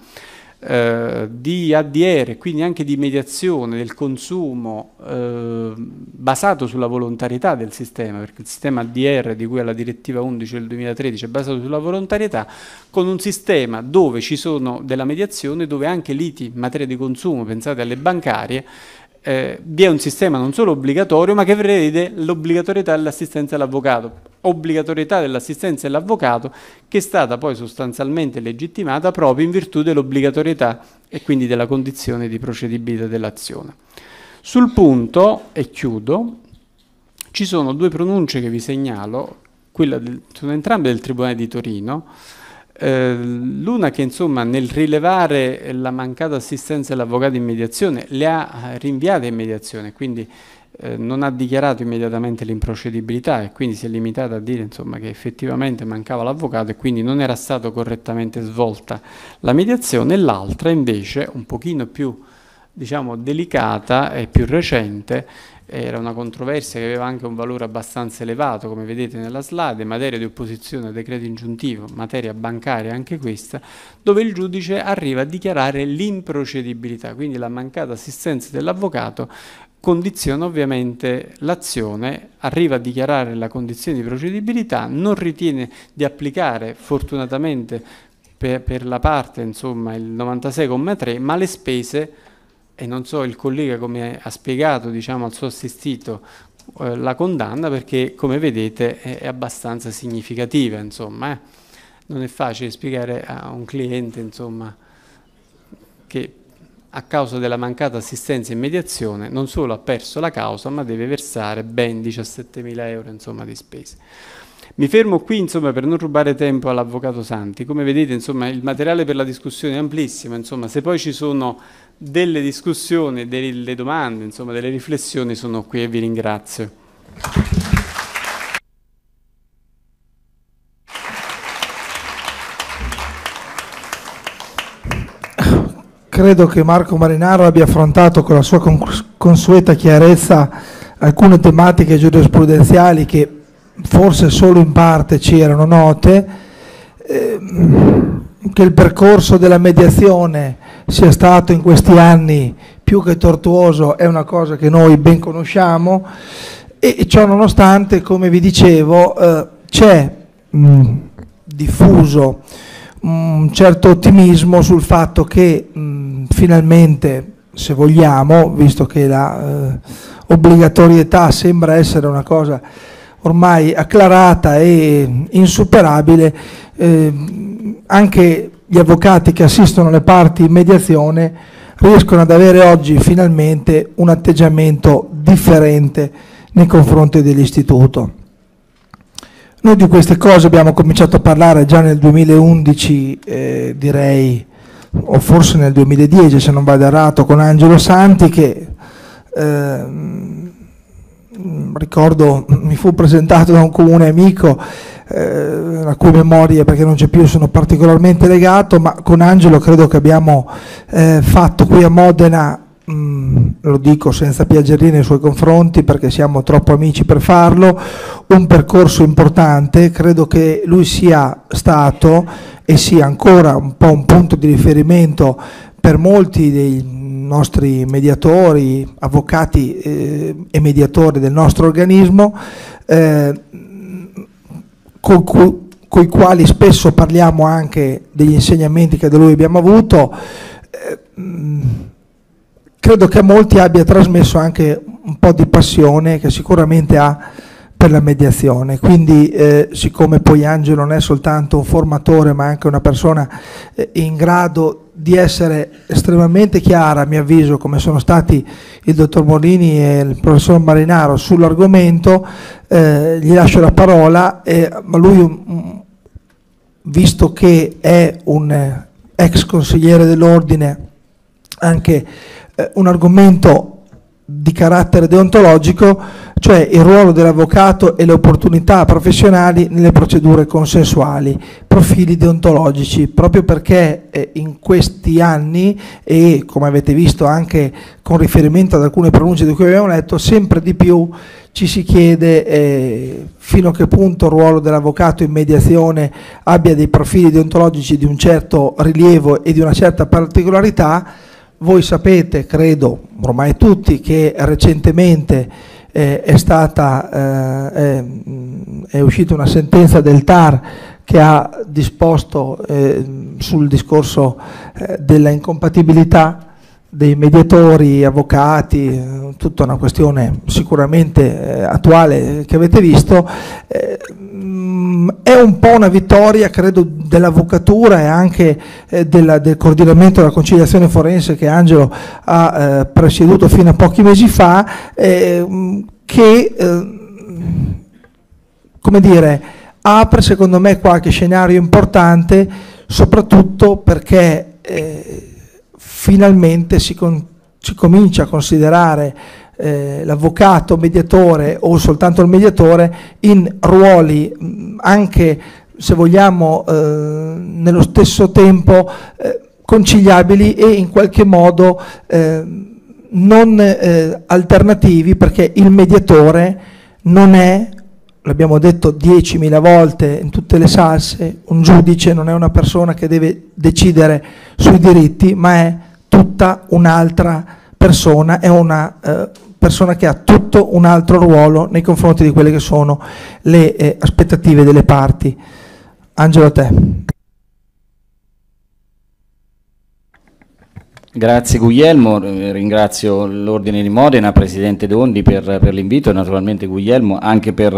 S4: eh, di ADR, quindi anche di mediazione del consumo eh, basato sulla volontarietà del sistema, perché il sistema ADR di cui è la direttiva 11 del 2013 è basato sulla volontarietà, con un sistema dove ci sono della mediazione, dove anche liti in materia di consumo, pensate alle bancarie, eh, vi è un sistema non solo obbligatorio, ma che prevede l'obbligatorietà dell'assistenza all'avvocato. Obbligatorietà dell'assistenza all'avvocato che è stata poi sostanzialmente legittimata proprio in virtù dell'obbligatorietà e quindi della condizione di procedibilità dell'azione. Sul punto, e chiudo, ci sono due pronunce che vi segnalo, del, sono entrambe del Tribunale di Torino, eh, l'una che insomma nel rilevare la mancata assistenza dell'avvocato in mediazione le ha rinviate in mediazione, quindi eh, non ha dichiarato immediatamente l'improcedibilità e quindi si è limitata a dire insomma, che effettivamente mancava l'avvocato e quindi non era stata correttamente svolta la mediazione. L'altra invece, un pochino più diciamo, delicata e più recente, era una controversia che aveva anche un valore abbastanza elevato, come vedete nella slide, materia di opposizione a decreto ingiuntivo, materia bancaria anche questa, dove il giudice arriva a dichiarare l'improcedibilità, quindi la mancata assistenza dell'avvocato condiziona ovviamente l'azione, arriva a dichiarare la condizione di procedibilità, non ritiene di applicare fortunatamente per, per la parte insomma, il 96,3, ma le spese e non so il collega come ha spiegato diciamo, al suo assistito eh, la condanna perché come vedete è, è abbastanza significativa insomma, eh? non è facile spiegare a un cliente insomma, che a causa della mancata assistenza in mediazione, non solo ha perso la causa, ma deve versare ben 17.000 euro insomma, di spese. Mi fermo qui insomma, per non rubare tempo all'Avvocato Santi. Come vedete insomma, il materiale per la discussione è amplissimo, insomma, se poi ci sono delle discussioni, delle domande, delle riflessioni sono qui e vi ringrazio.
S2: credo che Marco Marinaro abbia affrontato con la sua consueta chiarezza alcune tematiche giurisprudenziali che forse solo in parte ci erano note, ehm, che il percorso della mediazione sia stato in questi anni più che tortuoso è una cosa che noi ben conosciamo e ciò nonostante, come vi dicevo, eh, c'è mh, diffuso un certo ottimismo sul fatto che mh, finalmente, se vogliamo, visto che la eh, obbligatorietà sembra essere una cosa ormai acclarata e insuperabile, eh, anche gli avvocati che assistono le parti in mediazione riescono ad avere oggi finalmente un atteggiamento differente nei confronti dell'istituto. Noi di queste cose abbiamo cominciato a parlare già nel 2011, eh, direi, o forse nel 2010 se non vado errato, con Angelo Santi che eh, ricordo mi fu presentato da un comune amico eh, a cui memorie perché non c'è più sono particolarmente legato, ma con Angelo credo che abbiamo eh, fatto qui a Modena Mm, lo dico senza piaggerì nei suoi confronti perché siamo troppo amici per farlo, un percorso importante, credo che lui sia stato e sia ancora un po' un punto di riferimento per molti dei nostri mediatori, avvocati eh, e mediatori del nostro organismo, eh, con cui con i quali spesso parliamo anche degli insegnamenti che da lui abbiamo avuto. Eh, mm, credo che a molti abbia trasmesso anche un po' di passione che sicuramente ha per la mediazione. Quindi, eh, siccome poi Angelo non è soltanto un formatore, ma anche una persona eh, in grado di essere estremamente chiara, a mio avviso, come sono stati il dottor Morini e il professor Marinaro sull'argomento, eh, gli lascio la parola, ma lui, visto che è un eh, ex consigliere dell'ordine, anche eh, un argomento di carattere deontologico, cioè il ruolo dell'avvocato e le opportunità professionali nelle procedure consensuali, profili deontologici, proprio perché eh, in questi anni e come avete visto anche con riferimento ad alcune pronunce di cui abbiamo letto, sempre di più ci si chiede eh, fino a che punto il ruolo dell'avvocato in mediazione abbia dei profili deontologici di un certo rilievo e di una certa particolarità voi sapete, credo ormai tutti, che recentemente eh, è, stata, eh, è, mm, è, uscita una sentenza del TAR che ha disposto eh, sul discorso eh, della incompatibilità dei mediatori, avvocati, tutta una questione sicuramente eh, attuale che avete visto, eh, è un po' una vittoria credo dell'avvocatura e anche eh, della, del coordinamento della conciliazione forense che Angelo ha presieduto fino a pochi mesi fa, ehm, che ehm, come dire, apre secondo me qualche scenario importante, soprattutto perché finalmente si, con, si comincia a considerare eh, l'avvocato mediatore o soltanto il mediatore in ruoli mh, anche se vogliamo eh, nello stesso tempo eh, conciliabili e in qualche modo eh, non eh, alternativi perché il mediatore non è l'abbiamo detto 10.000 volte in tutte le salse, un giudice non è una persona che deve decidere sui diritti, ma è tutta un'altra persona, è una eh, persona che ha tutto un altro ruolo nei confronti di quelle che sono le eh, aspettative delle parti. Angelo a te.
S5: Grazie Guglielmo, eh, ringrazio l'Ordine di Modena, Presidente Dondi per, per l'invito e naturalmente Guglielmo anche per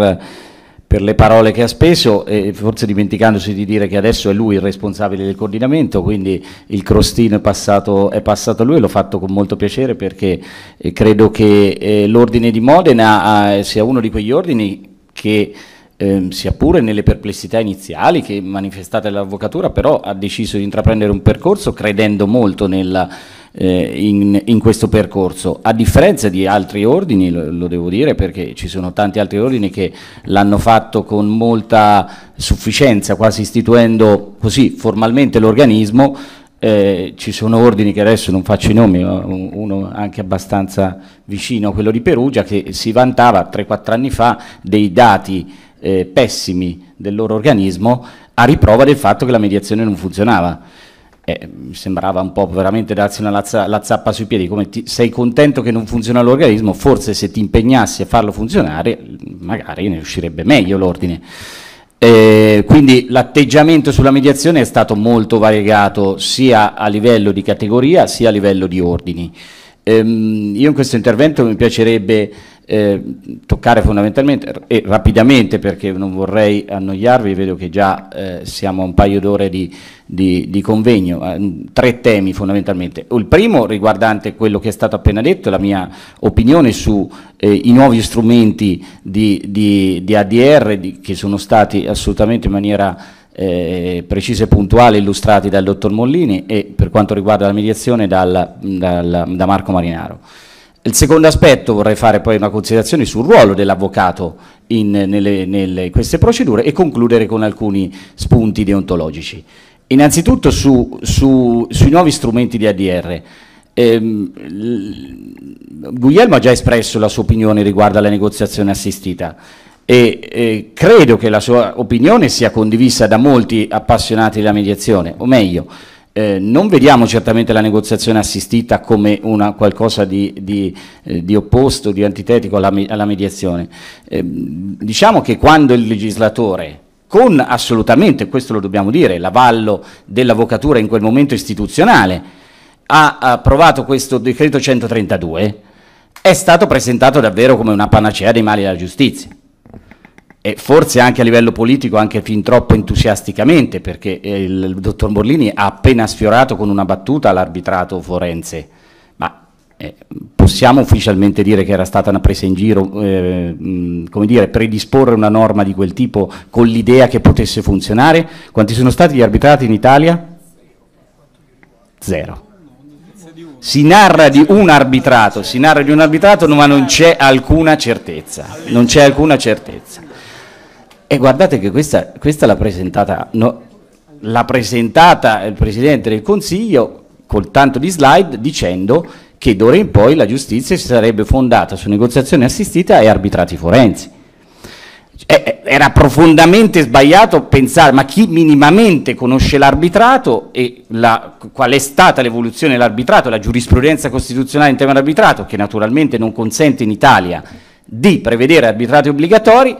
S5: per le parole che ha speso, eh, forse dimenticandosi di dire che adesso è lui il responsabile del coordinamento, quindi il crostino è passato, è passato a lui e l'ho fatto con molto piacere perché eh, credo che eh, l'ordine di Modena eh, sia uno di quegli ordini che ehm, sia pure nelle perplessità iniziali che manifestate dall'avvocatura, però ha deciso di intraprendere un percorso credendo molto nella eh, in, in, questo percorso, a differenza di altri ordini, lo, lo, devo dire perché ci sono tanti altri ordini che l'hanno fatto con molta sufficienza, quasi istituendo così formalmente l'organismo, eh, ci sono ordini che adesso non faccio i nomi, uno anche abbastanza vicino a quello di Perugia, che si vantava 3-4 anni fa dei dati eh, pessimi del loro organismo a riprova del fatto che la mediazione non funzionava eh, mi sembrava un po' veramente darsi una lazza, la zappa sui piedi, come ti, sei contento che non funziona l'organismo, forse se ti impegnassi a farlo funzionare magari ne uscirebbe meglio l'ordine. Eh, quindi l'atteggiamento sulla mediazione è stato molto variegato sia a livello di categoria sia a livello di ordini. Ehm, io in questo intervento mi piacerebbe eh, toccare fondamentalmente e rapidamente perché non vorrei annoiarvi, vedo che già eh, siamo a un paio d'ore di, di, di, convegno, eh, tre temi fondamentalmente. Il primo riguardante quello che è stato appena detto, la mia opinione sui eh, nuovi strumenti di, di ADR che sono stati assolutamente in maniera... Eh, precise e puntuali illustrati dal dottor Mollini e per quanto riguarda la mediazione dal, dal, da Marco Marinaro. Il secondo aspetto vorrei fare poi una considerazione sul ruolo dell'avvocato in queste procedure e concludere con alcuni spunti deontologici. Innanzitutto su, su, sui nuovi strumenti di ADR. Ehm, Guglielmo ha già espresso la sua opinione riguardo alla negoziazione assistita e eh, credo che la sua opinione sia condivisa da molti appassionati della mediazione, o meglio, eh, non vediamo certamente la negoziazione assistita come una, qualcosa di, di, eh, di, opposto, di antitetico alla, alla mediazione. Eh, diciamo che quando il legislatore con assolutamente, questo lo dobbiamo dire, l'avallo dell'avvocatura in quel momento istituzionale, ha approvato questo decreto 132, è stato presentato davvero come una panacea dei mali della giustizia e forse anche a livello politico anche fin troppo entusiasticamente perché eh, il dottor Borlini ha appena sfiorato con una battuta l'arbitrato forense ma eh, possiamo ufficialmente dire che era stata una presa in giro eh, come dire predisporre una norma di quel tipo con l'idea che potesse funzionare quanti sono stati gli arbitrati in Italia? zero si narra di un arbitrato, si narra di un arbitrato ma non c'è alcuna certezza, non c'è alcuna certezza. E guardate che questa, questa l'ha presentata, no, l'ha presentata il Presidente del Consiglio col tanto di slide dicendo che d'ora in poi la giustizia si sarebbe fondata su negoziazione assistita e arbitrati forensi. Cioè, era profondamente sbagliato pensare, ma chi minimamente conosce l'arbitrato e la, qual è stata l'evoluzione dell'arbitrato, la giurisprudenza costituzionale in tema di arbitrato, che naturalmente non consente in Italia di prevedere arbitrati obbligatori,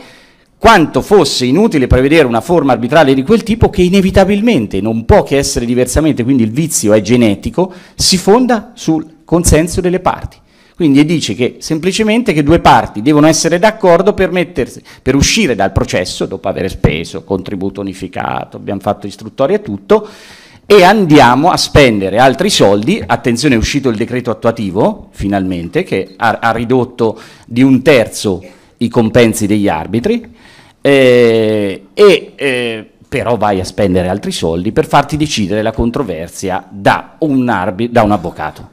S5: quanto fosse inutile prevedere una forma arbitrale di quel tipo che inevitabilmente, non può che essere diversamente, quindi il vizio è genetico, si fonda sul consenso delle parti. Quindi dice che semplicemente che due parti devono essere d'accordo per, mettersi, per uscire dal processo, dopo aver speso contributo unificato, abbiamo fatto istruttoria e tutto, e andiamo a spendere altri soldi, attenzione è uscito il decreto attuativo finalmente che ha, ha ridotto di un terzo i compensi degli arbitri, eh, e eh, però vai a spendere altri soldi per farti decidere la controversia da un, arbi- da un avvocato.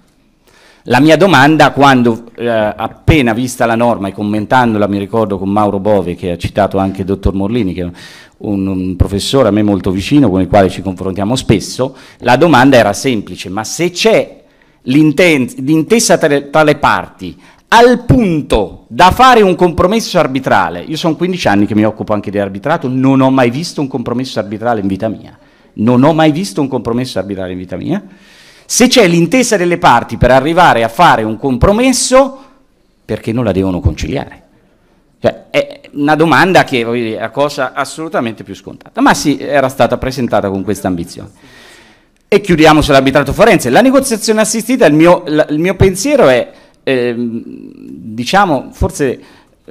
S5: La mia domanda, quando eh, appena vista la norma e commentandola, mi ricordo con Mauro Bove, che ha citato anche il dottor Morlini, che è un, un, professore a me molto vicino, con il quale ci confrontiamo spesso, la domanda era semplice, ma se c'è l'intesa tra, tra le parti al punto da fare un compromesso arbitrale, io sono 15 anni che mi occupo anche di arbitrato, non ho mai visto un compromesso arbitrale in vita mia, non ho mai visto un compromesso arbitrale in vita mia, se c'è l'intesa delle parti per arrivare a fare un compromesso, perché non la devono conciliare? Cioè, è una domanda che dire, è la cosa assolutamente più scontata, ma sì, era stata presentata con questa ambizione. E chiudiamo sull'arbitrato forense. La negoziazione assistita, il mio, il mio pensiero è ehm, diciamo, forse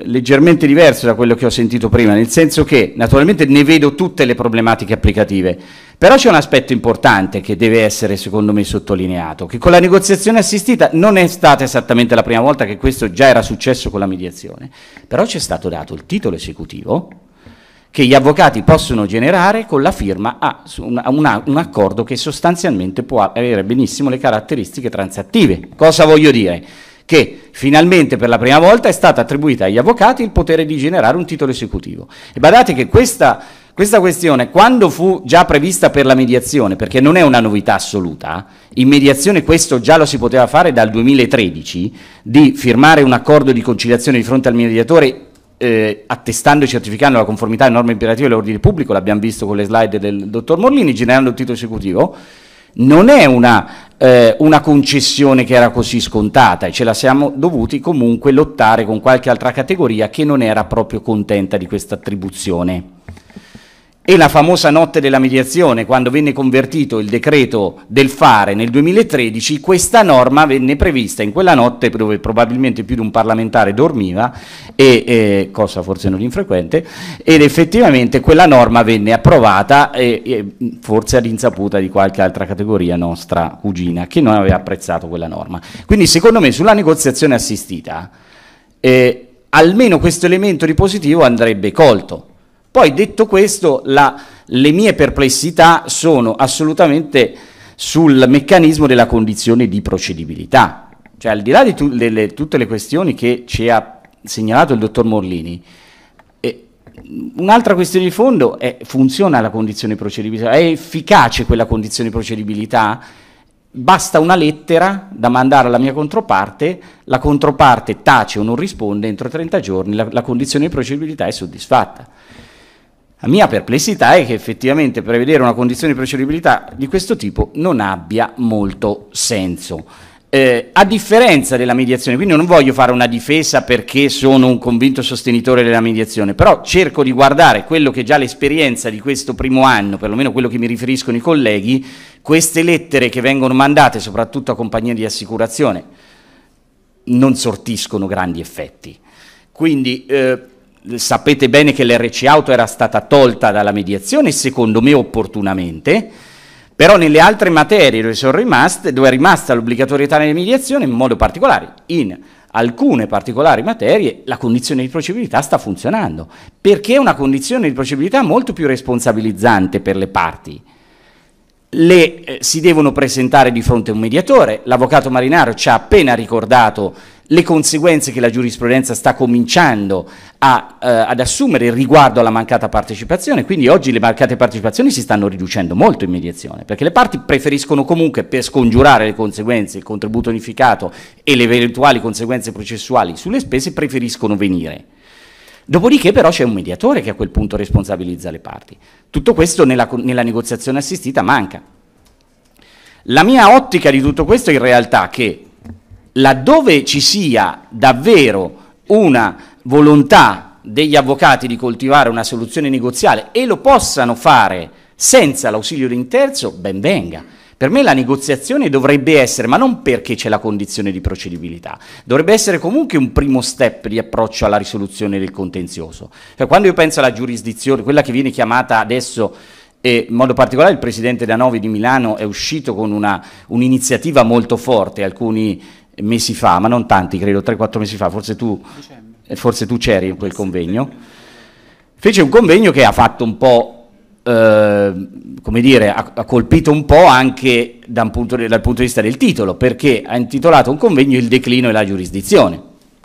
S5: leggermente diverso da quello che ho sentito prima, nel senso che naturalmente ne vedo tutte le problematiche applicative, però c'è un aspetto importante che deve essere secondo me sottolineato, che con la negoziazione assistita non è stata esattamente la prima volta che questo già era successo con la mediazione, però ci è stato dato il titolo esecutivo che gli avvocati possono generare con la firma a un accordo che sostanzialmente può avere benissimo le caratteristiche transattive. Cosa voglio dire? che finalmente per la prima volta è stata attribuita agli avvocati il potere di generare un titolo esecutivo. E badate che questa, questa questione, quando fu già prevista per la mediazione, perché non è una novità assoluta, in mediazione questo già lo si poteva fare dal 2013, di firmare un accordo di conciliazione di fronte al mediatore eh, attestando e certificando la conformità alle norme imperative dell'ordine pubblico, l'abbiamo visto con le slide del dottor Morlini, generando il titolo esecutivo, non è una, eh, una, concessione che era così scontata e ce la siamo dovuti comunque lottare con qualche altra categoria che non era proprio contenta di questa attribuzione. E la famosa notte della mediazione, quando venne convertito il decreto del fare nel 2013, questa norma venne prevista in quella notte dove probabilmente più di un parlamentare dormiva, e, e, eh, cosa forse non infrequente, ed effettivamente quella norma venne approvata e, e, forse all'insaputa di qualche altra categoria nostra cugina che non aveva apprezzato quella norma. Quindi secondo me sulla negoziazione assistita eh, almeno questo elemento di positivo andrebbe colto poi detto questo, la, le mie perplessità sono assolutamente sul meccanismo della condizione di procedibilità. Cioè, al di là di tu, delle, tutte le questioni che ci ha segnalato il dottor Morlini, eh, un'altra questione di fondo è funziona la condizione di procedibilità? È efficace quella condizione di procedibilità? Basta una lettera da mandare alla mia controparte, la controparte tace o non risponde entro 30 giorni, la, la condizione di procedibilità è soddisfatta. La mia perplessità è che effettivamente prevedere una condizione di procedibilità di questo tipo non abbia molto senso. Eh, a differenza della mediazione, quindi non voglio fare una difesa perché sono un convinto sostenitore della mediazione, però cerco di guardare quello che già l'esperienza di questo primo anno, perlomeno quello che mi riferiscono i colleghi, queste lettere che vengono mandate soprattutto a compagnie di assicurazione non sortiscono grandi effetti. Quindi eh, sapete bene che l'RC auto era stata tolta dalla mediazione, secondo me opportunamente, però nelle altre materie dove, rimaste, dove è rimasta l'obbligatorietà della mediazione, in modo particolare, in alcune particolari materie, la condizione di procedibilità sta funzionando, perché è una condizione di procedibilità molto più responsabilizzante per le parti. Le, eh, si devono presentare di fronte a un mediatore, l'avvocato Marinaro ci ha appena ricordato le conseguenze che la giurisprudenza sta cominciando a, eh, ad assumere riguardo alla mancata partecipazione, quindi oggi le mancate partecipazioni si stanno riducendo molto in mediazione, perché le parti preferiscono comunque per scongiurare le conseguenze, il contributo unificato e le eventuali conseguenze processuali sulle spese, preferiscono venire. Dopodiché però c'è un mediatore che a quel punto responsabilizza le parti. Tutto questo nella, nella negoziazione assistita manca. La mia ottica di tutto questo è in realtà che laddove ci sia davvero una volontà degli avvocati di coltivare una soluzione negoziale e lo possano fare senza l'ausilio di un terzo, ben venga. Per me la negoziazione dovrebbe essere, ma non perché c'è la condizione di procedibilità, dovrebbe essere comunque un primo step di approccio alla risoluzione del contenzioso. Cioè, quando io penso alla giurisdizione, quella che viene chiamata adesso e in modo particolare il presidente Danovi di Milano è uscito con una, un'iniziativa molto forte, alcuni mesi fa, ma non tanti, credo 3-4 mesi fa, forse tu, eh, forse tu c'eri in quel convegno, fece un convegno che ha fatto un po'... Eh, come dire, ha, ha, colpito un po' anche da punto, dal punto di vista del titolo, perché ha intitolato un convegno Il declino e la giurisdizione,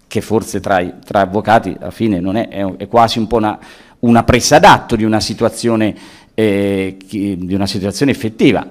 S5: che forse tra, tra avvocati alla fine è, è, è, quasi un po' una, una presa d'atto di, eh, di una situazione effettiva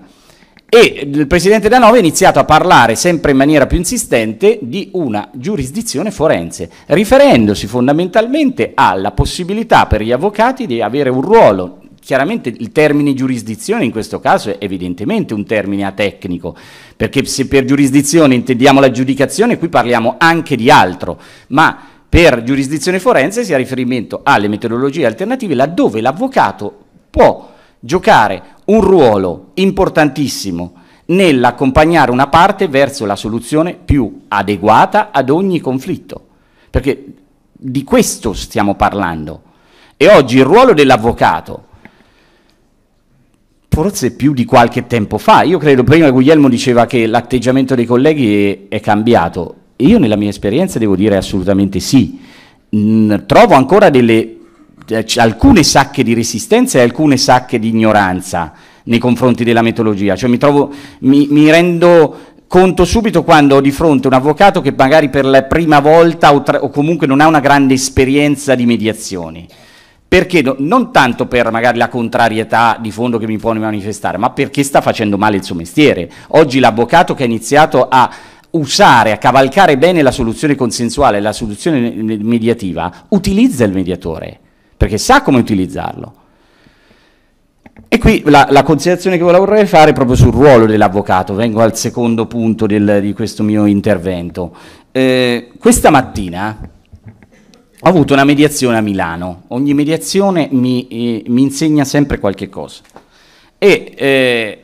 S5: e il presidente Danova ha iniziato a parlare sempre in maniera più insistente di una giurisdizione forense, riferendosi fondamentalmente alla possibilità per gli avvocati di avere un ruolo. Chiaramente il termine giurisdizione in questo caso è evidentemente un termine atecnico, perché se per giurisdizione intendiamo l'aggiudicazione, qui parliamo anche di altro, ma per giurisdizione forense si ha riferimento alle metodologie alternative laddove l'avvocato può giocare un ruolo importantissimo nell'accompagnare una parte verso la soluzione più adeguata ad ogni conflitto, perché di questo stiamo parlando. E oggi il ruolo dell'avvocato, forse più di qualche tempo fa. Io credo, prima Guglielmo diceva che l'atteggiamento dei colleghi è, è cambiato. Io nella mia esperienza devo dire assolutamente sì. Mm, trovo ancora delle eh, alcune sacche di resistenza e alcune sacche di ignoranza nei confronti della metodologia. Cioè mi, trovo, mi, mi rendo conto subito quando ho di fronte un avvocato che magari per la prima volta o, tra, o comunque non ha una grande esperienza di mediazioni. Perché no, non tanto per magari la contrarietà di fondo che mi può manifestare, ma perché sta facendo male il suo mestiere. Oggi l'avvocato che ha iniziato a usare, a cavalcare bene la soluzione consensuale, la soluzione mediativa, utilizza il mediatore perché sa come utilizzarlo. E qui la, la, considerazione che vorrei fare è proprio sul ruolo dell'avvocato, vengo al secondo punto del, di questo mio intervento. Eh, questa mattina ho avuto una mediazione a Milano, ogni mediazione mi, eh, mi insegna sempre qualche cosa. E eh,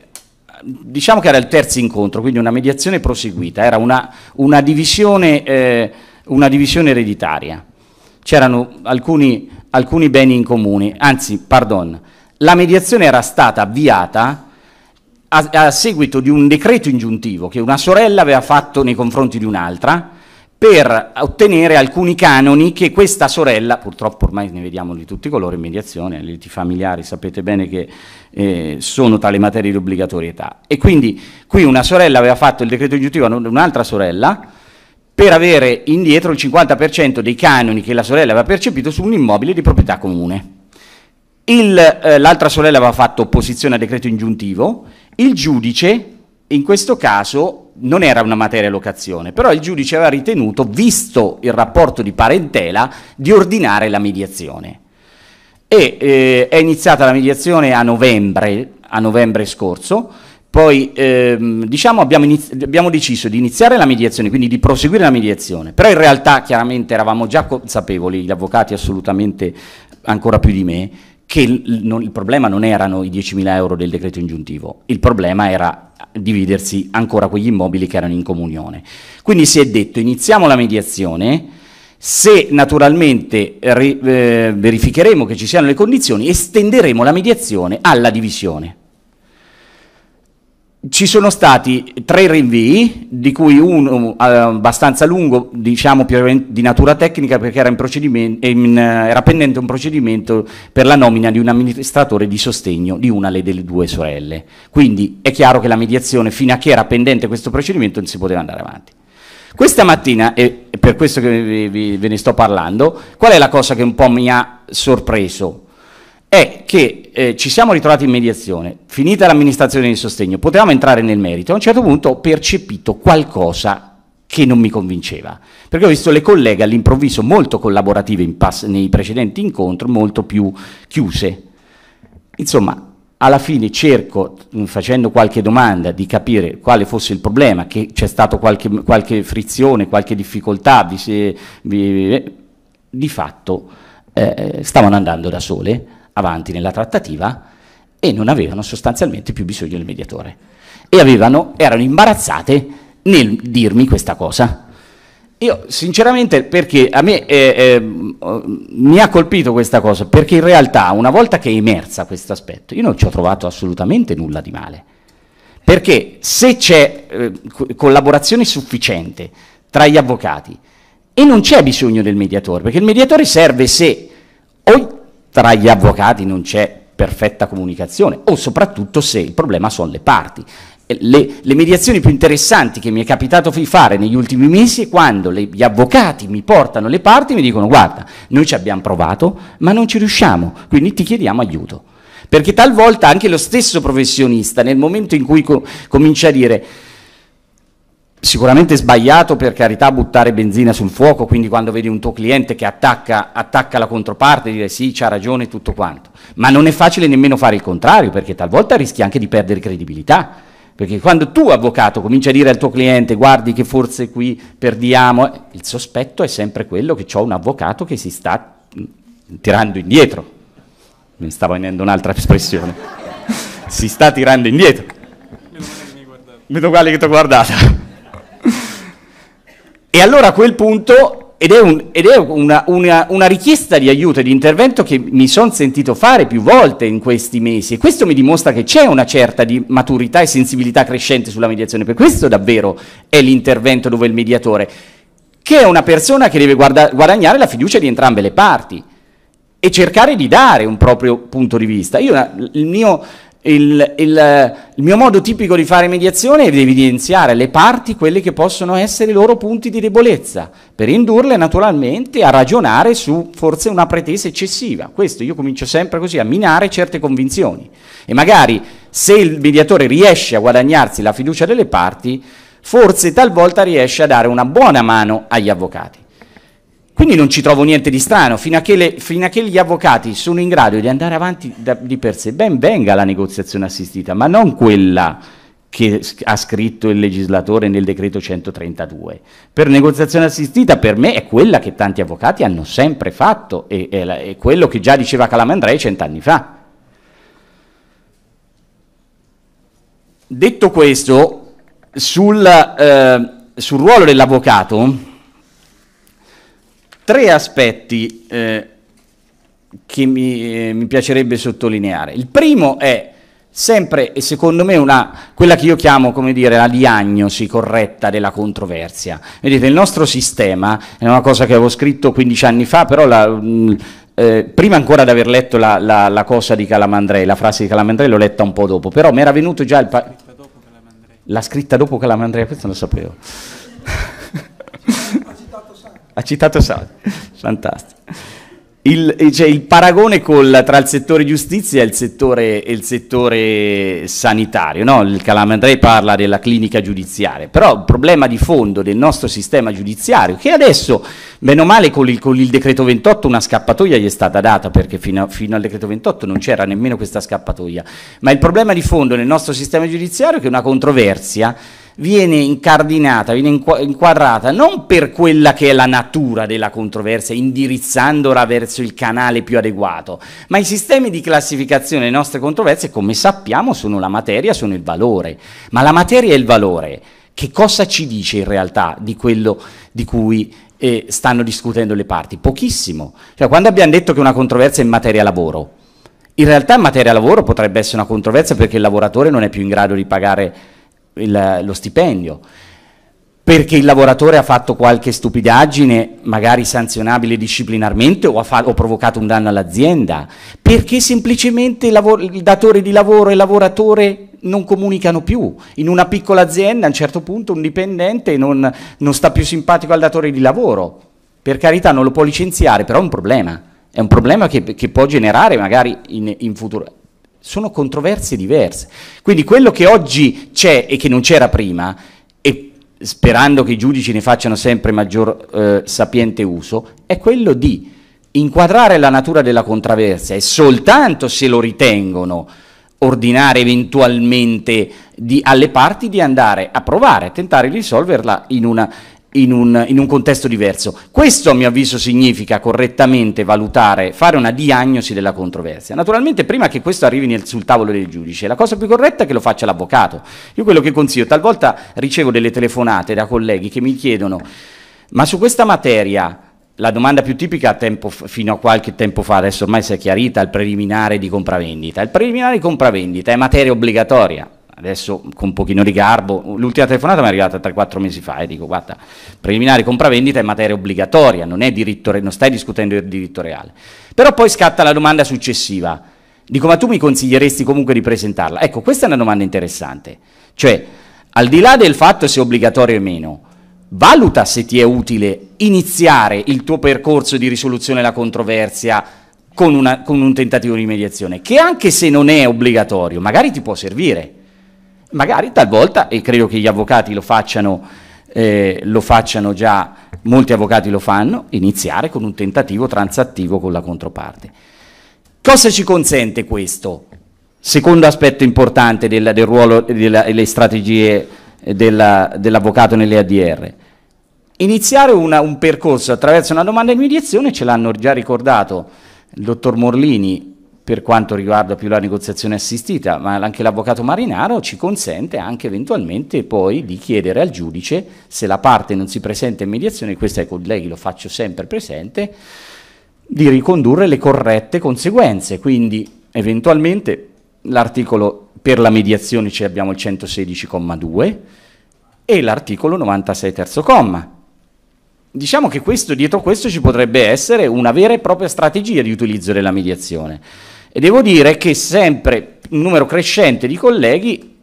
S5: diciamo che era il terzo incontro, quindi una mediazione proseguita, era una, una, divisione, eh, una divisione ereditaria c'erano alcuni, alcuni beni in comune, anzi, pardon, la mediazione era stata avviata a, a, seguito di un decreto ingiuntivo che una sorella aveva fatto nei confronti di un'altra per ottenere alcuni canoni che questa sorella, purtroppo ormai ne vediamo di tutti i colori in mediazione, liti familiari sapete bene che eh, sono tale materia di obbligatorietà. E quindi qui una sorella aveva fatto il decreto ingiuntivo a un'altra sorella, per avere indietro il 50% dei canoni che la sorella aveva percepito su un immobile di proprietà comune. Il, eh, l'altra sorella aveva fatto opposizione a decreto ingiuntivo, il giudice in questo caso non era una materia locazione, però il giudice aveva ritenuto, visto il rapporto di parentela, di ordinare la mediazione. E eh, è iniziata la mediazione a novembre, a novembre scorso, poi ehm, diciamo abbiamo, iniz- abbiamo, deciso di iniziare la mediazione, quindi di proseguire la mediazione, però in realtà chiaramente eravamo già consapevoli, gli avvocati assolutamente ancora più di me, che il, non, il problema non erano i 10.000 euro del decreto ingiuntivo, il problema era dividersi ancora quegli immobili che erano in comunione. Quindi si è detto iniziamo la mediazione, se naturalmente eh, verificheremo che ci siano le condizioni estenderemo la mediazione alla divisione ci sono stati tre rinvii, di cui uno eh, abbastanza lungo, diciamo più di natura tecnica, perché era, eh, era, pendente un procedimento per la nomina di un amministratore di sostegno di una delle due sorelle. Quindi è chiaro che la mediazione, fino a che era pendente questo procedimento, non si poteva andare avanti. Questa mattina, e per questo che vi, vi, ve ne sto parlando, qual è la cosa che un po' mi ha sorpreso? è che eh, ci siamo ritrovati in mediazione, finita l'amministrazione di sostegno, potevamo entrare nel merito, a un certo punto ho percepito qualcosa che non mi convinceva, perché ho visto le colleghe all'improvviso molto collaborative pass- nei precedenti incontri, molto più chiuse. Insomma, alla fine cerco, mm, facendo qualche domanda, di capire quale fosse il problema, che c'è stata qualche, qualche, frizione, qualche difficoltà, di, se, di, di fatto eh, stavano andando da sole, avanti nella trattativa e non avevano sostanzialmente più bisogno del mediatore. E avevano, erano imbarazzate nel dirmi questa cosa. Io sinceramente perché a me eh, eh, mi ha colpito questa cosa, perché in realtà una volta che è emersa questo aspetto, io non ci ho trovato assolutamente nulla di male. Perché se c'è eh, collaborazione sufficiente tra gli avvocati e non c'è bisogno del mediatore, perché il mediatore serve se o tra gli avvocati non c'è perfetta comunicazione o soprattutto se il problema sono le parti. Le, le, mediazioni più interessanti che mi è capitato di fare negli ultimi mesi è quando le, gli avvocati mi portano le parti e mi dicono guarda, noi ci abbiamo provato ma non ci riusciamo, quindi ti chiediamo aiuto. Perché talvolta anche lo stesso professionista nel momento in cui co- comincia a dire sicuramente sbagliato per carità buttare benzina sul fuoco, quindi quando vedi un tuo cliente che attacca, attacca la controparte, dire sì, c'ha ragione tutto quanto, ma non è facile nemmeno fare il contrario, perché talvolta rischi anche di perdere credibilità, perché quando tu avvocato cominci a dire al tuo cliente guardi che forse qui perdiamo, il sospetto è sempre quello che ho un avvocato che si sta mm, tirando indietro, mi stavo venendo un'altra espressione, si sta tirando indietro. Meno male che mi guardate. Meno male che ti ho guardato. E allora a quel punto, ed è, un, ed è una, una, una, richiesta di aiuto e di intervento che mi sono sentito fare più volte in questi mesi, e questo mi dimostra che c'è una certa maturità e sensibilità crescente sulla mediazione, per questo davvero è l'intervento dove il mediatore, che è una persona che deve guarda, guadagnare la fiducia di entrambe le parti e cercare di dare un proprio punto di vista. Io, il mio il, il, il, mio modo tipico di fare mediazione è di evidenziare le parti, quelli che possono essere i loro punti di debolezza, per indurle naturalmente a ragionare su forse una pretesa eccessiva. Questo io comincio sempre così a minare certe convinzioni. E magari se il mediatore riesce a guadagnarsi la fiducia delle parti, forse talvolta riesce a dare una buona mano agli avvocati. Quindi non ci trovo niente di strano, fino a, le, fino a, che gli avvocati sono in grado di andare avanti da, di per sé, ben venga la negoziazione assistita, ma non quella che ha scritto il legislatore nel decreto 132. Per negoziazione assistita per me è quella che tanti avvocati hanno sempre fatto e, è, è quello che già diceva Calamandrei cent'anni fa. Detto questo, sul, eh, sul ruolo dell'avvocato, tre aspetti eh, che mi, eh, mi, piacerebbe sottolineare. Il primo è sempre, e secondo me, una, quella che io chiamo, come dire, la diagnosi corretta della controversia. Vedete, il nostro sistema, è una cosa che avevo scritto 15 anni fa, però la, mh, mm, eh, prima ancora di aver letto la, la, la, cosa di Calamandrei, la frase di Calamandrei l'ho letta un po' dopo, però mi era venuto già il... Pa- la scritta dopo Calamandrei, questo non lo sapevo ha citato Saudi, fantastico. Il, eh, cioè, il paragone col, tra il settore giustizia e il settore, e il settore sanitario, no? il Calamandrei parla della clinica giudiziaria, però il problema di fondo del nostro sistema giudiziario, che adesso, meno male con il, con il decreto 28 una scappatoia gli è stata data, perché fino, a, fino al decreto 28 non c'era nemmeno questa scappatoia, ma il problema di fondo nel nostro sistema giudiziario è che una controversia viene incardinata, viene inquadrata non per quella che è la natura della controversia, indirizzandola verso il canale più adeguato, ma i sistemi di classificazione delle nostre controversie, come sappiamo, sono la materia, sono il valore, ma la materia e il valore che cosa ci dice in realtà di quello di cui eh, stanno discutendo le parti? Pochissimo. Cioè, quando abbiamo detto che una controversia è in materia lavoro, in realtà in materia lavoro potrebbe essere una controversia perché il lavoratore non è più in grado di pagare il, lo stipendio, perché il lavoratore ha fatto qualche stupidaggine, magari sanzionabile disciplinarmente, o ha, fa- o provocato un danno all'azienda, perché semplicemente il, lav- il datore di lavoro e il lavoratore non comunicano più. In una piccola azienda a un certo punto un dipendente non, non sta più simpatico al datore di lavoro, per carità non lo può licenziare, però è un problema. È un problema che, che può generare magari in, in futuro sono controversie diverse. Quindi quello che oggi c'è e che non c'era prima, e sperando che i giudici ne facciano sempre maggior eh, sapiente uso, è quello di inquadrare la natura della controversia e soltanto se lo ritengono ordinare eventualmente di, alle parti di andare a provare, a tentare di risolverla in una, in un, in un, contesto diverso. Questo a mio avviso significa correttamente valutare, fare una diagnosi della controversia. Naturalmente prima che questo arrivi nel, sul tavolo del giudice, la cosa più corretta è che lo faccia l'avvocato. Io quello che consiglio, talvolta ricevo delle telefonate da colleghi che mi chiedono, ma su questa materia... La domanda più tipica a tempo, fino a qualche tempo fa, adesso ormai si è chiarita, il preliminare di compravendita. Il preliminare di compravendita è materia obbligatoria, adesso con un pochino di garbo, l'ultima telefonata mi è arrivata 3-4 mesi fa e dico guarda, preliminare compravendita è materia obbligatoria, non, è diritto, non stai discutendo il diritto reale. Però poi scatta la domanda successiva, dico ma tu mi consiglieresti comunque di presentarla? Ecco, questa è una domanda interessante, cioè al di là del fatto se è obbligatorio o meno, valuta se ti è utile iniziare il tuo percorso di risoluzione della controversia con, una, con un tentativo di mediazione, che anche se non è obbligatorio, magari ti può servire. Magari talvolta, e credo che gli avvocati lo facciano, eh, lo facciano già, molti avvocati lo fanno, iniziare con un tentativo transattivo con la controparte. Cosa ci consente questo? Secondo aspetto importante del, del ruolo e delle strategie eh, della, dell'avvocato nelle ADR. Iniziare una, un percorso attraverso una domanda di mediazione, ce l'hanno già ricordato il dottor Morlini per quanto riguarda più la negoziazione assistita, ma anche l'avvocato Marinaro ci consente anche eventualmente poi di chiedere al giudice se la parte non si presenta in mediazione, questo ai ecco, colleghi lo faccio sempre presente, di ricondurre le corrette conseguenze, quindi eventualmente l'articolo per la mediazione ci cioè abbiamo il 116,2 e l'articolo 96 terzo comma. Diciamo che questo, dietro questo ci potrebbe essere una vera e propria strategia di utilizzo della mediazione. E devo dire che sempre un numero crescente di colleghi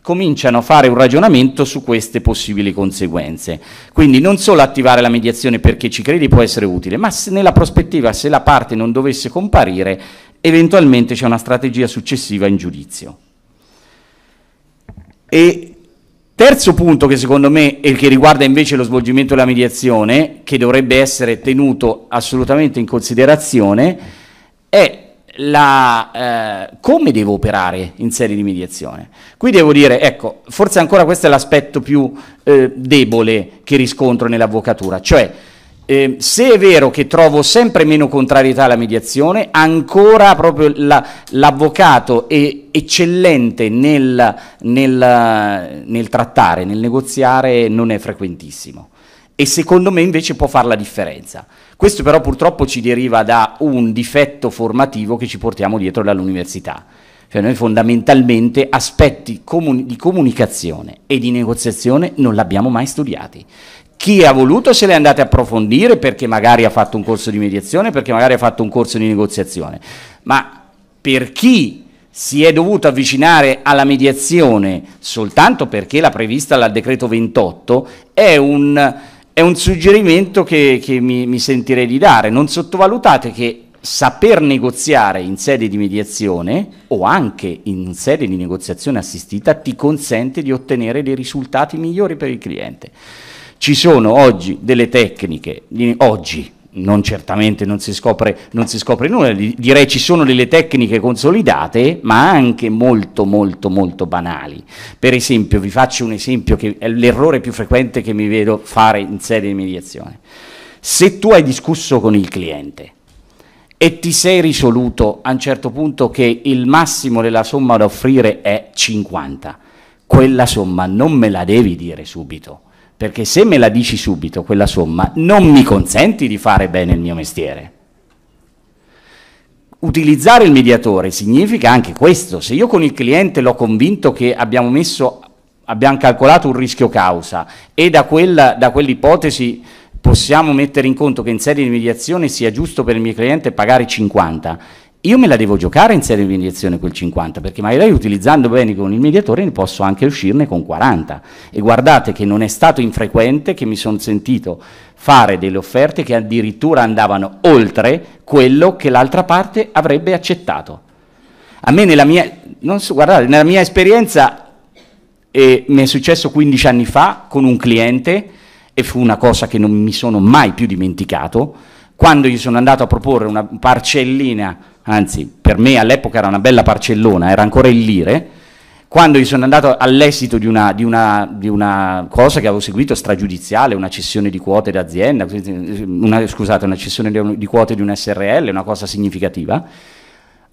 S5: cominciano a fare un ragionamento su queste possibili conseguenze. Quindi non solo attivare la mediazione perché ci credi può essere utile, ma nella prospettiva se la parte non dovesse comparire, eventualmente c'è una strategia successiva in giudizio. E terzo punto che secondo me e che riguarda invece lo svolgimento della mediazione, che dovrebbe essere tenuto assolutamente in considerazione, è la, eh, come devo operare in serie di mediazione. Qui devo dire, ecco, forse ancora questo è l'aspetto più eh, debole che riscontro nell'avvocatura, cioè eh, se è vero che trovo sempre meno contrarietà alla mediazione, ancora proprio la, l'avvocato è eccellente nel, nel, nel trattare, nel negoziare, non è frequentissimo. E secondo me invece può fare la differenza. Questo però purtroppo ci deriva da un difetto formativo che ci portiamo dietro dall'università. Cioè noi fondamentalmente aspetti comuni di comunicazione e di negoziazione non l'abbiamo mai studiati. Chi ha voluto se le è andate a approfondire perché magari ha fatto un corso di mediazione, perché magari ha fatto un corso di negoziazione, ma per chi si è dovuto avvicinare alla mediazione soltanto perché l'ha prevista dal decreto 28 è un è un suggerimento che, che mi, mi sentirei di dare. Non sottovalutate che saper negoziare in sede di mediazione o anche in sede di negoziazione assistita ti consente di ottenere dei risultati migliori per il cliente. Ci sono oggi delle tecniche, oggi non certamente non si, scopre, non si scopre nulla, direi ci sono delle tecniche consolidate, ma anche molto molto molto banali. Per esempio, vi faccio un esempio che è l'errore più frequente che mi vedo fare in sede di mediazione. Se tu hai discusso con il cliente e ti sei risoluto a un certo punto che il massimo della somma da offrire è 50, quella somma non me la devi dire subito perché se me la dici subito quella somma non mi consenti di fare bene il mio mestiere. Utilizzare il mediatore significa anche questo, se io con il cliente l'ho convinto che abbiamo messo, abbiamo calcolato un rischio causa e da, quella, da quell'ipotesi possiamo mettere in conto che in sede di mediazione sia giusto per il mio cliente pagare 50 io me la devo giocare in serie di iniezione quel 50 perché magari utilizzando bene con il mediatore ne posso anche uscirne con 40 e guardate che non è stato infrequente che mi sono sentito fare delle offerte che addirittura andavano oltre quello che l'altra parte avrebbe accettato a me nella mia, so, guardate, nella mia esperienza eh, mi è successo 15 anni fa con un cliente e fu una cosa che non mi sono mai più dimenticato quando gli sono andato a proporre una parcellina anzi per me all'epoca era una bella parcellona, era ancora il lire, quando io sono andato all'esito di una, di, una, di una, cosa che avevo seguito stragiudiziale, una cessione di quote d'azienda, eh, una, scusate, una cessione di, di quote di un SRL, una cosa significativa,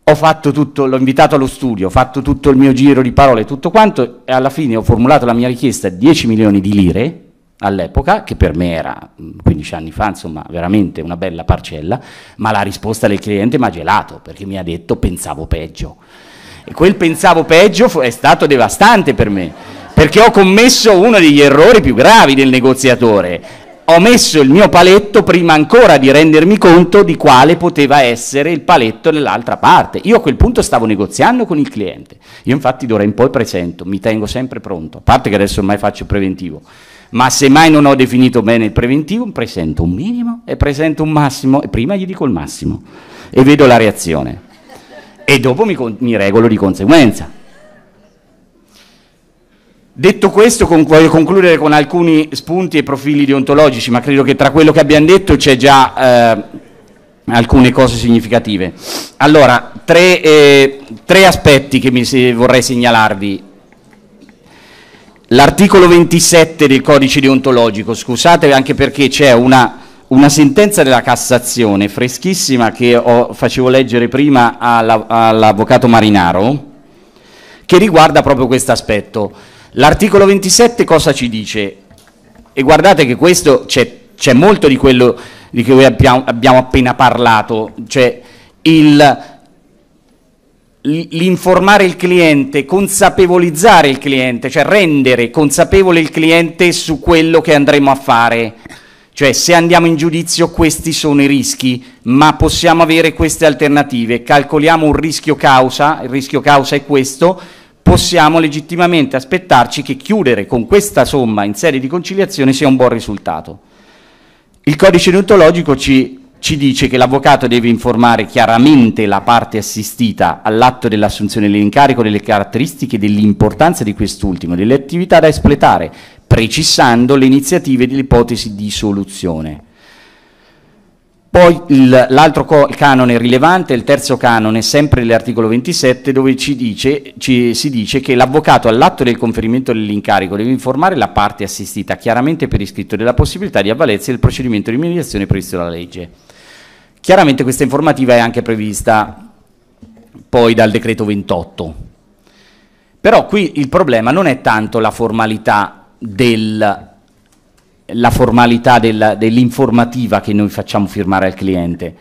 S5: ho fatto tutto, l'ho invitato allo studio, ho fatto tutto il mio giro di parole, tutto quanto, e alla fine ho formulato la mia richiesta 10 milioni di lire, all'epoca, che per me era 15 mm, anni fa, insomma, veramente una bella parcella, ma la risposta del cliente mi ha gelato perché mi ha detto pensavo peggio. E quel pensavo peggio è stato devastante per me, perché ho commesso uno degli errori più gravi del negoziatore. Ho messo il mio paletto prima ancora di rendermi conto di quale poteva essere il paletto dell'altra parte. Io a quel punto stavo negoziando con il cliente. Io infatti d'ora in poi presento, mi tengo sempre pronto, a parte che adesso ormai faccio preventivo ma se mai non ho definito bene il preventivo, presento un minimo e presento un massimo e prima gli dico il massimo e vedo la reazione e dopo mi, mi regolo di conseguenza. Detto questo, con, voglio concludere con alcuni spunti e profili deontologici, ma credo che tra quello che abbiamo detto c'è già eh, alcune cose significative. Allora, tre, eh, tre aspetti che mi, se, vorrei segnalarvi. L'articolo 27 del codice deontologico, scusate anche perché c'è una, una sentenza della Cassazione freschissima che ho, facevo leggere prima all'avvocato Marinaro, che riguarda proprio questo aspetto. L'articolo 27 cosa ci dice? E guardate che questo c'è, molto di quello di cui abbiamo, abbiamo appena parlato, cioè il, l'informare il cliente, consapevolizzare il cliente, cioè rendere consapevole il cliente su quello che andremo a fare. Cioè se andiamo in giudizio questi sono i rischi, ma possiamo avere queste alternative. Calcoliamo un rischio causa, il rischio causa è questo, possiamo legittimamente aspettarci che chiudere con questa somma in serie di conciliazione sia un buon risultato. Il codice deontologico ci ci dice che l'avvocato deve informare chiaramente la parte assistita all'atto dell'assunzione dell'incarico delle caratteristiche e dell'importanza di quest'ultimo, delle attività da espletare, precisando le iniziative e le di soluzione. Poi l'altro canone rilevante, il terzo canone, sempre dell'articolo 27, dove ci dice, ci, si dice che l'avvocato all'atto del conferimento dell'incarico deve informare la parte assistita chiaramente per iscritto della possibilità di avvalersi del procedimento di mediazione previsto dalla legge. Chiaramente questa informativa è anche prevista poi dal decreto 28. Però qui il problema non è tanto la formalità, del, la formalità del, dell'informativa che noi facciamo firmare al cliente,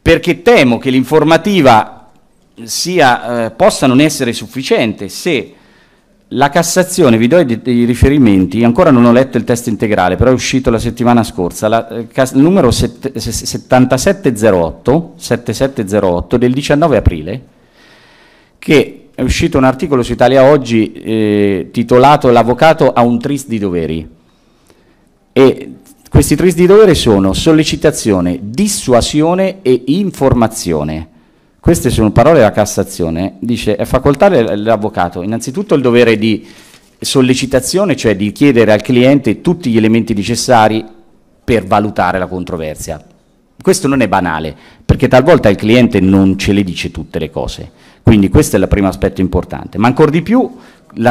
S5: perché temo che l'informativa sia, eh, possa non essere sufficiente se la Cassazione, vi do i, i, riferimenti, ancora non ho letto il testo integrale, però è uscito la settimana scorsa, la, eh, cas- numero 7708, 7708 del 19 aprile, che è uscito un articolo su Italia Oggi eh, titolato L'avvocato ha un tris di doveri. E questi tris di doveri sono sollecitazione, dissuasione e informazione. Queste sono parole della Cassazione, dice è facoltà dell'avvocato innanzitutto il dovere di sollecitazione, cioè di chiedere al cliente tutti gli elementi necessari per valutare la controversia. Questo non è banale, perché talvolta il cliente non ce le dice tutte le cose, quindi questo è il primo aspetto importante, ma ancora di più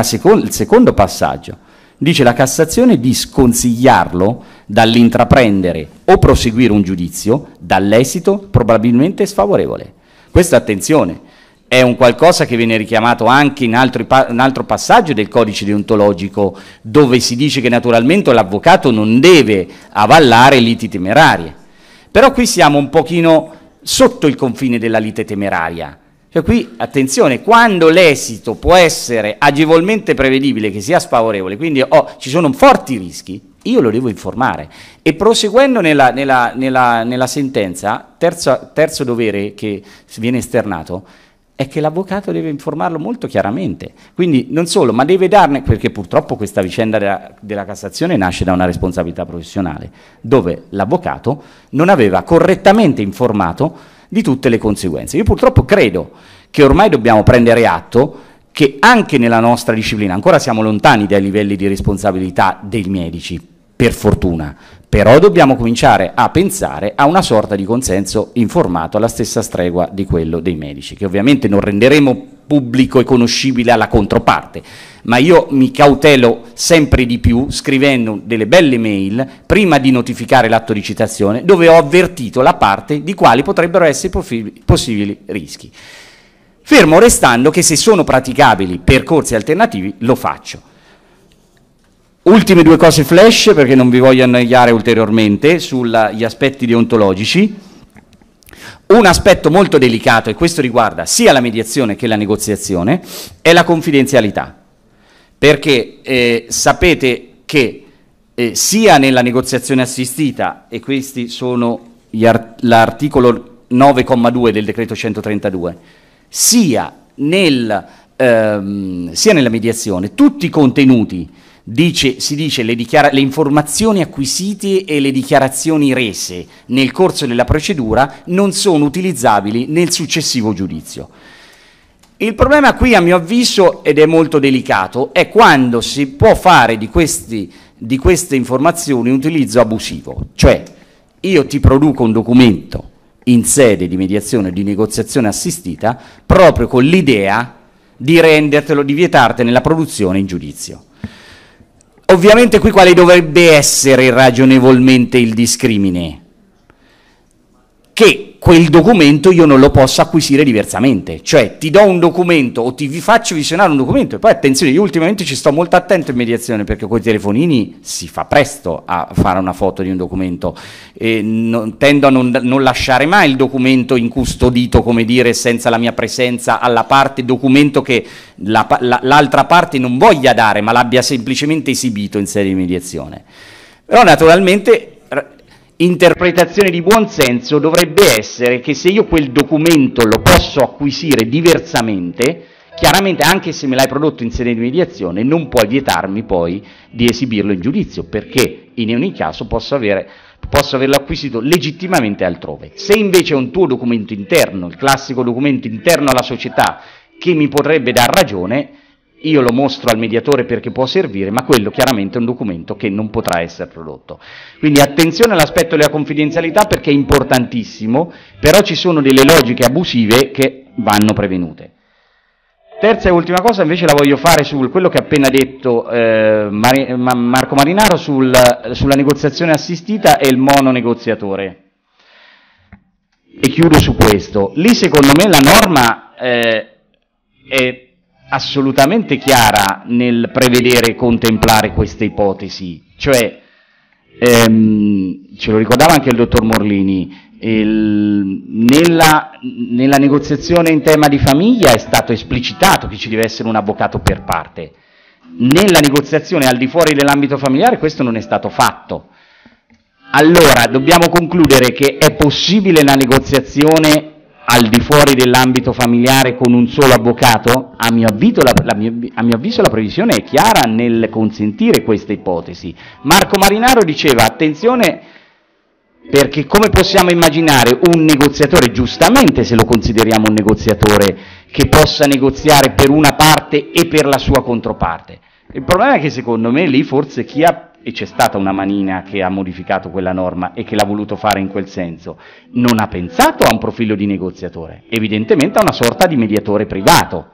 S5: seco il secondo passaggio, dice la Cassazione di sconsigliarlo dall'intraprendere o proseguire un giudizio dall'esito probabilmente sfavorevole. Questa attenzione è un qualcosa che viene richiamato anche in, altro, in altro passaggio del codice deontologico, dove si dice che naturalmente l'avvocato non deve avallare liti temerarie. Però qui siamo un pochino sotto il confine della lite temeraria. Cioè qui, attenzione, quando l'esito può essere agevolmente prevedibile che sia sfavorevole, quindi oh, ci sono forti rischi, io lo devo informare. E proseguendo nella, nella, nella, nella sentenza, terzo, terzo dovere che viene esternato, è che l'avvocato deve informarlo molto chiaramente. Quindi non solo, ma deve darne, perché purtroppo questa vicenda della, della Cassazione nasce da una responsabilità professionale, dove l'avvocato non aveva correttamente informato di tutte le conseguenze. Io purtroppo credo che ormai dobbiamo prendere atto che anche nella nostra disciplina ancora siamo lontani dai livelli di responsabilità dei medici, per fortuna, però dobbiamo cominciare a pensare a una sorta di consenso informato alla stessa stregua di quello dei medici, che ovviamente non renderemo pubblico e conoscibile alla controparte, ma io mi cautelo sempre di più scrivendo delle belle mail prima di notificare l'atto di citazione dove ho avvertito la parte di quali potrebbero essere possibili rischi fermo restando che se sono praticabili percorsi alternativi lo faccio. Ultime due cose flash perché non vi voglio annoiare ulteriormente sugli aspetti deontologici. Un aspetto molto delicato, e questo riguarda sia la mediazione che la negoziazione, è la confidenzialità. Perché eh, sapete che eh, sia nella negoziazione assistita, e questi sono art- l'articolo 9,2 del decreto 132, sia, nel, ehm, sia nella mediazione tutti i contenuti Dice, si dice le, le, informazioni acquisite e le dichiarazioni rese nel corso della procedura non sono utilizzabili nel successivo giudizio. Il problema qui, a mio avviso, ed è molto delicato, è quando si può fare di, questi, di queste informazioni un utilizzo abusivo. Cioè, io ti produco un documento in sede di mediazione e di negoziazione assistita proprio con l'idea di rendertelo, di vietartene la produzione in giudizio. Ovviamente qui quale dovrebbe essere ragionevolmente il discrimine? Che quel documento io non lo posso acquisire diversamente. Cioè ti do un documento o ti vi faccio visionare un documento e poi attenzione, io ultimamente ci sto molto attento in mediazione perché con i telefonini si fa presto a fare una foto di un documento. E non, tendo a non, non lasciare mai il documento incustodito, come dire, senza la mia presenza alla parte, documento che la, la, l'altra parte non voglia dare ma l'abbia semplicemente esibito in sede di mediazione. Però naturalmente interpretazione di buonsenso dovrebbe essere che se io quel documento lo posso acquisire diversamente, chiaramente anche se me l'hai prodotto in sede di mediazione, non puoi vietarmi poi di esibirlo in giudizio, perché in ogni caso posso, avere, posso averlo acquisito legittimamente altrove. Se invece è un tuo documento interno, il classico documento interno alla società, che mi potrebbe dar ragione, io lo mostro al mediatore perché può servire, ma quello chiaramente è un documento che non potrà essere prodotto. Quindi attenzione all'aspetto della confidenzialità perché è importantissimo, però ci sono delle logiche abusive che vanno prevenute. Terza e ultima cosa invece la voglio fare su quello che ha appena detto eh, Mar- Mar- Marco Marinaro sul, sulla negoziazione assistita e il mononegoziatore. E chiudo su questo. Lì secondo me la norma eh, è assolutamente chiara nel prevedere e contemplare queste ipotesi, cioè ehm, ce lo ricordava anche il dottor Morlini, il, nella, nella, negoziazione in tema di famiglia è stato esplicitato che ci deve essere un avvocato per parte. Nella negoziazione al di fuori dell'ambito familiare questo non è stato fatto. Allora dobbiamo concludere che è possibile la negoziazione al di fuori dell'ambito familiare con un solo avvocato? A mio, la, la, a mio, avviso la previsione è chiara nel consentire questa ipotesi. Marco Marinaro diceva attenzione perché come possiamo immaginare un negoziatore, giustamente se lo consideriamo un negoziatore, che possa negoziare per una parte e per la sua controparte? Il problema è che secondo me lì forse chi ha e c'è stata una manina che ha modificato quella norma e che l'ha voluto fare in quel senso, non ha pensato a un profilo di negoziatore, evidentemente a una sorta di mediatore privato.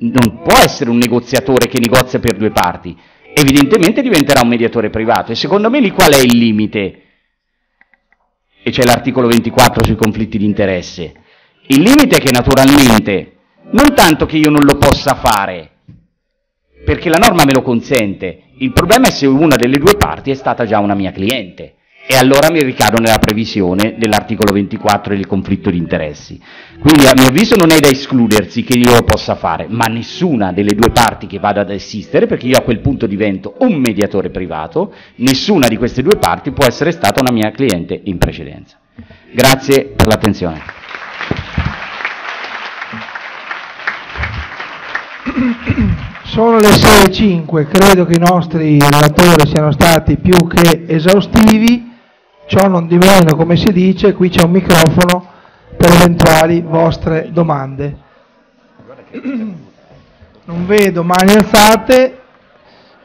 S5: Non può essere un negoziatore che negozia per due parti, evidentemente diventerà un mediatore privato e secondo me lì qual è il limite? E c'è l'articolo 24 sui conflitti di interesse. Il limite è che naturalmente, non tanto che io non lo possa fare, perché la norma me lo consente, il problema è se una delle due parti è stata già una mia cliente e allora mi ricado nella previsione dell'articolo 24 del conflitto di interessi. Quindi a mio avviso non è da escludersi che io lo possa fare, ma nessuna delle due parti che vada ad assistere, perché io a quel punto divento un mediatore privato, nessuna di queste due parti può essere stata una mia cliente in precedenza. Grazie per l'attenzione.
S2: Sono le 6.05, credo che i nostri relatori siano stati più che esaustivi, ciò non di meno, come si dice, qui c'è un microfono per eventuali vostre domande. Non vedo mani alzate,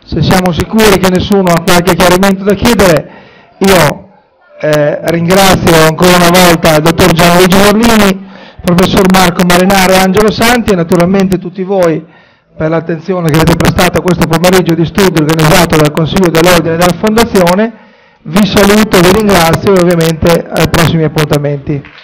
S2: se siamo sicuri che nessuno ha qualche chiarimento da chiedere, io eh, ringrazio ancora una volta il dottor Gianluigi Borlini, il professor Marco Marinare Angelo Santi e naturalmente tutti voi per l'attenzione che avete prestato a questo pomeriggio di studio organizzato dal Consiglio dell'Ordine e dalla Fondazione. Vi saluto, vi ringrazio e ovviamente ai prossimi appuntamenti.